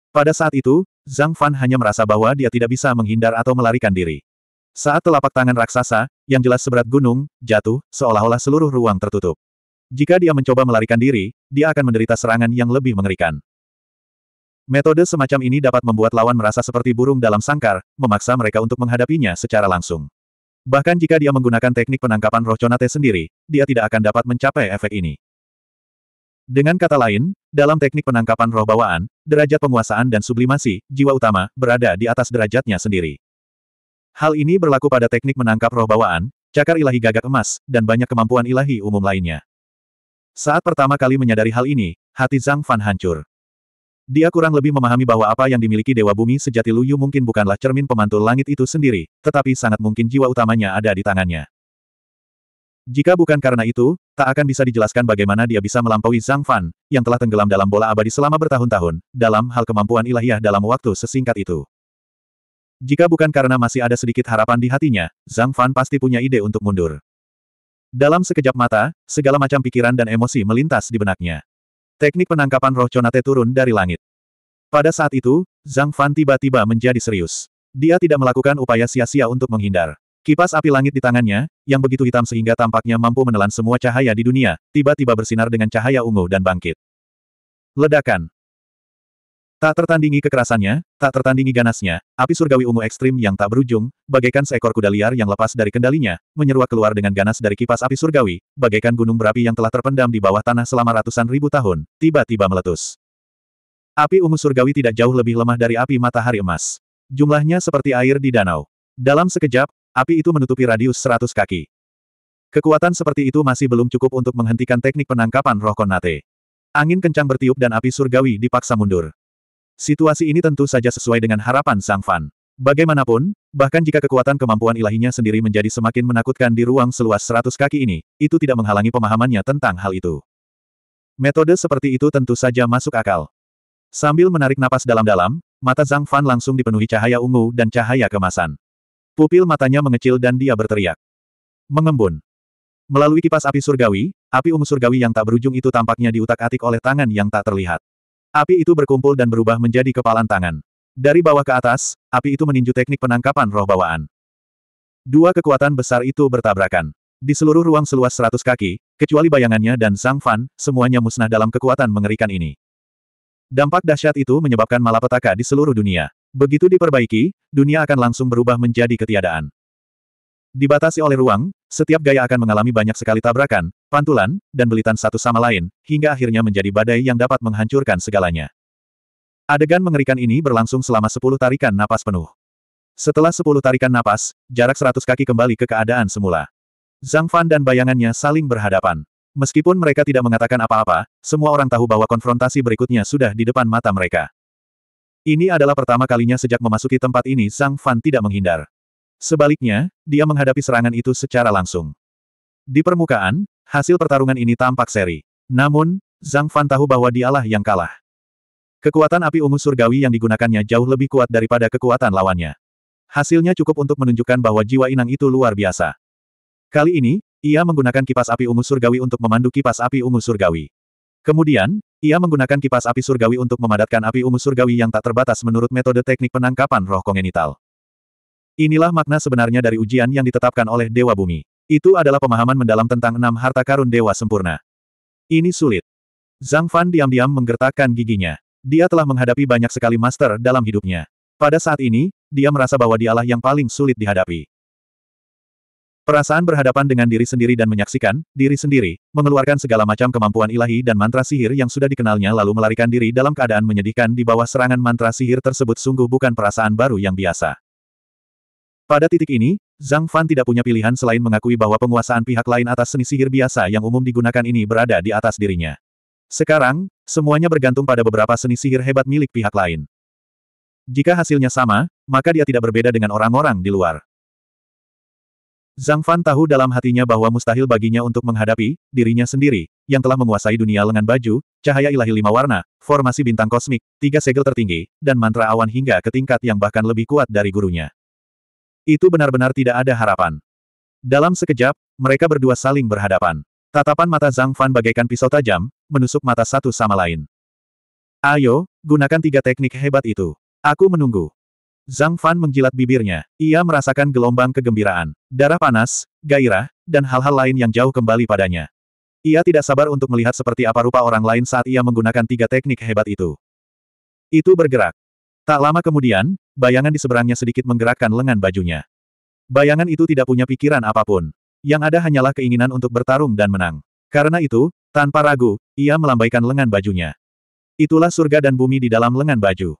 Pada saat itu, Zhang Fan hanya merasa bahwa dia tidak bisa menghindar atau melarikan diri. Saat telapak tangan raksasa, yang jelas seberat gunung, jatuh, seolah-olah seluruh ruang tertutup. Jika dia mencoba melarikan diri, dia akan menderita serangan yang lebih mengerikan. Metode semacam ini dapat membuat lawan merasa seperti burung dalam sangkar, memaksa mereka untuk menghadapinya secara langsung. Bahkan jika dia menggunakan teknik penangkapan roh conate sendiri, dia tidak akan dapat mencapai efek ini. Dengan kata lain, dalam teknik penangkapan roh bawaan, derajat penguasaan dan sublimasi, jiwa utama, berada di atas derajatnya sendiri. Hal ini berlaku pada teknik menangkap roh bawaan, cakar ilahi gagak emas, dan banyak kemampuan ilahi umum lainnya. Saat pertama kali menyadari hal ini, hati Zhang Fan hancur. Dia kurang lebih memahami bahwa apa yang dimiliki Dewa Bumi sejati Luyu mungkin bukanlah cermin pemantul langit itu sendiri, tetapi sangat mungkin jiwa utamanya ada di tangannya. Jika bukan karena itu, tak akan bisa dijelaskan bagaimana dia bisa melampaui Zhang Fan, yang telah tenggelam dalam bola abadi selama bertahun-tahun, dalam hal kemampuan ilahiyah dalam waktu sesingkat itu. Jika bukan karena masih ada sedikit harapan di hatinya, Zhang Fan pasti punya ide untuk mundur. Dalam sekejap mata, segala macam pikiran dan emosi melintas di benaknya. Teknik penangkapan roh Conate turun dari langit. Pada saat itu, Zhang Fan tiba-tiba menjadi serius. Dia tidak melakukan upaya sia-sia untuk menghindar. Kipas api langit di tangannya, yang begitu hitam sehingga tampaknya mampu menelan semua cahaya di dunia, tiba-tiba bersinar dengan cahaya ungu dan bangkit. Ledakan. Tak tertandingi kekerasannya, tak tertandingi ganasnya, api surgawi ungu ekstrim yang tak berujung, bagaikan seekor kuda liar yang lepas dari kendalinya, menyeruak keluar dengan ganas dari kipas api surgawi, bagaikan gunung berapi yang telah terpendam di bawah tanah selama ratusan ribu tahun, tiba-tiba meletus. Api ungu surgawi tidak jauh lebih lemah dari api matahari emas. Jumlahnya seperti air di danau. Dalam sekejap, Api itu menutupi radius 100 kaki. Kekuatan seperti itu masih belum cukup untuk menghentikan teknik penangkapan roh Konate. Angin kencang bertiup dan api surgawi dipaksa mundur. Situasi ini tentu saja sesuai dengan harapan Sang Fan. Bagaimanapun, bahkan jika kekuatan kemampuan ilahinya sendiri menjadi semakin menakutkan di ruang seluas 100 kaki ini, itu tidak menghalangi pemahamannya tentang hal itu. Metode seperti itu tentu saja masuk akal. Sambil menarik napas dalam-dalam, mata Zhang Fan langsung dipenuhi cahaya ungu dan cahaya kemasan. Pupil matanya mengecil dan dia berteriak. Mengembun. Melalui kipas api surgawi, api ungu surgawi yang tak berujung itu tampaknya diutak-atik oleh tangan yang tak terlihat. Api itu berkumpul dan berubah menjadi kepalan tangan. Dari bawah ke atas, api itu meninju teknik penangkapan roh bawaan. Dua kekuatan besar itu bertabrakan. Di seluruh ruang seluas seratus kaki, kecuali bayangannya dan Sang Fan, semuanya musnah dalam kekuatan mengerikan ini. Dampak dahsyat itu menyebabkan malapetaka di seluruh dunia. Begitu diperbaiki, dunia akan langsung berubah menjadi ketiadaan. Dibatasi oleh ruang, setiap gaya akan mengalami banyak sekali tabrakan, pantulan, dan belitan satu sama lain, hingga akhirnya menjadi badai yang dapat menghancurkan segalanya. Adegan mengerikan ini berlangsung selama sepuluh tarikan napas penuh. Setelah sepuluh tarikan napas, jarak seratus kaki kembali ke keadaan semula. Zhang Fan dan bayangannya saling berhadapan. Meskipun mereka tidak mengatakan apa-apa, semua orang tahu bahwa konfrontasi berikutnya sudah di depan mata mereka. Ini adalah pertama kalinya sejak memasuki tempat ini Zhang Fan tidak menghindar. Sebaliknya, dia menghadapi serangan itu secara langsung. Di permukaan, hasil pertarungan ini tampak seri. Namun, Zhang Fan tahu bahwa dialah yang kalah. Kekuatan api ungu surgawi yang digunakannya jauh lebih kuat daripada kekuatan lawannya. Hasilnya cukup untuk menunjukkan bahwa jiwa inang itu luar biasa. Kali ini, ia menggunakan kipas api ungu surgawi untuk memandu kipas api ungu surgawi. Kemudian, ia menggunakan kipas api surgawi untuk memadatkan api ungu surgawi yang tak terbatas menurut metode teknik penangkapan roh kongenital. Inilah makna sebenarnya dari ujian yang ditetapkan oleh Dewa Bumi. Itu adalah pemahaman mendalam tentang enam harta karun Dewa Sempurna. Ini sulit. Zhang Fan diam-diam menggertakkan giginya. Dia telah menghadapi banyak sekali master dalam hidupnya. Pada saat ini, dia merasa bahwa dialah yang paling sulit dihadapi. Perasaan berhadapan dengan diri sendiri dan menyaksikan, diri sendiri, mengeluarkan segala macam kemampuan ilahi dan mantra sihir yang sudah dikenalnya lalu melarikan diri dalam keadaan menyedihkan di bawah serangan mantra sihir tersebut sungguh bukan perasaan baru yang biasa. Pada titik ini, Zhang Fan tidak punya pilihan selain mengakui bahwa penguasaan pihak lain atas seni sihir biasa yang umum digunakan ini berada di atas dirinya. Sekarang, semuanya bergantung pada beberapa seni sihir hebat milik pihak lain. Jika hasilnya sama, maka dia tidak berbeda dengan orang-orang di luar. Zhang Fan tahu dalam hatinya bahwa mustahil baginya untuk menghadapi dirinya sendiri, yang telah menguasai dunia lengan baju, cahaya ilahi lima warna, formasi bintang kosmik, tiga segel tertinggi, dan mantra awan hingga ke tingkat yang bahkan lebih kuat dari gurunya. Itu benar-benar tidak ada harapan. Dalam sekejap, mereka berdua saling berhadapan. Tatapan mata Zhang Fan bagaikan pisau tajam, menusuk mata satu sama lain. Ayo, gunakan tiga teknik hebat itu. Aku menunggu. Zhang Fan menjilat bibirnya. Ia merasakan gelombang kegembiraan, darah panas, gairah, dan hal-hal lain yang jauh kembali padanya. Ia tidak sabar untuk melihat seperti apa rupa orang lain saat ia menggunakan tiga teknik hebat itu. Itu bergerak. Tak lama kemudian, bayangan di seberangnya sedikit menggerakkan lengan bajunya. Bayangan itu tidak punya pikiran apapun. Yang ada hanyalah keinginan untuk bertarung dan menang. Karena itu, tanpa ragu, ia melambaikan lengan bajunya. Itulah surga dan bumi di dalam lengan baju.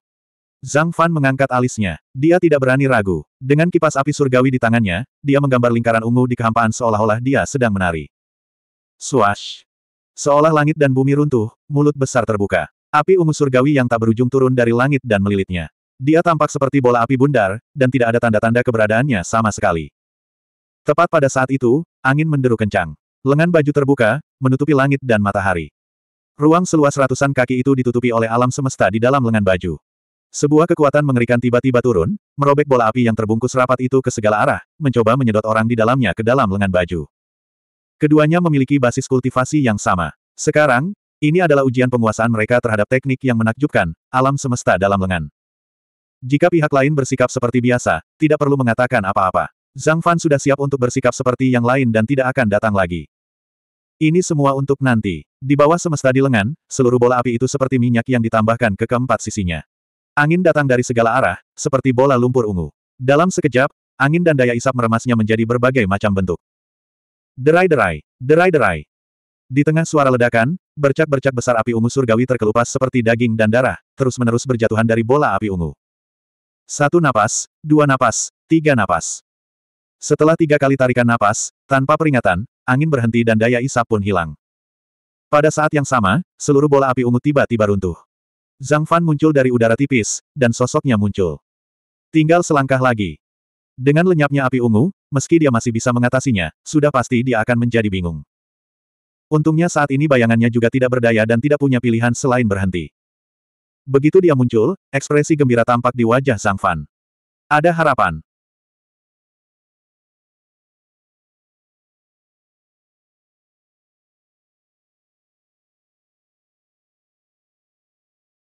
Zhang Fan mengangkat alisnya. Dia tidak berani ragu. Dengan kipas api surgawi di tangannya, dia menggambar lingkaran ungu di kehampaan seolah-olah dia sedang menari. Swash! Seolah langit dan bumi runtuh, mulut besar terbuka. Api ungu surgawi yang tak berujung turun dari langit dan melilitnya. Dia tampak seperti bola api bundar, dan tidak ada tanda-tanda keberadaannya sama sekali. Tepat pada saat itu, angin menderu kencang. Lengan baju terbuka, menutupi langit dan matahari. Ruang seluas ratusan kaki itu ditutupi oleh alam semesta di dalam lengan baju. Sebuah kekuatan mengerikan tiba-tiba turun, merobek bola api yang terbungkus rapat itu ke segala arah, mencoba menyedot orang di dalamnya ke dalam lengan baju. Keduanya memiliki basis kultivasi yang sama. Sekarang, ini adalah ujian penguasaan mereka terhadap teknik yang menakjubkan, alam semesta dalam lengan. Jika pihak lain bersikap seperti biasa, tidak perlu mengatakan apa-apa. Zhang Fan sudah siap untuk bersikap seperti yang lain dan tidak akan datang lagi. Ini semua untuk nanti. Di bawah semesta di lengan, seluruh bola api itu seperti minyak yang ditambahkan ke keempat sisinya. Angin datang dari segala arah, seperti bola lumpur ungu. Dalam sekejap, angin dan daya isap meremasnya menjadi berbagai macam bentuk. Derai-derai, derai-derai. Di tengah suara ledakan, bercak-bercak besar api ungu surgawi terkelupas seperti daging dan darah, terus-menerus berjatuhan dari bola api ungu. Satu napas, dua napas, tiga napas. Setelah tiga kali tarikan napas, tanpa peringatan, angin berhenti dan daya isap pun hilang. Pada saat yang sama, seluruh bola api ungu tiba-tiba runtuh. Zhang Fan muncul dari udara tipis, dan sosoknya muncul. Tinggal selangkah lagi. Dengan lenyapnya api ungu, meski dia masih bisa mengatasinya, sudah pasti dia akan menjadi bingung. Untungnya saat ini bayangannya juga tidak berdaya dan tidak punya pilihan selain berhenti. Begitu dia muncul, ekspresi gembira tampak di wajah Zhang Fan. Ada harapan.